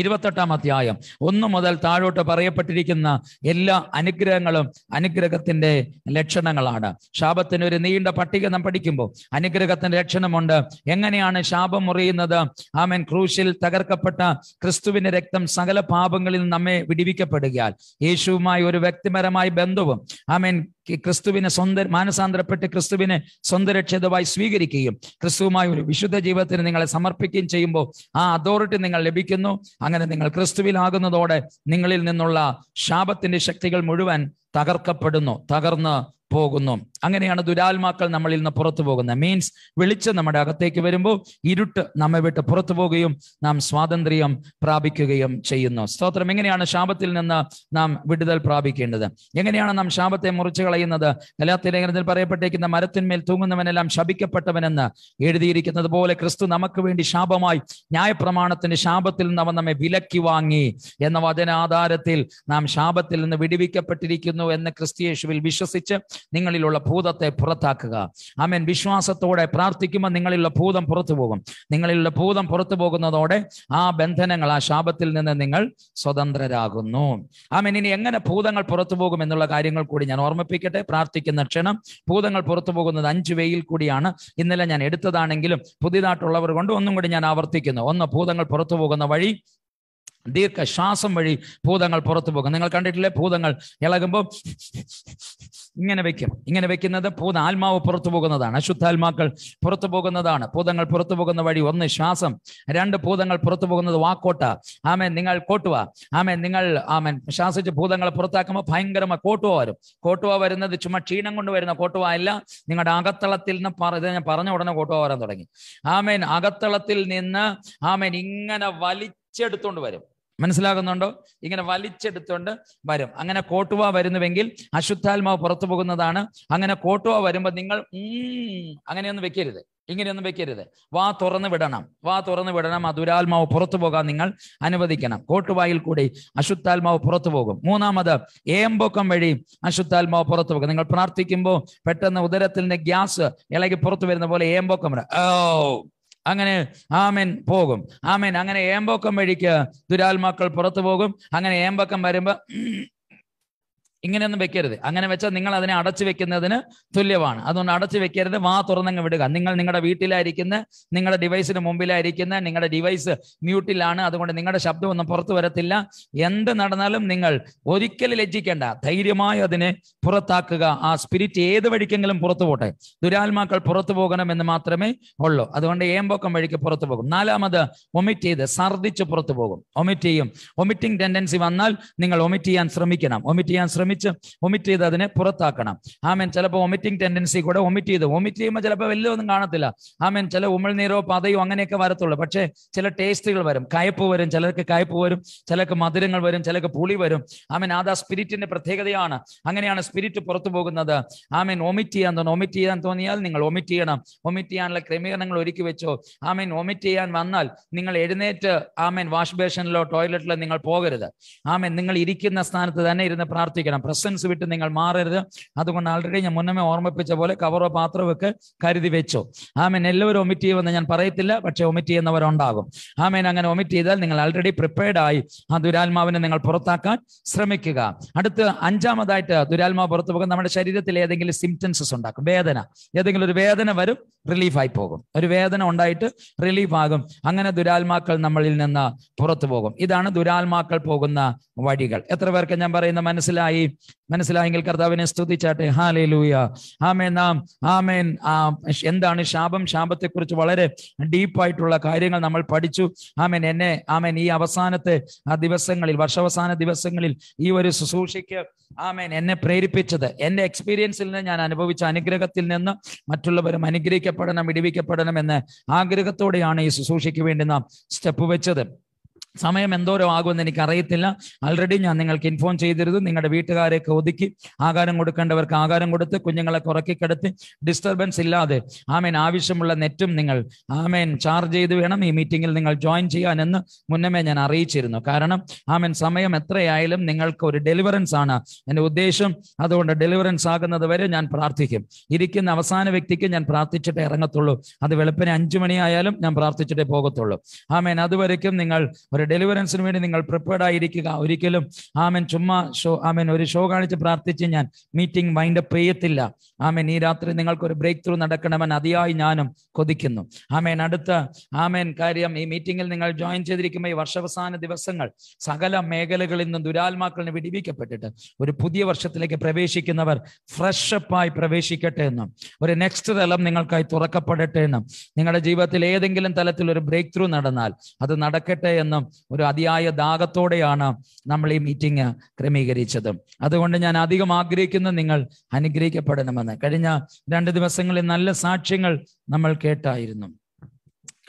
ഇരുപത്തെട്ടാം അധ്യായം ഒന്നു മുതൽ താഴോട്ട് പറയപ്പെട്ടിരിക്കുന്ന എല്ലാ അനുഗ്രഹങ്ങളും അനുഗ്രഹത്തിന്റെ ലക്ഷണങ്ങളാണ് ശാപത്തിന് ഒരു നീണ്ട പട്ടിക നാം പഠിക്കുമ്പോൾ അനുഗ്രഹത്തിന്റെ ലക്ഷണമുണ്ട് എങ്ങനെയാണ് ശാപം മുറിയുന്നത് ആമൻ ക്രൂശിൽ തകർക്കപ്പെട്ട ക്രിസ്തുവിന്റെ രക്തം സകല പാപങ്ങളിൽ നമ്മെ വിടിവിക്കപ്പെടുകയാൽ യേശുവുമായി ഒരു വ്യക്തിപരമായ ബന്ധവും ആമൻ ക്രിസ്തുവിനെ സ്വന്ത മാനസാന്തരപ്പെട്ട് ക്രിസ്തുവിനെ സ്വന്തരക്ഷിതമായി സ്വീകരിക്കുകയും ക്രിസ്തുവുമായി ഒരു വിശുദ്ധ ജീവിതത്തിന് നിങ്ങളെ സമർപ്പിക്കുകയും ചെയ്യുമ്പോൾ ആ അതോറിറ്റി നിങ്ങൾ ലഭിക്കുന്നു അങ്ങനെ നിങ്ങൾ ക്രിസ്തുവിലാകുന്നതോടെ നിങ്ങളിൽ നിന്നുള്ള ശാപത്തിന്റെ ശക്തികൾ മുഴുവൻ തകർക്കപ്പെടുന്നു തകർന്ന് പോകുന്നു അങ്ങനെയാണ് ദുരാത്മാക്കൾ നമ്മളിൽ നിന്ന് പുറത്തു പോകുന്നത് മീൻസ് വിളിച്ച് നമ്മുടെ അകത്തേക്ക് വരുമ്പോൾ ഇരുട്ട് നമ്മെ വിട്ട് പുറത്തു പോവുകയും നാം സ്വാതന്ത്ര്യം പ്രാപിക്കുകയും ചെയ്യുന്നു സ്തോത്രം എങ്ങനെയാണ് ശാപത്തിൽ നിന്ന് നാം വിടുതൽ പ്രാപിക്കേണ്ടത് എങ്ങനെയാണ് നാം ശാപത്തെ മുറിച്ചു കളയുന്നത് കലാത്തി ലേഖനത്തിൽ പറയപ്പെട്ടിരിക്കുന്ന മരത്തിന്മേൽ തൂങ്ങുന്നവനെല്ലാം ശപിക്കപ്പെട്ടവനെന്ന് എഴുതിയിരിക്കുന്നത് പോലെ ക്രിസ്തു നമുക്ക് വേണ്ടി ശാപമായി ന്യായപ്രമാണത്തിന്റെ ശാപത്തിൽ നിന്ന് അവൻ നമ്മെ വിലക്കി വാങ്ങി എന്ന ആധാരത്തിൽ നാം ശാപത്തിൽ നിന്ന് വിടുവിക്കപ്പെട്ടിരിക്കുന്നു എന്ന് ക്രിസ്തീയേശുവിൽ വിശ്വസിച്ച് നിങ്ങളിലുള്ള ഭൂതത്തെ പുറത്താക്കുക ആമേൻ വിശ്വാസത്തോടെ പ്രാർത്ഥിക്കുമ്പോൾ നിങ്ങളിലുള്ള ഭൂതം പുറത്തു പോകും നിങ്ങളിലുള്ള ഭൂതം പുറത്തു പോകുന്നതോടെ ആ ബന്ധനങ്ങൾ ആ ശാപത്തിൽ നിന്ന് നിങ്ങൾ സ്വതന്ത്രരാകുന്നു ആമേൻ ഇനി എങ്ങനെ ഭൂതങ്ങൾ പുറത്തു പോകും എന്നുള്ള കാര്യങ്ങൾ കൂടി ഞാൻ ഓർമ്മിപ്പിക്കട്ടെ പ്രാർത്ഥിക്കുന്ന ക്ഷണം ഭൂതങ്ങൾ പുറത്തു പോകുന്നത് അഞ്ച് വെയിൽ കൂടിയാണ് ഇന്നലെ ഞാൻ എടുത്തതാണെങ്കിലും പുതിയതായിട്ടുള്ളവർ കൊണ്ട് ഒന്നും കൂടി ഞാൻ ആവർത്തിക്കുന്നു ഒന്ന് ഭൂതങ്ങൾ പുറത്തു പോകുന്ന വഴി ദീർഘശ്വാസം വഴി ഭൂതങ്ങൾ പുറത്തു പോകും നിങ്ങൾ കണ്ടിട്ടില്ലേ ഭൂതങ്ങൾ ഇളകുമ്പോൾ ഇങ്ങനെ വെക്കും ഇങ്ങനെ വെക്കുന്നത് ഭൂത ആത്മാവ് പുറത്തു പോകുന്നതാണ് അശുദ്ധാത്മാക്കൾ പുറത്തു പോകുന്നതാണ് ഭൂതങ്ങൾ പുറത്തു പോകുന്ന വഴി ഒന്ന് ശ്വാസം രണ്ട് ഭൂതങ്ങൾ പുറത്തു പോകുന്നത് വാക്കോട്ട ആമേ നിങ്ങൾ കോട്ടുവ ആമേ നിങ്ങൾ ആമേൻ ശ്വാസിച്ച് ഭൂതങ്ങളെ പുറത്താക്കുമ്പോൾ ഭയങ്കരമായി കോട്ടുവ വരും കോട്ടുവ വരുന്നത് ചുമ്മാ ക്ഷീണം കൊണ്ട് വരുന്ന കോട്ടുവ അല്ല നിങ്ങളുടെ അകത്തളത്തിൽ നിന്ന് പറഞ്ഞ പറഞ്ഞ ഉടനെ കോട്ടുവ വരാൻ തുടങ്ങി ആമേൻ അകത്തളത്തിൽ നിന്ന് ആമേൻ ഇങ്ങനെ വലിച്ചെടുത്തോണ്ട് വരും മനസ്സിലാകുന്നുണ്ടോ ഇങ്ങനെ വലിച്ചെടുത്തുകൊണ്ട് വരും അങ്ങനെ കോട്ടുവ വരുന്നുവെങ്കിൽ അശുദ്ധാത്മാവ് പുറത്തു പോകുന്നതാണ് അങ്ങനെ കോട്ടുവ വരുമ്പോൾ നിങ്ങൾ അങ്ങനെയൊന്നും വെക്കരുത് ഇങ്ങനെയൊന്നും വെക്കരുത് വാ തുറന്ന് വിടണം വാ തുറന്ന് വിടണം ആ ദുരാത്മാവ് പുറത്തു പോകാൻ നിങ്ങൾ അനുവദിക്കണം കോട്ടുവായിൽ കൂടി അശുദ്ധാത്മാവ് പുറത്തു പോകും മൂന്നാമത് ഏമ്പൊക്കം വഴി അശുദ്ധാത്മാവ് പുറത്തു പോകും നിങ്ങൾ പ്രാർത്ഥിക്കുമ്പോൾ പെട്ടെന്ന് ഉദരത്തിന്റെ ഗ്യാസ് ഇളകി പുറത്തു വരുന്ന പോലെ ഏമ്പൊക്കം ഓ അങ്ങനെ ആമേൻ പോകും ആമേൻ അങ്ങനെ ഏമ്പോക്കം വഴിക്ക് ദുരാത്മാക്കൾ പുറത്തു പോകും അങ്ങനെ ഏമ്പക്കം വരുമ്പോൾ ഇങ്ങനെയൊന്നും വെക്കരുത് അങ്ങനെ വെച്ചാൽ നിങ്ങൾ അതിനെ അടച്ചു വെക്കുന്നതിന് തുല്യമാണ് അതുകൊണ്ട് അടച്ചു വെക്കരുത് വാ തുറന്നങ്ങ് വിടുക നിങ്ങൾ നിങ്ങളുടെ വീട്ടിലായിരിക്കുന്ന നിങ്ങളുടെ ഡിവൈസിന് മുമ്പിലായിരിക്കുന്ന നിങ്ങളുടെ ഡിവൈസ് മ്യൂട്ടിലാണ് അതുകൊണ്ട് നിങ്ങളുടെ ശബ്ദമൊന്നും പുറത്തു വരത്തില്ല എന്ത് നടന്നാലും നിങ്ങൾ ഒരിക്കലും ലജ്ജിക്കേണ്ട ധൈര്യമായി അതിനെ പുറത്താക്കുക ആ സ്പിരിറ്റ് ഏത് വഴിക്കെങ്കിലും പുറത്തു പോട്ടെ ദുരാത്മാക്കൾ പുറത്തു എന്ന് മാത്രമേ ഉള്ളൂ അതുകൊണ്ട് ഏമ്പൊക്കം വഴിക്ക് പുറത്തു പോകും നാലാമത് ഒമിറ്റ് ചെയ്ത് സർദിച്ച് പുറത്തു പോകും ഒമിറ്റ് ചെയ്യും ഒമിറ്റിംഗ് ടെൻഡൻസി വന്നാൽ നിങ്ങൾ ഒമിറ്റ് ചെയ്യാൻ ശ്രമിക്കണം ഒമിറ്റ് ചെയ്യാൻ ശ്രമിക്കും ശ്രമിച്ച് വൊമിറ്റ് ചെയ്ത് അതിനെ പുറത്താക്കണം ആമേൻ ചിലപ്പോൾ വൊമിറ്റിംഗ് ടെൻഡൻസി കൂടെ വൊമിറ്റ് ചെയ്ത് വൊമിറ്റ് ചെയ്യുമ്പോൾ ചിലപ്പോൾ വലിയൊന്നും കാണത്തില്ല ആമേൻ ചില ഉമിൾനീരോ പതയോ അങ്ങനെയൊക്കെ വരത്തുള്ളൂ പക്ഷേ ചില ടേസ്റ്റുകൾ വരും കയപ്പ് വരും ചിലർക്ക് കയപ്പ് വരും ചിലർക്ക് മധുരങ്ങൾ വരും ചിലർക്ക് പുളി വരും ആമേൻ അത് ആ സ്പിരിറ്റിന്റെ പ്രത്യേകതയാണ് അങ്ങനെയാണ് സ്പിരിറ്റ് പുറത്തു പോകുന്നത് ആമേൻ വൊമിറ്റ് ചെയ്യാൻ തോന്നുന്നു വൊമിറ്റ് ചെയ്യാൻ തോന്നിയാൽ നിങ്ങൾ വൊമിറ്റ് ചെയ്യണം വൊമിറ്റ് ചെയ്യാനുള്ള ക്രമീകരണങ്ങൾ ഒരുക്കി വെച്ചോ ആമേൻ വൊമിറ്റ് ചെയ്യാൻ വന്നാൽ നിങ്ങൾ എഴുന്നേറ്റ് ആമേൻ വാഷ് ബേഷനിലോ ടോയ്ലറ്റിലോ നിങ്ങൾ പോകരുത് ആമേൻ നിങ്ങൾ ഇരിക്കുന്ന സ്ഥാനത്ത് തന്നെ ഇരുന്ന് പ്രാർത്ഥിക്കണം മാറണം പ്രസൻസ് വിട്ട് നിങ്ങൾ മാറരുത് അതുകൊണ്ട് ആൾറെഡി ഞാൻ മുന്നമേ ഓർമ്മിപ്പിച്ച പോലെ കവറോ പാത്രമോ ഒക്കെ കരുതി വെച്ചു ആമേൻ എല്ലാവരും ഒമിറ്റ് ചെയ്യുമെന്ന് ഞാൻ പറയത്തില്ല പക്ഷെ ഒമിറ്റ് ചെയ്യുന്നവരുണ്ടാകും ആമേൻ അങ്ങനെ ഒമിറ്റ് ചെയ്താൽ നിങ്ങൾ ആൾറെഡി പ്രിപ്പയർഡ് ആയി ആ ദുരാത്മാവിനെ നിങ്ങൾ പുറത്താക്കാൻ ശ്രമിക്കുക അടുത്ത് അഞ്ചാമതായിട്ട് ദുരാത്മാവ് പുറത്തു പോകുന്ന നമ്മുടെ ശരീരത്തിൽ ഏതെങ്കിലും സിംറ്റംസസ് ഉണ്ടാക്കും വേദന ഏതെങ്കിലും ഒരു വേദന വരും റിലീഫായി പോകും ഒരു വേദന ഉണ്ടായിട്ട് റിലീഫ് ആകും അങ്ങനെ ദുരാത്മാക്കൾ നമ്മളിൽ നിന്ന് പുറത്തു പോകും ഇതാണ് ദുരാത്മാക്കൾ പോകുന്ന വഴികൾ എത്ര പേർക്ക് ഞാൻ പറയുന്ന മനസ്സിലായി മനസ്സിലായെങ്കിൽ കർത്താവിനെ സ്തുതിച്ചാട്ടെ ഹാലേ ലൂയ ആമേൻ നാം ആമേൻ ആ എന്താണ് ശാപം ശാപത്തെക്കുറിച്ച് വളരെ ഡീപ്പായിട്ടുള്ള കാര്യങ്ങൾ നമ്മൾ പഠിച്ചു ആമേൻ എന്നെ ആമേൻ ഈ അവസാനത്തെ ആ ദിവസങ്ങളിൽ വർഷാവസാന ദിവസങ്ങളിൽ ഈ ഒരു ശുശ്രൂഷയ്ക്ക് ആമേൻ എന്നെ പ്രേരിപ്പിച്ചത് എൻ്റെ എക്സ്പീരിയൻസിൽ നിന്ന് ഞാൻ അനുഭവിച്ച അനുഗ്രഹത്തിൽ നിന്ന് മറ്റുള്ളവരും അനുഗ്രഹിക്കപ്പെടണം ഇടിവിക്കപ്പെടണം എന്ന ആഗ്രഹത്തോടെയാണ് ഈ ശുശ്രൂഷയ്ക്ക് വേണ്ടി നാം സ്റ്റെപ്പ് വെച്ചത് സമയം എന്തോരോ ആകുമെന്ന് എനിക്ക് അറിയത്തില്ല ആൾറെഡി ഞാൻ നിങ്ങൾക്ക് ഇൻഫോം ചെയ്തിരുന്നു നിങ്ങളുടെ വീട്ടുകാരെയൊക്കെ ഒതുക്കി ആഹാരം കൊടുക്കേണ്ടവർക്ക് ആഹാരം കൊടുത്ത് കുഞ്ഞുങ്ങളെ ഉറക്കിക്കെടുത്ത് ഡിസ്റ്റർബൻസ് ഇല്ലാതെ ആമേൻ ആവശ്യമുള്ള നെറ്റും നിങ്ങൾ ആമേൻ ചാർജ് ചെയ്ത് വേണം ഈ മീറ്റിംഗിൽ നിങ്ങൾ ജോയിൻ ചെയ്യാനെന്ന് മുന്നമേ ഞാൻ അറിയിച്ചിരുന്നു കാരണം ആമേൻ സമയം എത്രയായാലും നിങ്ങൾക്ക് ഒരു ഡെലിവറൻസ് ആണ് എൻ്റെ ഉദ്ദേശം അതുകൊണ്ട് ഡെലിവറൻസ് ആകുന്നത് വരെ ഞാൻ പ്രാർത്ഥിക്കും ഇരിക്കുന്ന അവസാന വ്യക്തിക്ക് ഞാൻ പ്രാർത്ഥിച്ചിട്ട് ഇറങ്ങത്തുള്ളൂ അത് വെളുപ്പിന് അഞ്ചു മണിയായാലും ഞാൻ പ്രാർത്ഥിച്ചിട്ടേ പോകത്തുള്ളൂ ആമേൻ അതുവരയ്ക്കും നിങ്ങൾ ഒരു ഡെലിവറൻസിന് വേണ്ടി നിങ്ങൾ പ്രിപ്പേർഡ് ആയിരിക്കുക ഒരിക്കലും ആമൻ ചുമ്മാ ഷോ ആമൻ ഒരു ഷോ കാണിച്ച് പ്രാർത്ഥിച്ച് ഞാൻ മീറ്റിംഗ് മൈൻഡ് അപ്പ് ചെയ്യത്തില്ല ആമൻ ഈ രാത്രി നിങ്ങൾക്കൊരു ബ്രേക്ക് ത്രൂ നടക്കണമെന്ന് അതിയായി ഞാനും കൊതിക്കുന്നു ആമേൻ അടുത്ത ആമേൻ കാര്യം ഈ മീറ്റിംഗിൽ നിങ്ങൾ ജോയിൻ ചെയ്തിരിക്കുമ്പോൾ ഈ വർഷാവസാന ദിവസങ്ങൾ സകല മേഖലകളിൽ നിന്നും ദുരാത്മാക്കളിന് വിടിവിക്കപ്പെട്ടിട്ട് ഒരു പുതിയ വർഷത്തിലേക്ക് പ്രവേശിക്കുന്നവർ ഫ്രഷ് അപ്പായി പ്രവേശിക്കട്ടെ എന്നും ഒരു നെക്സ്റ്റ് തലം നിങ്ങൾക്കായി തുറക്കപ്പെടട്ടെ എന്നും നിങ്ങളുടെ ജീവിതത്തിൽ ഏതെങ്കിലും തലത്തിൽ ഒരു ബ്രേക്ക് ത്രൂ നടന്നാൽ അത് നടക്കട്ടെ എന്നും ഒരു അതിയായ ദാഗത്തോടെയാണ് നമ്മൾ ഈ മീറ്റിംഗ് ക്രമീകരിച്ചത് അതുകൊണ്ട് ഞാൻ അധികം ആഗ്രഹിക്കുന്ന നിങ്ങൾ അനുഗ്രഹിക്കപ്പെടണമെന്ന് കഴിഞ്ഞ രണ്ട് ദിവസങ്ങളിൽ നല്ല സാക്ഷ്യങ്ങൾ നമ്മൾ കേട്ടായിരുന്നു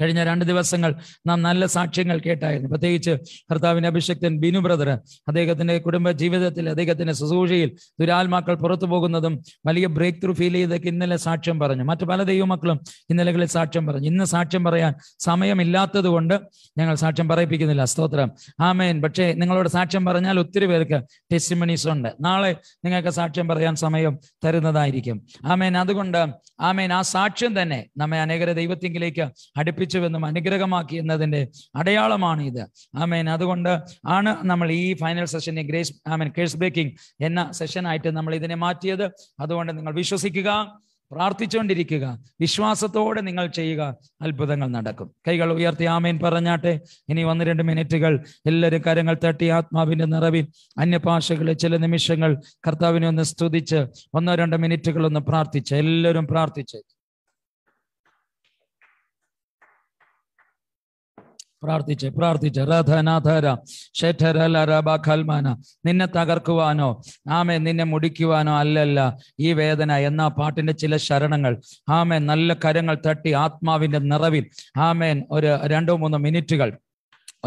കഴിഞ്ഞ രണ്ട് ദിവസങ്ങൾ നാം നല്ല സാക്ഷ്യങ്ങൾ കേട്ടായിരുന്നു പ്രത്യേകിച്ച് കർത്താവിന്റെ അഭിഷക്തൻ ബിനു ബ്രദർ അദ്ദേഹത്തിന്റെ കുടുംബ ജീവിതത്തിൽ അദ്ദേഹത്തിന്റെ ശുശ്രൂഷയിൽ ദുരാത്മാക്കൾ പുറത്തു പോകുന്നതും വലിയ ബ്രേക്ക് ത്രൂ ഫീൽ ചെയ്തൊക്കെ ഇന്നലെ സാക്ഷ്യം പറഞ്ഞു മറ്റു പല ദൈവമക്കളും ഇന്നലകളിൽ സാക്ഷ്യം പറഞ്ഞു ഇന്ന് സാക്ഷ്യം പറയാൻ സമയമില്ലാത്തത് കൊണ്ട് ഞങ്ങൾ സാക്ഷ്യം പറയിപ്പിക്കുന്നില്ല സ്തോത്രം ആമേൻ പക്ഷേ നിങ്ങളോട് സാക്ഷ്യം പറഞ്ഞാൽ ഒത്തിരി പേർക്ക് ടെസ്റ്റിമണീസ് ഉണ്ട് നാളെ നിങ്ങൾക്ക് സാക്ഷ്യം പറയാൻ സമയം തരുന്നതായിരിക്കും ആമേൻ അതുകൊണ്ട് ആമേൻ ആ സാക്ഷ്യം തന്നെ നമ്മെ അനേകരെ ദൈവത്തിങ്കിലേക്ക് അടുപ്പിച്ച് അനുഗ്രഹിച്ചുവെന്നും അനുഗ്രഹമാക്കി എന്നതിൻ്റെ അടയാളമാണ് ഇത് ആമേൻ അതുകൊണ്ട് ആണ് നമ്മൾ ഈ ഫൈനൽ സെഷനെ grace I mean curse breaking എന്ന സെഷനായിട്ട് നമ്മൾ ഇതിനെ മാറ്റിയത് അതുകൊണ്ട് നിങ്ങൾ വിശ്വസിക്കുക പ്രാർത്ഥിച്ചുകൊണ്ടിരിക്കുക വിശ്വാസത്തോടെ നിങ്ങൾ ചെയ്യുക അത്ഭുതങ്ങൾ നടക്കും കൈകൾ ഉയർത്തി ആമേൻ പറഞ്ഞാട്ടെ ഇനി ഒന്ന് രണ്ട് മിനിറ്റുകൾ എല്ലാവരും കരങ്ങൾ തട്ടി ആത്മാവിൻ്റെ നിറവിൽ അന്യഭാഷകളിൽ ചില നിമിഷങ്ങൾ കർത്താവിനെ ഒന്ന് സ്തുതിച്ച് ഒന്നോ രണ്ടോ മിനിറ്റുകൾ ഒന്ന് പ്രാർത്ഥിച്ച് എല്ലാവരും പ്രാർത്ഥിച്ച് പ്രാർത്ഥിച്ച് പ്രാർത്ഥിച്ച് രഥനാഥര ഷെഠരലരബൽമാന നിന്നെ തകർക്കുവാനോ ആമെ നിന്നെ മുടിക്കുവാനോ അല്ലല്ല ഈ വേദന എന്ന പാട്ടിന്റെ ചില ശരണങ്ങൾ ആമേ നല്ല കരങ്ങൾ തട്ടി ആത്മാവിന്റെ നിറവിൽ ആമേൻ ഒരു രണ്ടോ മൂന്നോ മിനിറ്റുകൾ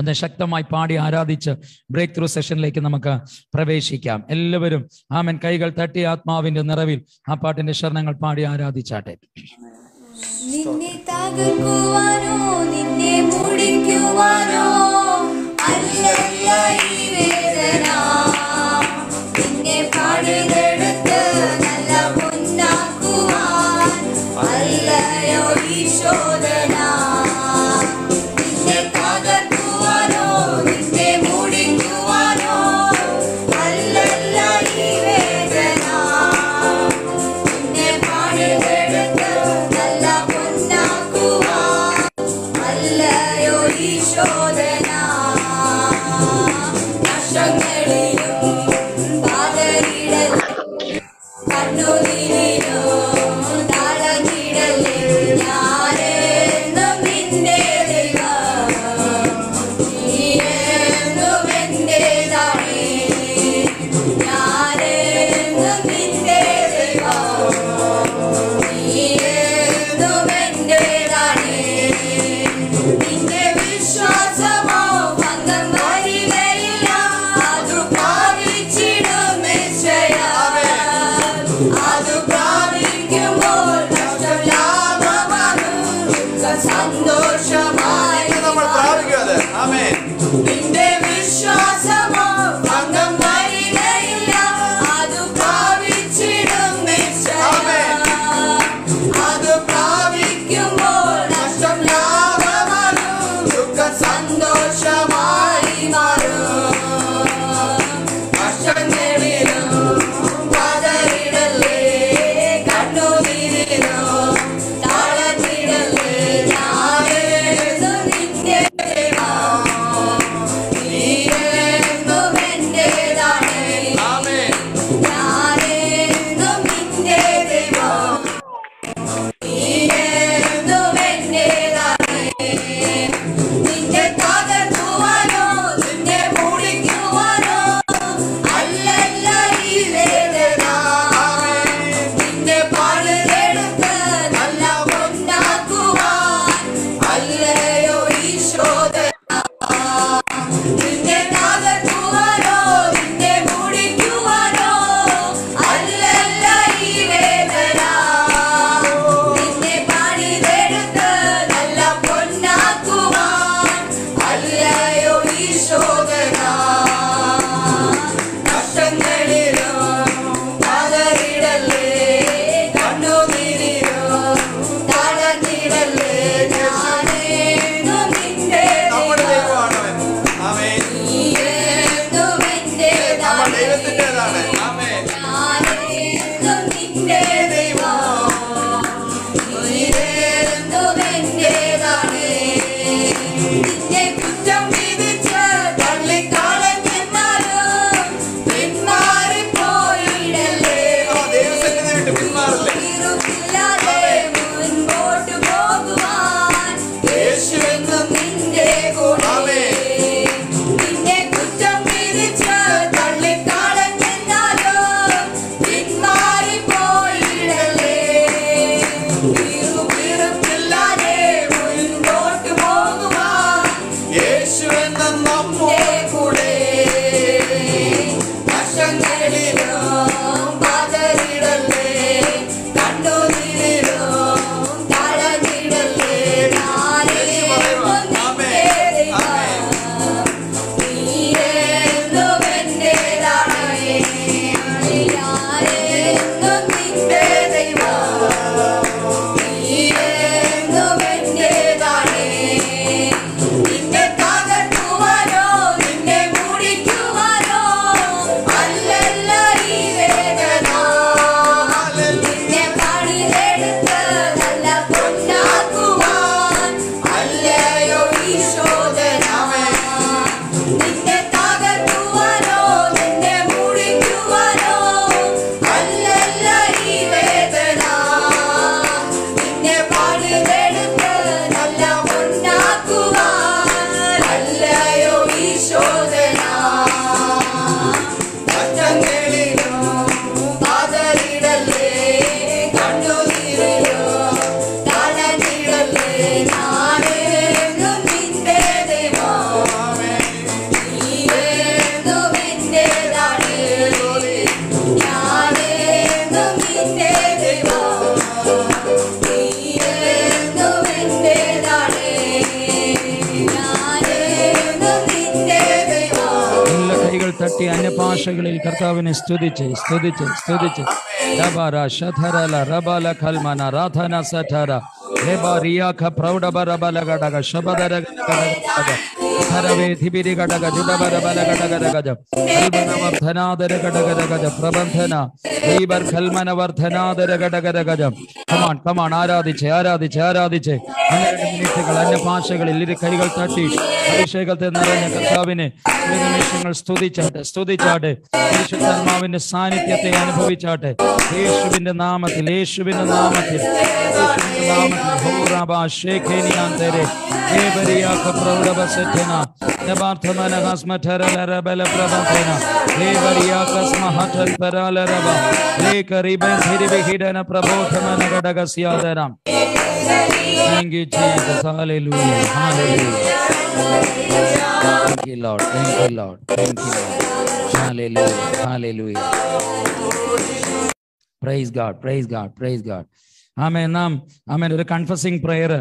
ഒന്ന് ശക്തമായി പാടി ആരാധിച്ച് ബ്രേക്ക് ത്രൂ സെഷനിലേക്ക് നമുക്ക് പ്രവേശിക്കാം എല്ലാവരും ആമൻ കൈകൾ തട്ടി ആത്മാവിന്റെ നിറവിൽ ആ പാട്ടിന്റെ ശരണങ്ങൾ പാടി ആരാധിച്ചാട്ടെ നിന്നെ തകർക്കുവാനോ നിന്നെ മുടിക്കുവാനോ അല്ലല്ല ഈ വേദന നിന്നെ പാടുകൾ അന്യഭാഷകളിൽ കർത്താവിനെ സ്തുതിച്ച് സ്തുതിച്ച് സ്തുതിച്ച് ഖൽമന ഭാഷകളിൽ ഇരു കൈകൾ തട്ടി അഭിഷേകത്തെ നിറഞ്ഞ കർത്താവിനെ നിമിഷങ്ങൾ സ്തുതിച്ചാട്ടെ സ്തുതിച്ചാട്ടെ പരിശുദ്ധാത്മാവിന്റെ സാന്നിധ്യത്തെ അനുഭവിച്ചാട്ടെ യേശുവിന്റെ നാമത്തിൽ യേശുവിന്റെ നാമത്തിൽ ಹೋರಾಬಾ ಶೇಖೇನಿ ಅಂದರೆ ದೇವರಿಯಾಕ ಪ್ರೌಢವ ಸಠನ ನವಾರ್ಥಮನ ಹಸ್ಮಠರಲರ ಬಲ ಪ್ರಬಂಧನ ದೇವರಿಯಾಕ ಸ್ಮಹಠಲ್ ಪರಾಲರವ ರೇಖ ರಿಬನ್ ಹಿರಿವಿ ಹಿಡನ ಪ್ರಬೋಧಮನ ಗಡಗಸಿಯಾದರ Thank you, Jesus. Hallelujah. Hallelujah. Thank you, Lord. Thank you, Lord. Thank you, Lord. Hallelujah. Hallelujah. Praise God. Praise God. Praise God. ആമേൻ നാം ആമേൻ ഒരു കൺഫസിങ് പ്രെയർ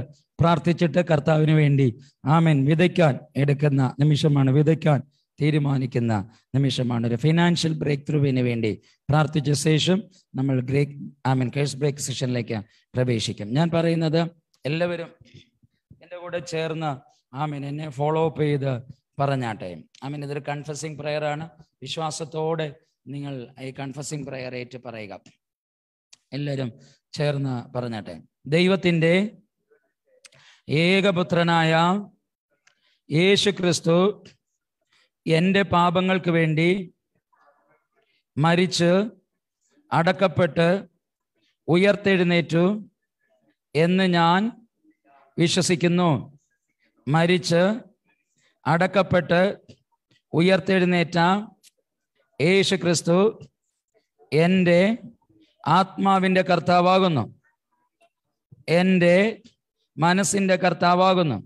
പ്രാർത്ഥിച്ചിട്ട് കർത്താവിന് വേണ്ടി ആമേൻ വിതയ്ക്കാൻ എടുക്കുന്ന നിമിഷമാണ് വിതയ്ക്കാൻ തീരുമാനിക്കുന്ന നിമിഷമാണ് ഒരു ഫിനാൻഷ്യൽ ബ്രേക്ക് ത്രൂവിന് വേണ്ടി പ്രാർത്ഥിച്ച ശേഷം നമ്മൾ ഗ്രേക്ക് ആമീൻ കേസ് ബ്രേക്ക് സെഷനിലേക്ക് പ്രവേശിക്കും ഞാൻ പറയുന്നത് എല്ലാവരും എൻ്റെ കൂടെ ചേർന്ന് ആമീൻ എന്നെ ഫോളോ അപ്പ് ചെയ്ത് പറഞ്ഞാട്ടെ ആമീൻ ഇതൊരു കൺഫസിങ് പ്രെയർ ആണ് വിശ്വാസത്തോടെ നിങ്ങൾ ഈ കൺഫസിങ് പ്രെയർ ഏറ്റു പറയുക എല്ലാവരും ചേർന്ന് പറഞ്ഞട്ടെ ദൈവത്തിൻ്റെ ഏകപുത്രനായ യേശു ക്രിസ്തു എൻ്റെ പാപങ്ങൾക്ക് വേണ്ടി മരിച്ച് അടക്കപ്പെട്ട് ഉയർത്തെഴുന്നേറ്റു എന്ന് ഞാൻ വിശ്വസിക്കുന്നു മരിച്ച് അടക്കപ്പെട്ട് ഉയർത്തെഴുന്നേറ്റ യേശു ക്രിസ്തു എൻ്റെ ആത്മാവിൻ്റെ കർത്താവാകുന്നു എൻ്റെ മനസ്സിൻ്റെ കർത്താവാകുന്നു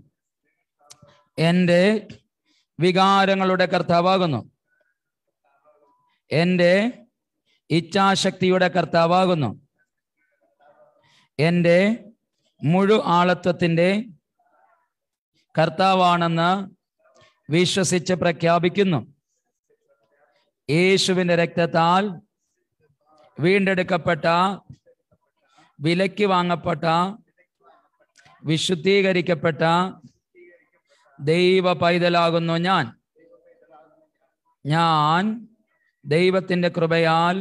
എൻ്റെ വികാരങ്ങളുടെ കർത്താവാകുന്നു എൻ്റെ ഇച്ഛാശക്തിയുടെ കർത്താവാകുന്നു എൻ്റെ മുഴു ആളത്വത്തിൻ്റെ കർത്താവാണെന്ന് വിശ്വസിച്ച് പ്രഖ്യാപിക്കുന്നു യേശുവിൻ്റെ രക്തത്താൽ വീണ്ടെടുക്കപ്പെട്ട വിലയ്ക്ക് വാങ്ങപ്പെട്ട വിശുദ്ധീകരിക്കപ്പെട്ട ദൈവ പൈതലാകുന്നു ഞാൻ ഞാൻ ദൈവത്തിൻ്റെ കൃപയാൽ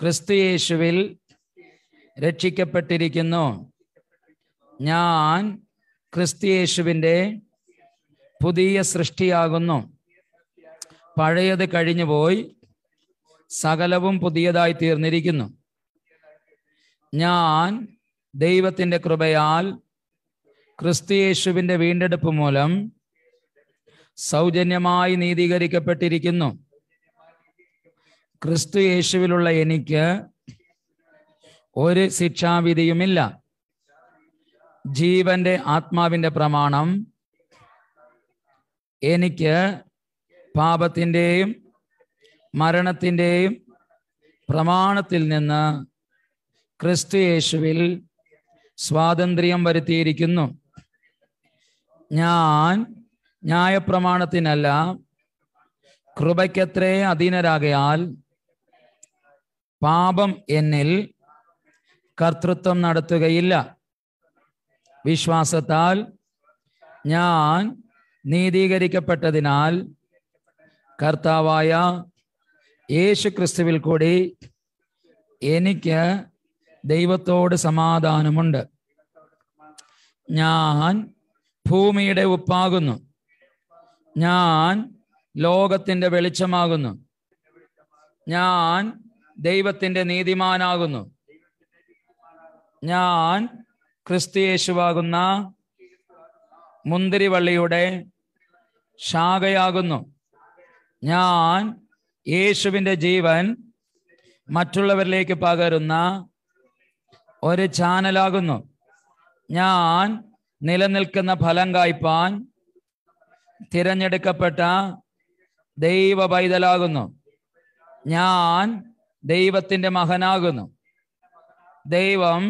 ക്രിസ്തുയേശുവിൽ രക്ഷിക്കപ്പെട്ടിരിക്കുന്നു ഞാൻ ക്രിസ്തുയേശുവിൻ്റെ പുതിയ സൃഷ്ടിയാകുന്നു പഴയത് കഴിഞ്ഞുപോയി സകലവും പുതിയതായി തീർന്നിരിക്കുന്നു ഞാൻ ദൈവത്തിൻ്റെ കൃപയാൽ ക്രിസ്തുയേശുവിൻ്റെ വീണ്ടെടുപ്പ് മൂലം സൗജന്യമായി നീതീകരിക്കപ്പെട്ടിരിക്കുന്നു ക്രിസ്തു യേശുവിലുള്ള എനിക്ക് ഒരു ശിക്ഷാവിധിയുമില്ല ജീവന്റെ ആത്മാവിന്റെ പ്രമാണം എനിക്ക് പാപത്തിൻ്റെയും മരണത്തിൻ്റെയും പ്രമാണത്തിൽ നിന്ന് ക്രിസ്തു യേശുവിൽ സ്വാതന്ത്ര്യം വരുത്തിയിരിക്കുന്നു ഞാൻ ന്യായപ്രമാണത്തിനല്ല കൃപയ്ക്കത്രേ അധീനരാകയാൽ പാപം എന്നിൽ കർത്തൃത്വം നടത്തുകയില്ല വിശ്വാസത്താൽ ഞാൻ നീതീകരിക്കപ്പെട്ടതിനാൽ കർത്താവായ യേശു ക്രിസ്തുവിൽ കൂടി എനിക്ക് ദൈവത്തോട് സമാധാനമുണ്ട് ഞാൻ ഭൂമിയുടെ ഉപ്പാകുന്നു ഞാൻ ലോകത്തിൻ്റെ വെളിച്ചമാകുന്നു ഞാൻ ദൈവത്തിൻ്റെ നീതിമാനാകുന്നു ഞാൻ ക്രിസ്തുയേശുവാകുന്ന മുന്തിരിവള്ളിയുടെ ശാഖയാകുന്നു ഞാൻ യേശുവിൻ്റെ ജീവൻ മറ്റുള്ളവരിലേക്ക് പകരുന്ന ഒരു ചാനലാകുന്നു ഞാൻ നിലനിൽക്കുന്ന ഫലം കായ്പാൻ തിരഞ്ഞെടുക്കപ്പെട്ട ദൈവ പൈതലാകുന്നു ഞാൻ ദൈവത്തിൻ്റെ മകനാകുന്നു ദൈവം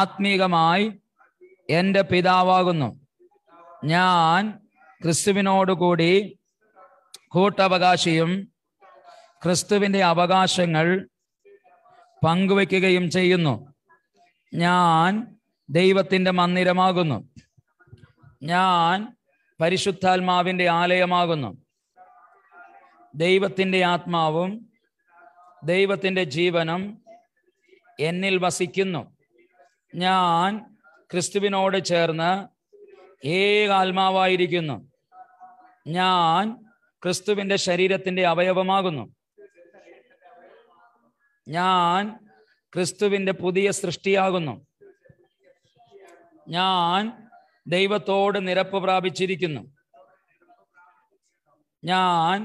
ആത്മീകമായി എൻ്റെ പിതാവാകുന്നു ഞാൻ ക്രിസ്തുവിനോടുകൂടി കൂട്ടവകാശിയും ക്രിസ്തുവിൻ്റെ അവകാശങ്ങൾ പങ്കുവെക്കുകയും ചെയ്യുന്നു ഞാൻ ദൈവത്തിൻ്റെ മന്ദിരമാകുന്നു ഞാൻ പരിശുദ്ധാത്മാവിൻ്റെ ആലയമാകുന്നു ദൈവത്തിൻ്റെ ആത്മാവും ദൈവത്തിൻ്റെ ജീവനും എന്നിൽ വസിക്കുന്നു ഞാൻ ക്രിസ്തുവിനോട് ചേർന്ന് ഏക ആത്മാവായിരിക്കുന്നു ഞാൻ ക്രിസ്തുവിൻ്റെ ശരീരത്തിൻ്റെ അവയവമാകുന്നു ഞാൻ ക്രിസ്തുവിൻ്റെ പുതിയ സൃഷ്ടിയാകുന്നു ഞാൻ ദൈവത്തോട് നിരപ്പ് പ്രാപിച്ചിരിക്കുന്നു ഞാൻ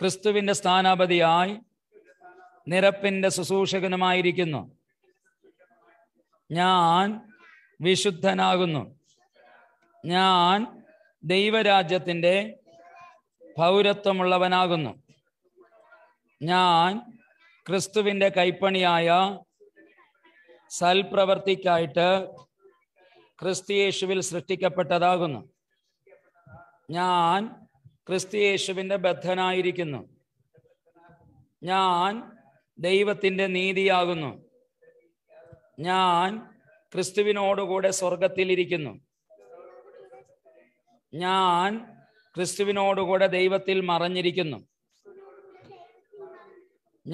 ക്രിസ്തുവിൻ്റെ സ്ഥാനാപതിയായി നിരപ്പിൻ്റെ ശുശൂഷകനുമായിരിക്കുന്നു ഞാൻ വിശുദ്ധനാകുന്നു ഞാൻ ദൈവരാജ്യത്തിൻ്റെ പൗരത്വമുള്ളവനാകുന്നു ഞാൻ ക്രിസ്തുവിൻ്റെ കൈപ്പണിയായ സൽപ്രവർത്തിക്കായിട്ട് ക്രിസ്തിയേശുവിൽ സൃഷ്ടിക്കപ്പെട്ടതാകുന്നു ഞാൻ ക്രിസ്തിയേശുവിൻ്റെ ബദ്ധനായിരിക്കുന്നു ഞാൻ ദൈവത്തിൻ്റെ നീതിയാകുന്നു ഞാൻ ക്രിസ്തുവിനോടുകൂടെ സ്വർഗത്തിലിരിക്കുന്നു ഞാൻ ക്രിസ്തുവിനോടുകൂടെ ദൈവത്തിൽ മറഞ്ഞിരിക്കുന്നു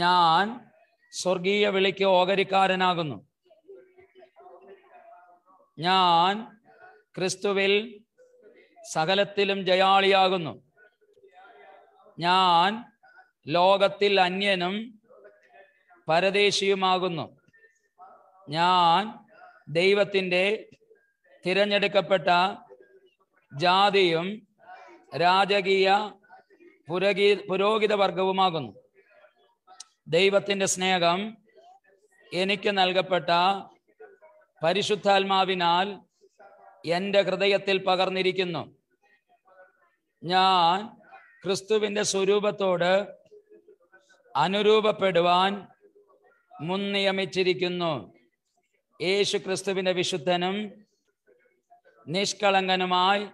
ഞാൻ സ്വർഗീയ വിളിക്ക് ഓഹരിക്കാരനാകുന്നു ഞാൻ ക്രിസ്തുവിൽ സകലത്തിലും ജയാളിയാകുന്നു ഞാൻ ലോകത്തിൽ അന്യനും പരദേശിയുമാകുന്നു ഞാൻ ദൈവത്തിൻ്റെ തിരഞ്ഞെടുക്കപ്പെട്ട ജാതിയും രാജകീയ പുരകീ പുരോഹിത വർഗവുമാകുന്നു ദൈവത്തിൻ്റെ സ്നേഹം എനിക്ക് നൽകപ്പെട്ട പരിശുദ്ധാത്മാവിനാൽ എൻ്റെ ഹൃദയത്തിൽ പകർന്നിരിക്കുന്നു ഞാൻ ക്രിസ്തുവിൻ്റെ സ്വരൂപത്തോട് അനുരൂപപ്പെടുവാൻ മുൻനിയമിച്ചിരിക്കുന്നു യേശു ക്രിസ്തുവിൻ്റെ വിശുദ്ധനും നിഷ്കളങ്കനുമായി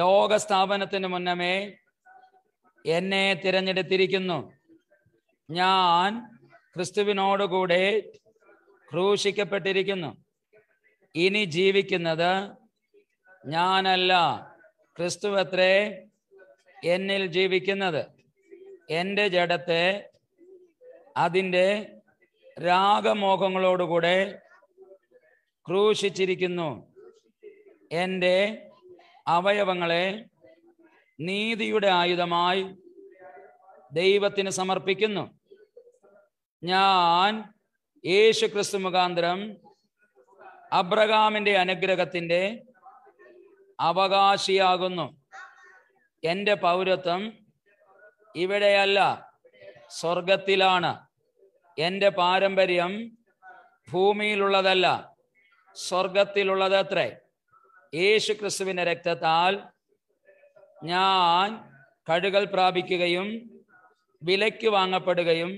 ലോകസ്ഥാപനത്തിന് മുന്നമേ എന്നെ തിരഞ്ഞെടുത്തിരിക്കുന്നു ഞാൻ കൂടെ ക്രൂശിക്കപ്പെട്ടിരിക്കുന്നു ഇനി ജീവിക്കുന്നത് ഞാനല്ല ക്രിസ്തുവത്രേ എന്നിൽ ജീവിക്കുന്നത് എൻ്റെ ജഡത്തെ അതിൻ്റെ രാഗമോഹങ്ങളോടുകൂടെ ക്രൂശിച്ചിരിക്കുന്നു എൻ്റെ അവയവങ്ങളെ നീതിയുടെ ആയുധമായി ദൈവത്തിന് സമർപ്പിക്കുന്നു ഞാൻ യേശു ക്രിസ്തു മുഖാന്തരം അബ്രഹാമിന്റെ അനുഗ്രഹത്തിന്റെ അവകാശിയാകുന്നു എൻ്റെ പൗരത്വം ഇവിടെയല്ല സ്വർഗത്തിലാണ് എൻ്റെ പാരമ്പര്യം ഭൂമിയിലുള്ളതല്ല സ്വർഗത്തിലുള്ളത് അത്രേ യേശു ക്രിസ്തുവിൻ്റെ രക്തത്താൽ ഞാൻ കഴുകൽ പ്രാപിക്കുകയും വിലയ്ക്ക് വാങ്ങപ്പെടുകയും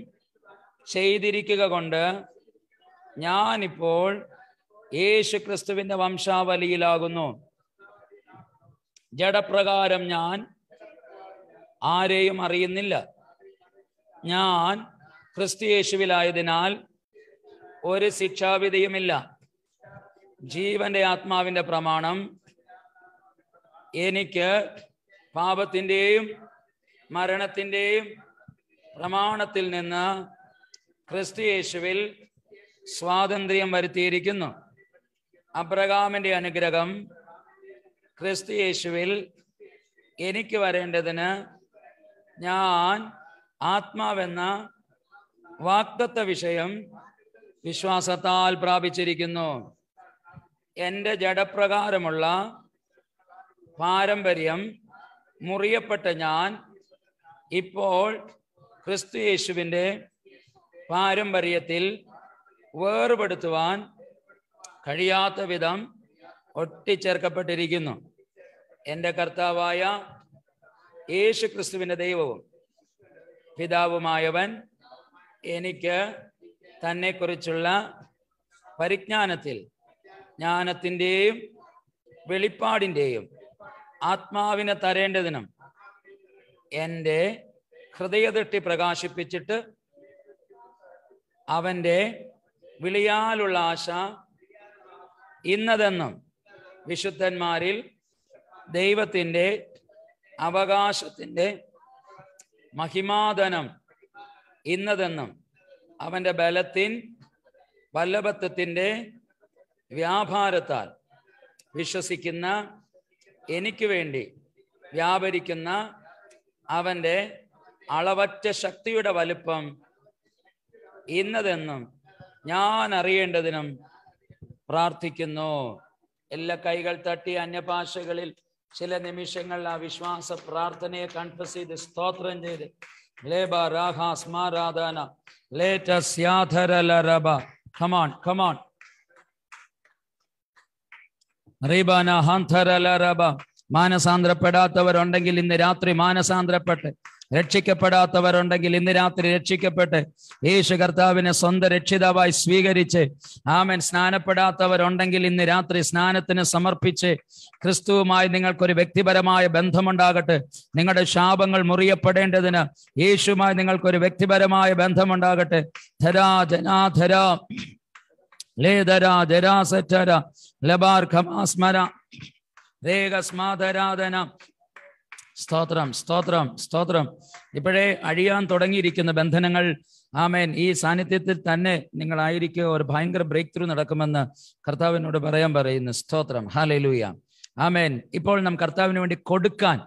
ചെയ്തിരിക്കുക കൊണ്ട് ഞാനിപ്പോൾ യേശു ക്രിസ്തുവിന്റെ വംശാവലിയിലാകുന്നു ജഡപ്രകാരം ഞാൻ ആരെയും അറിയുന്നില്ല ഞാൻ ക്രിസ്തുയേശുവിലായതിനാൽ ഒരു ശിക്ഷാവിധിയുമില്ല ജീവന്റെ ആത്മാവിന്റെ പ്രമാണം എനിക്ക് പാപത്തിൻ്റെയും മരണത്തിൻ്റെയും പ്രമാണത്തിൽ നിന്ന് ക്രിസ്തു യേശുവിൽ സ്വാതന്ത്ര്യം വരുത്തിയിരിക്കുന്നു അബ്രഹാമിന്റെ അനുഗ്രഹം ക്രിസ്തു യേശുവിൽ എനിക്ക് വരേണ്ടതിന് ഞാൻ ആത്മാവെന്ന വാക്തത്വ വിഷയം വിശ്വാസത്താൽ പ്രാപിച്ചിരിക്കുന്നു എൻ്റെ ജഡപ്രകാരമുള്ള പാരമ്പര്യം മുറിയപ്പെട്ട ഞാൻ ഇപ്പോൾ ക്രിസ്തു യേശുവിൻ്റെ പാരമ്പര്യത്തിൽ വേർപെടുത്തുവാൻ കഴിയാത്ത വിധം ഒട്ടിച്ചേർക്കപ്പെട്ടിരിക്കുന്നു എൻ്റെ കർത്താവായ യേശു ക്രിസ്തുവിൻ്റെ ദൈവവും പിതാവുമായവൻ എനിക്ക് തന്നെക്കുറിച്ചുള്ള പരിജ്ഞാനത്തിൽ ജ്ഞാനത്തിൻ്റെയും വെളിപ്പാടിൻ്റെയും ആത്മാവിനെ തരേണ്ടതിനും എൻ്റെ ഹൃദയതട്ടി പ്രകാശിപ്പിച്ചിട്ട് അവന്റെ വിളിയാലുള്ള ആശ ഇന്നതെന്നും വിശുദ്ധന്മാരിൽ ദൈവത്തിൻ്റെ അവകാശത്തിൻ്റെ മഹിമാധനം ഇന്നതെന്നും അവൻ്റെ ബലത്തിൻ വല്ലഭത്വത്തിൻ്റെ വ്യാപാരത്താൽ വിശ്വസിക്കുന്ന എനിക്ക് വേണ്ടി വ്യാപരിക്കുന്ന അവൻ്റെ അളവറ്റ ശക്തിയുടെ വലുപ്പം ഇന്നതെന്നും ഞാൻ അറിയേണ്ടതിനും പ്രാർത്ഥിക്കുന്നു എല്ലാ കൈകൾ തട്ടി അന്യഭാഷകളിൽ ചില നിമിഷങ്ങൾ ആ വിശ്വാസ പ്രാർത്ഥനയെ കൺഫസ് ചെയ്ത് സ്തോത്രം ചെയ്ത് ലേബ രാഹ മാനസാന്തരപ്പെടാത്തവരുണ്ടെങ്കിൽ ഇന്ന് രാത്രി മാനസാന്തരപ്പെട്ട് രക്ഷിക്കപ്പെടാത്തവരുണ്ടെങ്കിൽ ഇന്ന് രാത്രി രക്ഷിക്കപ്പെട്ട് യേശു കർത്താവിനെ സ്വന്തം രക്ഷിതാവായി സ്വീകരിച്ച് ആമൻ സ്നാനപ്പെടാത്തവരുണ്ടെങ്കിൽ ഇന്ന് രാത്രി സ്നാനത്തിന് സമർപ്പിച്ച് ക്രിസ്തുവുമായി നിങ്ങൾക്കൊരു വ്യക്തിപരമായ ബന്ധമുണ്ടാകട്ടെ നിങ്ങളുടെ ശാപങ്ങൾ മുറിയപ്പെടേണ്ടതിന് യേശുമായി നിങ്ങൾക്കൊരു വ്യക്തിപരമായ ബന്ധമുണ്ടാകട്ടെ ധരാ ജനാ ധരാ ലേധര ജരാസറ്റര ലബാർഖമാസ്മര രേഖസ്മാധരാധന സ്തോത്രം സ്തോത്രം സ്തോത്രം ഇപ്പോഴേ അഴിയാൻ തുടങ്ങിയിരിക്കുന്ന ബന്ധനങ്ങൾ ആമേൻ ഈ സാന്നിധ്യത്തിൽ തന്നെ നിങ്ങളായിരിക്കും ഒരു ഭയങ്കര ബ്രേക്ക് ത്രൂ നടക്കുമെന്ന് കർത്താവിനോട് പറയാൻ പറയുന്നു സ്തോത്രം ഹാലലൂയ ആമേൻ ഇപ്പോൾ നാം കർത്താവിന് വേണ്ടി കൊടുക്കാൻ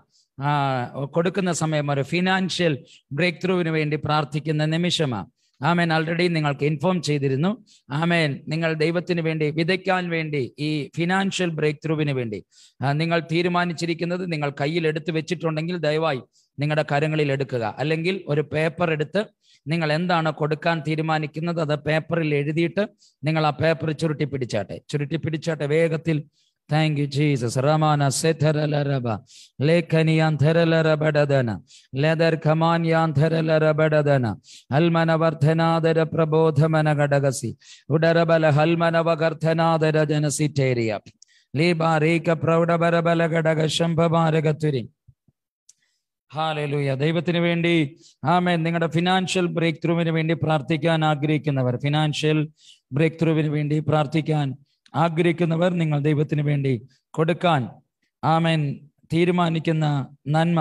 കൊടുക്കുന്ന സമയം ഒരു ഫിനാൻഷ്യൽ ബ്രേക്ക് ത്രൂവിന് വേണ്ടി പ്രാർത്ഥിക്കുന്ന നിമിഷമാണ് ആമേൻ ആൾറെഡി നിങ്ങൾക്ക് ഇൻഫോം ചെയ്തിരുന്നു ആമേൻ നിങ്ങൾ ദൈവത്തിന് വേണ്ടി വിതയ്ക്കാൻ വേണ്ടി ഈ ഫിനാൻഷ്യൽ ബ്രേക്ക് ത്രൂവിന് വേണ്ടി നിങ്ങൾ തീരുമാനിച്ചിരിക്കുന്നത് നിങ്ങൾ കയ്യിൽ എടുത്ത് വെച്ചിട്ടുണ്ടെങ്കിൽ ദയവായി നിങ്ങളുടെ കരങ്ങളിൽ എടുക്കുക അല്ലെങ്കിൽ ഒരു പേപ്പർ എടുത്ത് നിങ്ങൾ എന്താണ് കൊടുക്കാൻ തീരുമാനിക്കുന്നത് അത് പേപ്പറിൽ എഴുതിയിട്ട് നിങ്ങൾ ആ പേപ്പർ ചുരുട്ടി പിടിച്ചാട്ടെ ചുരുട്ടി പിടിച്ചാട്ടെ വേഗത്തിൽ Thank you, Jesus. Ramana setaralaraba. Lekani antheralarabadadana. Leather kaman yantheralarabadadana. Halmana varthana dera prabodhamana gadagasi. Udarabala halmana vagarthana dera janasiteria. Leba reka praudabarabala gadaga shambhavaragaturi. ഹാലലൂയ ദൈവത്തിന് വേണ്ടി ആമേ നിങ്ങളുടെ ഫിനാൻഷ്യൽ ബ്രേക്ക് ത്രൂവിന് വേണ്ടി പ്രാർത്ഥിക്കാൻ ആഗ്രഹിക്കുന്നവർ ഫിനാൻഷ്യൽ ബ്രേക്ക് ത്രൂവിന് വേണ്ടി പ്രാർത്ഥിക്കാൻ ആഗ്രഹിക്കുന്നവർ നിങ്ങൾ ദൈവത്തിന് വേണ്ടി കൊടുക്കാൻ ആമേൻ തീരുമാനിക്കുന്ന നന്മ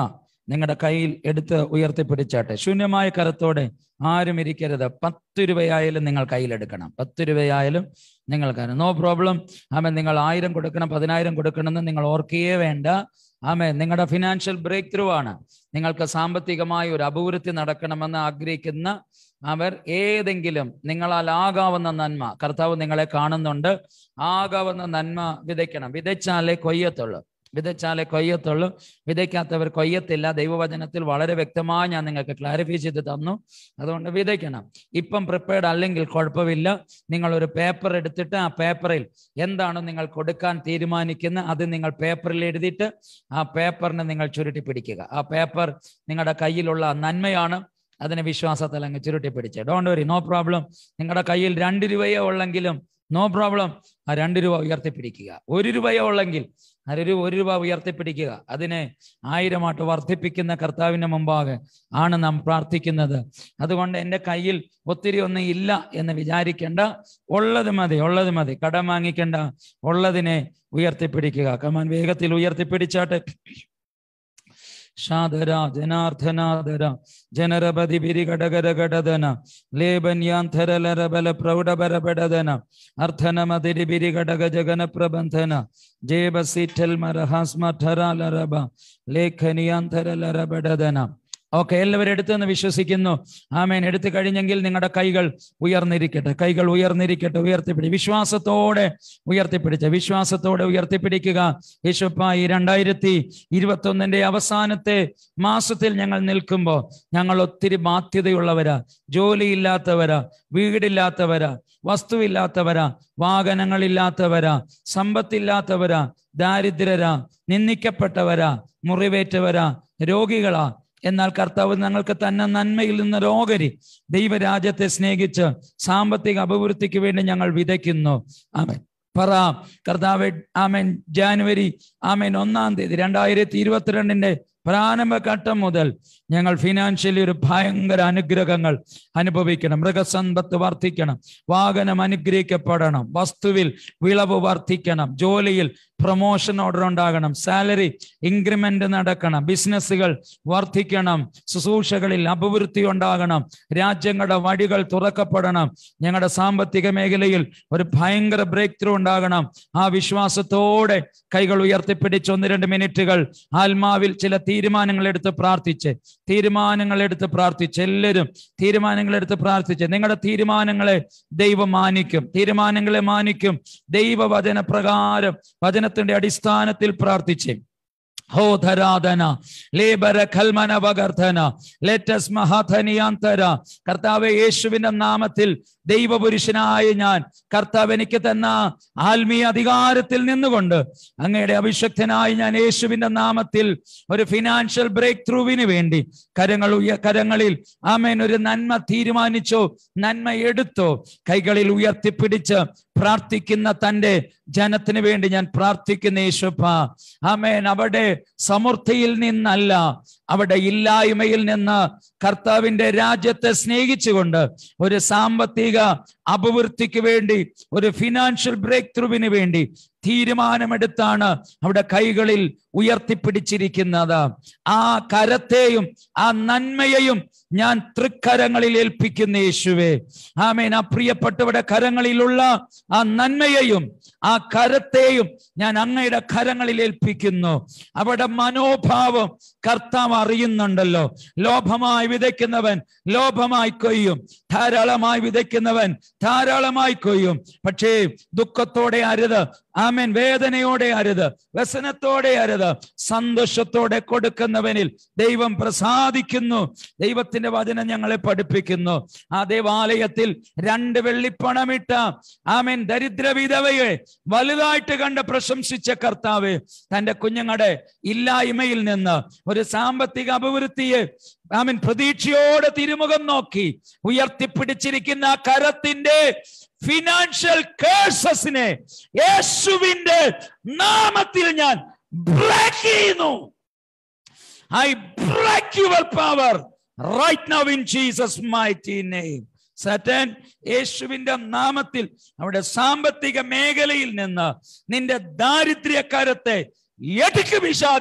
നിങ്ങളുടെ കയ്യിൽ എടുത്ത് ഉയർത്തിപ്പിടിച്ചാട്ടെ ശൂന്യമായ കരത്തോടെ ആരും ഇരിക്കരുത് പത്ത് രൂപയായാലും നിങ്ങൾ കയ്യിലെടുക്കണം പത്ത് രൂപയായാലും നിങ്ങൾ കാരണം നോ പ്രോബ്ലം ആമേ നിങ്ങൾ ആയിരം കൊടുക്കണം പതിനായിരം കൊടുക്കണമെന്ന് നിങ്ങൾ ഓർക്കുകയേ വേണ്ട ആമേ നിങ്ങളുടെ ഫിനാൻഷ്യൽ ബ്രേക്ക് ത്രൂ ആണ് നിങ്ങൾക്ക് സാമ്പത്തികമായ ഒരു അഭിവൃദ്ധി നടക്കണമെന്ന് ആഗ്രഹിക്കുന്ന അവർ ഏതെങ്കിലും നിങ്ങളാൽ ആകാവുന്ന നന്മ കർത്താവ് നിങ്ങളെ കാണുന്നുണ്ട് ആകാവുന്ന നന്മ വിതയ്ക്കണം വിതച്ചാലേ കൊയ്യത്തുള്ളൂ വിതച്ചാലേ കൊയ്യത്തുള്ളൂ വിതയ്ക്കാത്തവർ കൊയ്യത്തില്ല ദൈവവചനത്തിൽ വളരെ വ്യക്തമായി ഞാൻ നിങ്ങൾക്ക് ക്ലാരിഫൈ ചെയ്ത് തന്നു അതുകൊണ്ട് വിതയ്ക്കണം ഇപ്പം പ്രിപ്പയർഡ് അല്ലെങ്കിൽ കുഴപ്പമില്ല നിങ്ങൾ ഒരു പേപ്പർ എടുത്തിട്ട് ആ പേപ്പറിൽ എന്താണ് നിങ്ങൾ കൊടുക്കാൻ തീരുമാനിക്കുന്നത് അത് നിങ്ങൾ പേപ്പറിൽ എഴുതിയിട്ട് ആ പേപ്പറിന് നിങ്ങൾ ചുരുട്ടി പിടിക്കുക ആ പേപ്പർ നിങ്ങളുടെ കയ്യിലുള്ള നന്മയാണ് അതിനെ വിശ്വാസത്തിൽ അങ്ങ് ചുരുട്ടിപ്പിടിച്ച് ഡോണ്ട് വരി നോ പ്രോബ്ലം നിങ്ങളുടെ കയ്യിൽ രണ്ട് രൂപയോ ഉള്ളെങ്കിലും നോ പ്രോബ്ലം ആ രണ്ട് രൂപ ഉയർത്തിപ്പിടിക്കുക ഒരു രൂപയോ ഉള്ളെങ്കിൽ അര രൂപ ഒരു രൂപ ഉയർത്തിപ്പിടിക്കുക അതിനെ ആയിരമായിട്ട് വർദ്ധിപ്പിക്കുന്ന കർത്താവിൻ്റെ മുമ്പാകെ ആണ് നാം പ്രാർത്ഥിക്കുന്നത് അതുകൊണ്ട് എൻ്റെ കയ്യിൽ ഒത്തിരി ഒന്നും ഇല്ല എന്ന് വിചാരിക്കേണ്ട ഉള്ളത് മതി ഉള്ളത് മതി കടം വാങ്ങിക്കേണ്ട ഉള്ളതിനെ ഉയർത്തിപ്പിടിക്കുക കമാൻ വേഗത്തിൽ ഉയർത്തിപ്പിടിച്ചാട്ടെ ಶಾಧರ ಜನಾರ್ಧನಾಧರ ಜನರ ಬದಿ ಬಿರಿಗಡಗರ ಗಡದನ ಲೇಬನ್ಯಾಂಥರಲರ ಬಲ ಪ್ರೌಢಬರ ಬಡದನ ಅರ್ಥನ ಮದಿರಿ ಬಿರಿಗಡಗ ಜಗನ ಪ್ರಬಂಧನ ಜೇಬ ಸಿಠಲ್ ಮರ ಹಾಸ್ಮಠರ ಲೇಖನಿಯಾಂಥರಲರ ಬಡದನ ഓക്കെ എല്ലാവരും എടുത്തെന്ന് വിശ്വസിക്കുന്നു ആമേൻ എടുത്തു കഴിഞ്ഞെങ്കിൽ നിങ്ങളുടെ കൈകൾ ഉയർന്നിരിക്കട്ടെ കൈകൾ ഉയർന്നിരിക്കട്ടെ ഉയർത്തിപ്പിടി വിശ്വാസത്തോടെ ഉയർത്തിപ്പിടിച്ച വിശ്വാസത്തോടെ ഉയർത്തിപ്പിടിക്കുക യേശുപ്പായി രണ്ടായിരത്തി ഒന്നിന്റെ അവസാനത്തെ മാസത്തിൽ ഞങ്ങൾ നിൽക്കുമ്പോൾ ഞങ്ങൾ ഒത്തിരി ബാധ്യതയുള്ളവരാ ജോലിയില്ലാത്തവരാ വീടില്ലാത്തവരാ വസ്തുവില്ലാത്തവരാ വാഹനങ്ങളില്ലാത്തവരാ സമ്പത്തില്ലാത്തവരാ ദാരിദ്ര്യരാ നിന്ദിക്കപ്പെട്ടവരാ മുറിവേറ്റവരാ രോഗികളാ എന്നാൽ കർത്താവ് ഞങ്ങൾക്ക് തന്നെ നന്മയിൽ നിന്ന് രോഗരി ദൈവരാജ്യത്തെ സ്നേഹിച്ച് സാമ്പത്തിക അഭിവൃദ്ധിക്ക് വേണ്ടി ഞങ്ങൾ വിതയ്ക്കുന്നു ആമേൻ പറ കർത്താവ് ആമേൻ ജാനുവരി ആമേൻ ഒന്നാം തീയതി രണ്ടായിരത്തി ഇരുപത്തിരണ്ടിന്റെ പ്രാരംഭഘട്ടം മുതൽ ഞങ്ങൾ ഫിനാൻഷ്യലി ഒരു ഭയങ്കര അനുഗ്രഹങ്ങൾ അനുഭവിക്കണം മൃഗസമ്പത്ത് വർദ്ധിക്കണം വാഹനം അനുഗ്രഹിക്കപ്പെടണം വസ്തുവിൽ വിളവ് വർദ്ധിക്കണം ജോലിയിൽ പ്രൊമോഷൻ ഓർഡർ ഉണ്ടാകണം സാലറി ഇൻക്രിമെന്റ് നടക്കണം ബിസിനസ്സുകൾ വർദ്ധിക്കണം ശുശ്രൂഷകളിൽ അഭിവൃദ്ധി ഉണ്ടാകണം രാജ്യങ്ങളുടെ വഴികൾ തുറക്കപ്പെടണം ഞങ്ങളുടെ സാമ്പത്തിക മേഖലയിൽ ഒരു ഭയങ്കര ബ്രേക്ക് ത്രൂ ഉണ്ടാകണം ആ വിശ്വാസത്തോടെ കൈകൾ ഉയർത്തിപ്പിടിച്ച് ഒന്ന് രണ്ട് മിനിറ്റുകൾ ആത്മാവിൽ ചില എടുത്ത് പ്രാർത്ഥിച്ച് എടുത്ത് പ്രാർത്ഥിച്ച് എല്ലാവരും എടുത്ത് പ്രാർത്ഥിച്ച് നിങ്ങളുടെ തീരുമാനങ്ങളെ ദൈവം മാനിക്കും തീരുമാനങ്ങളെ മാനിക്കും ദൈവവചന പ്രകാരം വചനത്തിന്റെ അടിസ്ഥാനത്തിൽ പ്രാർത്ഥിച്ചേ ഹോധരാധന ലേബര കൽമനവകർത്തന ലേറ്റസ് മഹാധനിയാന്തര കർത്താവ് യേശുവിന്റെ നാമത്തിൽ ദൈവപുരുഷനായ ഞാൻ കർത്താവ് എനിക്ക് തന്ന ആത്മീയ അധികാരത്തിൽ നിന്നുകൊണ്ട് അങ്ങയുടെ അഭിഷക്തനായി ഞാൻ യേശുവിന്റെ നാമത്തിൽ ഒരു ഫിനാൻഷ്യൽ ബ്രേക്ക് ത്രൂവിന് വേണ്ടി കരങ്ങൾ കരങ്ങളിൽ ആമേൻ ഒരു നന്മ തീരുമാനിച്ചോ നന്മ എടുത്തോ കൈകളിൽ ഉയർത്തിപ്പിടിച്ച് പ്രാർത്ഥിക്കുന്ന തൻ്റെ ജനത്തിന് വേണ്ടി ഞാൻ പ്രാർത്ഥിക്കുന്ന യേശുപ്പ ആമേൻ അവിടെ സമൃദ്ധിയിൽ നിന്നല്ല അവിടെ ഇല്ലായ്മയിൽ നിന്ന് കർത്താവിന്റെ രാജ്യത്തെ സ്നേഹിച്ചുകൊണ്ട് ഒരു സാമ്പത്തിക അഭിവൃദ്ധിക്ക് വേണ്ടി ഒരു ഫിനാൻഷ്യൽ ബ്രേക്ക് ത്രൂവിന് വേണ്ടി തീരുമാനമെടുത്താണ് അവിടെ കൈകളിൽ ഉയർത്തിപ്പിടിച്ചിരിക്കുന്നത് ആ കരത്തെയും ആ നന്മയെയും ഞാൻ തൃക്കരങ്ങളിൽ ഏൽപ്പിക്കുന്ന യേശുവേ ആമേൻ ആ പ്രിയപ്പെട്ടവരുടെ കരങ്ങളിലുള്ള ആ നന്മയെയും ആ കരത്തെയും ഞാൻ അങ്ങയുടെ കരങ്ങളിൽ ഏൽപ്പിക്കുന്നു അവിടെ മനോഭാവം കർത്താവ് അറിയുന്നുണ്ടല്ലോ ലോഭമായി വിതയ്ക്കുന്നവൻ ലോഭമായി കൊയ്യും ധാരാളമായി വിതയ്ക്കുന്നവൻ ധാരാളമായി കൊയ്യും പക്ഷേ ദുഃഖത്തോടെ അരുത് ആമേൻ വേദനയോടെ അരുത് വ്യസനത്തോടെ അരുത് സന്തോഷത്തോടെ കൊടുക്കുന്നവനിൽ ദൈവം പ്രസാദിക്കുന്നു ദൈവത്തിന്റെ വചനം ഞങ്ങളെ പഠിപ്പിക്കുന്നു ആ ദേവാലയത്തിൽ രണ്ട് വെള്ളിപ്പണമിട്ട ആമേൻ ദരിദ്ര വിധവയെ വലുതായിട്ട് കണ്ട് പ്രശംസിച്ച കർത്താവ് തന്റെ കുഞ്ഞുങ്ങളുടെ ഇല്ലായ്മയിൽ നിന്ന് ഒരു സാമ്പത്തിക അഭിവൃദ്ധിയെ ആമിൻ പ്രതീക്ഷയോടെ തിരുമുഖം നോക്കി ഉയർത്തിപ്പിടിച്ചിരിക്കുന്ന കരത്തിന്റെ ഫിനാൻഷ്യൽ കേഴ്സസിനെ യേശുവിന്റെ നാമത്തിൽ ഞാൻ ബ്രേക്ക് ചെയ്യുന്നു I break your power right now in Jesus mighty name Satan യേശുവിന്റെ നാമത്തിൽ അവിടെ സാമ്പത്തിക മേഖലയിൽ നിന്ന് നിന്റെ ദാരിദ്ര്യക്കാരത്തെ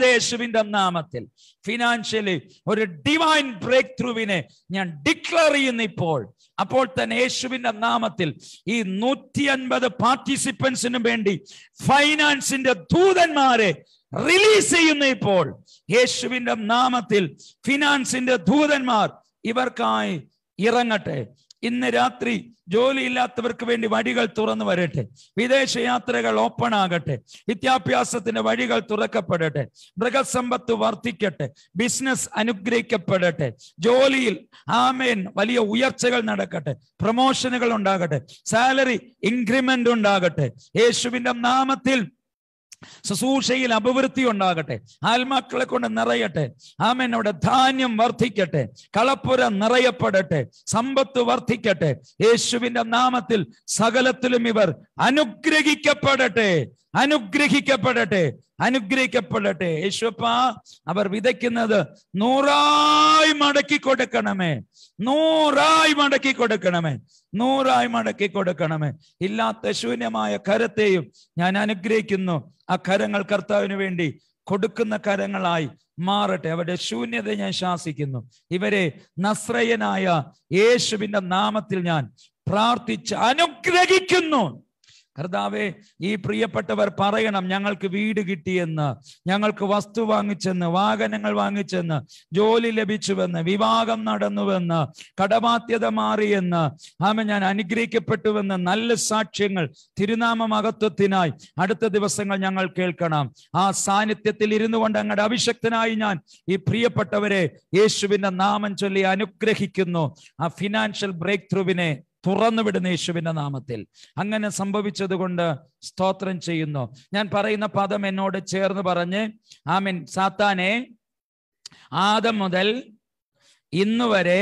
യേശുവിന്റെ നാമത്തിൽ ഫിനാൻഷ്യലി ഒരു ഡിവൈൻ ബ്രേക്ക് ത്രൂവിനെ ഞാൻ ഡിക്ലെയർ ചെയ്യുന്ന ഇപ്പോൾ അപ്പോൾ തന്നെ യേശുവിന്റെ നാമത്തിൽ ഈ നൂറ്റി അൻപത് പാർട്ടിസിപ്പൻസിനു വേണ്ടി ഫൈനാൻസിന്റെ ദൂതന്മാരെ റിലീസ് ചെയ്യുന്ന ഇപ്പോൾ യേശുവിന്റെ നാമത്തിൽ ഫിനാൻസിന്റെ ദൂതന്മാർ ഇവർക്കായി ഇറങ്ങട്ടെ ഇന്ന് രാത്രി ജോലിയില്ലാത്തവർക്ക് വേണ്ടി വഴികൾ തുറന്നു വരട്ടെ വിദേശ യാത്രകൾ ഓപ്പൺ ആകട്ടെ വിദ്യാഭ്യാസത്തിന്റെ വഴികൾ തുറക്കപ്പെടട്ടെ മൃഗസമ്പത്ത് വർദ്ധിക്കട്ടെ ബിസിനസ് അനുഗ്രഹിക്കപ്പെടട്ടെ ജോലിയിൽ ആമേൻ വലിയ ഉയർച്ചകൾ നടക്കട്ടെ പ്രൊമോഷനുകൾ ഉണ്ടാകട്ടെ സാലറി ഇൻക്രിമെന്റ് ഉണ്ടാകട്ടെ യേശുവിന്റെ നാമത്തിൽ ശുശ്രൂഷയിൽ അഭിവൃദ്ധി ഉണ്ടാകട്ടെ ആത്മാക്കളെ കൊണ്ട് നിറയട്ടെ ആമേൻ അവിടെ ധാന്യം വർദ്ധിക്കട്ടെ കളപ്പുര നിറയപ്പെടട്ടെ സമ്പത്ത് വർദ്ധിക്കട്ടെ യേശുവിന്റെ നാമത്തിൽ സകലത്തിലും ഇവർ അനുഗ്രഹിക്കപ്പെടട്ടെ അനുഗ്രഹിക്കപ്പെടട്ടെ അനുഗ്രഹിക്കപ്പെടട്ടെ യേശുപ്പ അവർ വിതയ്ക്കുന്നത് നൂറായി മടക്കി കൊടുക്കണമേ നൂറായി മടക്കി കൊടുക്കണമേ നൂറായി മടക്കി കൊടുക്കണമേ ഇല്ലാത്ത ശൂന്യമായ കരത്തെയും ഞാൻ അനുഗ്രഹിക്കുന്നു ആ കരങ്ങൾ കർത്താവിന് വേണ്ടി കൊടുക്കുന്ന കരങ്ങളായി മാറട്ടെ അവരുടെ ശൂന്യത ഞാൻ ശാസിക്കുന്നു ഇവരെ നശ്രയനായ യേശുവിന്റെ നാമത്തിൽ ഞാൻ പ്രാർത്ഥിച്ച് അനുഗ്രഹിക്കുന്നു കർത്താവെ ഈ പ്രിയപ്പെട്ടവർ പറയണം ഞങ്ങൾക്ക് വീട് കിട്ടിയെന്ന് ഞങ്ങൾക്ക് വസ്തു വാങ്ങിച്ചെന്ന് വാഹനങ്ങൾ വാങ്ങിച്ചെന്ന് ജോലി ലഭിച്ചുവെന്ന് വിവാഹം നടന്നുവെന്ന് കടബാധ്യത മാറിയെന്ന് ആമ ഞാൻ അനുഗ്രഹിക്കപ്പെട്ടുവെന്ന് നല്ല സാക്ഷ്യങ്ങൾ തിരുനാമ മഹത്വത്തിനായി അടുത്ത ദിവസങ്ങൾ ഞങ്ങൾ കേൾക്കണം ആ സാന്നിധ്യത്തിൽ ഇരുന്നു കൊണ്ട് അങ്ങടെ അഭിഷക്തനായി ഞാൻ ഈ പ്രിയപ്പെട്ടവരെ യേശുവിന്റെ നാമം ചൊല്ലി അനുഗ്രഹിക്കുന്നു ആ ഫിനാൻഷ്യൽ ബ്രേക്ക് ത്രൂവിനെ തുറന്നുവിടുന്ന യേശുവിൻ്റെ നാമത്തിൽ അങ്ങനെ സംഭവിച്ചത് കൊണ്ട് സ്തോത്രം ചെയ്യുന്നു ഞാൻ പറയുന്ന പദം എന്നോട് ചേർന്ന് പറഞ്ഞ് ആമിൻ സാത്താനെ ആദം മുതൽ ഇന്ന് വരെ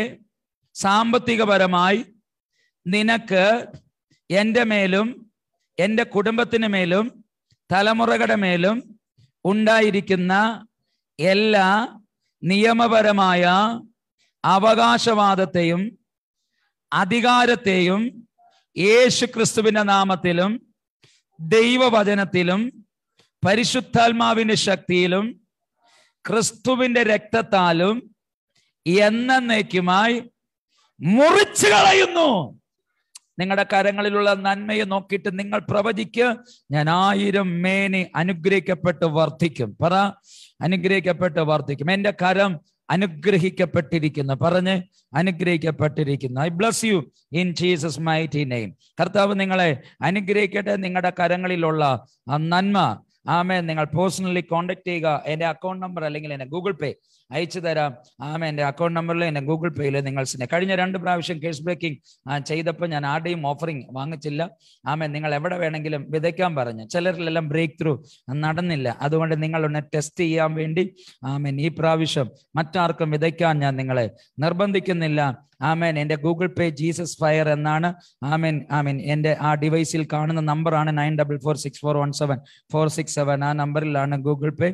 സാമ്പത്തികപരമായി നിനക്ക് എൻ്റെ മേലും എൻ്റെ കുടുംബത്തിന് മേലും തലമുറകളുടെ മേലും ഉണ്ടായിരിക്കുന്ന എല്ലാ നിയമപരമായ അവകാശവാദത്തെയും അധികാരത്തെയും യേശു ക്രിസ്തുവിന്റെ നാമത്തിലും ദൈവവചനത്തിലും പരിശുദ്ധാത്മാവിന്റെ ശക്തിയിലും ക്രിസ്തുവിന്റെ രക്തത്താലും എന്നേക്കുമായി മുറിച്ചു കളയുന്നു നിങ്ങളുടെ കരങ്ങളിലുള്ള നന്മയെ നോക്കിയിട്ട് നിങ്ങൾ പ്രവചിക്ക് ഞാൻ ആയിരം മേനി അനുഗ്രഹിക്കപ്പെട്ട് വർദ്ധിക്കും പറ അനുഗ്രഹിക്കപ്പെട്ട് വർദ്ധിക്കും എൻ്റെ കരം അനുഗ്രഹിക്കപ്പെട്ടിരിക്കുന്ന പറഞ്ഞ് അനുഗ്രഹിക്കപ്പെട്ടിരിക്കുന്നു I bless you in Jesus mighty name കർത്താവ് നിങ്ങളെ അനുഗ്രഹിക്കട്ടെ നിങ്ങളുടെ കരങ്ങളിലുള്ള ആ നന്മ ആമേ നിങ്ങൾ പേഴ്സണലി കോണ്ടാക്ട് ചെയ്യുക എൻ്റെ അക്കൗണ്ട് നമ്പർ അല്ലെങ്കിൽ എൻ്റെ ഗൂഗിൾ പേ അയച്ചു തരാം ആമ എൻ്റെ അക്കൗണ്ട് നമ്പറിൽ എൻ്റെ ഗൂഗിൾ പേയിൽ നിങ്ങൾ കഴിഞ്ഞ രണ്ട് പ്രാവശ്യം കേസ് ബ്രേക്കിംഗ് ചെയ്തപ്പോൾ ഞാൻ ആരുടെയും ഓഫറിംഗ് വാങ്ങിച്ചില്ല ആമേ നിങ്ങൾ എവിടെ വേണമെങ്കിലും വിതയ്ക്കാൻ പറഞ്ഞു ചിലരിലെല്ലാം ബ്രേക്ക് ത്രൂ നടന്നില്ല അതുകൊണ്ട് നിങ്ങളൊന്ന് ടെസ്റ്റ് ചെയ്യാൻ വേണ്ടി ആമേൻ ഈ പ്രാവശ്യം മറ്റാർക്കും വിതയ്ക്കാൻ ഞാൻ നിങ്ങളെ നിർബന്ധിക്കുന്നില്ല ആമേൻ എൻ്റെ ഗൂഗിൾ പേ ജീസസ് ഫയർ എന്നാണ് ആമേൻ ആമീൻ എൻ്റെ ആ ഡിവൈസിൽ കാണുന്ന നമ്പറാണ് nine double four six four one seven four six seven ആ നമ്പറിലാണ് ഗൂഗിൾ പേ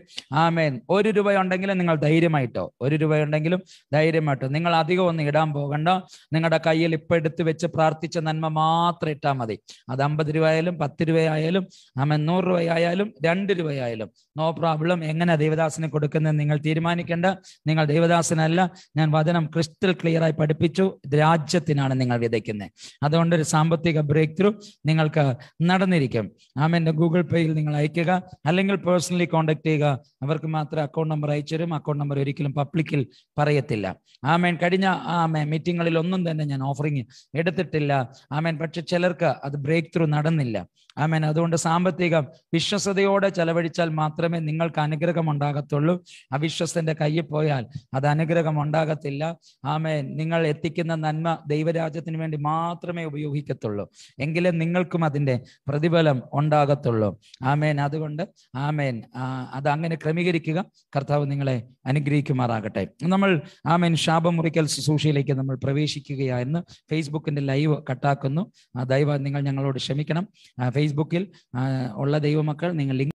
ആമേൻ ഒരു രൂപ ഉണ്ടെങ്കിലും നിങ്ങൾ ധൈര്യമായിട്ടോ ഒരു രൂപ ഉണ്ടെങ്കിലും ധൈര്യമായിട്ടോ നിങ്ങൾ അധികം ഒന്നും ഇടാൻ പോകണ്ട നിങ്ങളുടെ കയ്യിൽ ഇപ്പം എടുത്ത് വെച്ച് പ്രാർത്ഥിച്ച നന്മ മാത്രം ഇട്ടാൽ മതി അത് അമ്പത് രൂപ ആയാലും പത്ത് രൂപയായാലും ആമേൻ നൂറ് രൂപയായാലും രണ്ട് രൂപയായാലും നോ പ്രോബ്ലം എങ്ങനെ ദേവദാസിന് കൊടുക്കുന്നത് നിങ്ങൾ തീരുമാനിക്കേണ്ട നിങ്ങൾ ദേവദാസനല്ല ഞാൻ വചനം ക്രിസ്റ്റൽ ക്ലിയറായി പഠിപ്പിച്ചു രാജ്യത്തിനാണ് നിങ്ങൾ വിതയ്ക്കുന്നത് അതുകൊണ്ട് ഒരു സാമ്പത്തിക ബ്രേക്ക് ത്രൂ നിങ്ങൾക്ക് നടന്നിരിക്കും ആമെൻ്റെ ഗൂഗിൾ പേയിൽ നിങ്ങൾ അയക്കുക അല്ലെങ്കിൽ പേഴ്സണലി കോണ്ടാക്ട് ചെയ്യുക അവർക്ക് മാത്രമേ അക്കൗണ്ട് നമ്പർ അയച്ചു തരും അക്കൗണ്ട് നമ്പർ ഒരിക്കലും പബ്ലിക്കിൽ പറയത്തില്ല ആമേൻ കഴിഞ്ഞ ആമേ മീറ്റിങ്ങുകളിൽ ഒന്നും തന്നെ ഞാൻ ഓഫറിങ് എടുത്തിട്ടില്ല ആമേൻ പക്ഷെ ചിലർക്ക് അത് ബ്രേക്ക് ത്രൂ നടന്നില്ല ആമേൻ അതുകൊണ്ട് സാമ്പത്തികം വിശ്വസതയോടെ ചെലവഴിച്ചാൽ മാത്രമേ നിങ്ങൾക്ക് അനുഗ്രഹം ഉണ്ടാകത്തുള്ളൂ അവിശ്വസന്റെ കയ്യിൽ പോയാൽ അത് അനുഗ്രഹം ഉണ്ടാകത്തില്ല ആമേൻ നിങ്ങൾ എത്തിക്കുന്ന നന്മ ദൈവരാജ്യത്തിന് വേണ്ടി മാത്രമേ ഉപയോഗിക്കത്തുള്ളൂ എങ്കിലും നിങ്ങൾക്കും അതിൻ്റെ പ്രതിഫലം ഉണ്ടാകത്തുള്ളൂ ആമേൻ അതുകൊണ്ട് ആമേൻ അത് അങ്ങനെ ക്രമീകരിക്കുക കർത്താവ് നിങ്ങളെ അനുഗ്രഹിക്കുമാറാകട്ടെ നമ്മൾ ആമേൻ ശാപം മുറിക്കൽ ശുശ്രൂഷയിലേക്ക് നമ്മൾ പ്രവേശിക്കുകയായിരുന്നു ഫേസ്ബുക്കിന്റെ ലൈവ് കട്ടാക്കുന്നു ദൈവ നിങ്ങൾ ഞങ്ങളോട് ക്ഷമിക്കണം ഫേസ് ഫേസ്ബുക്കിൽ ഉള്ള ദൈവമക്കൾ നിങ്ങൾ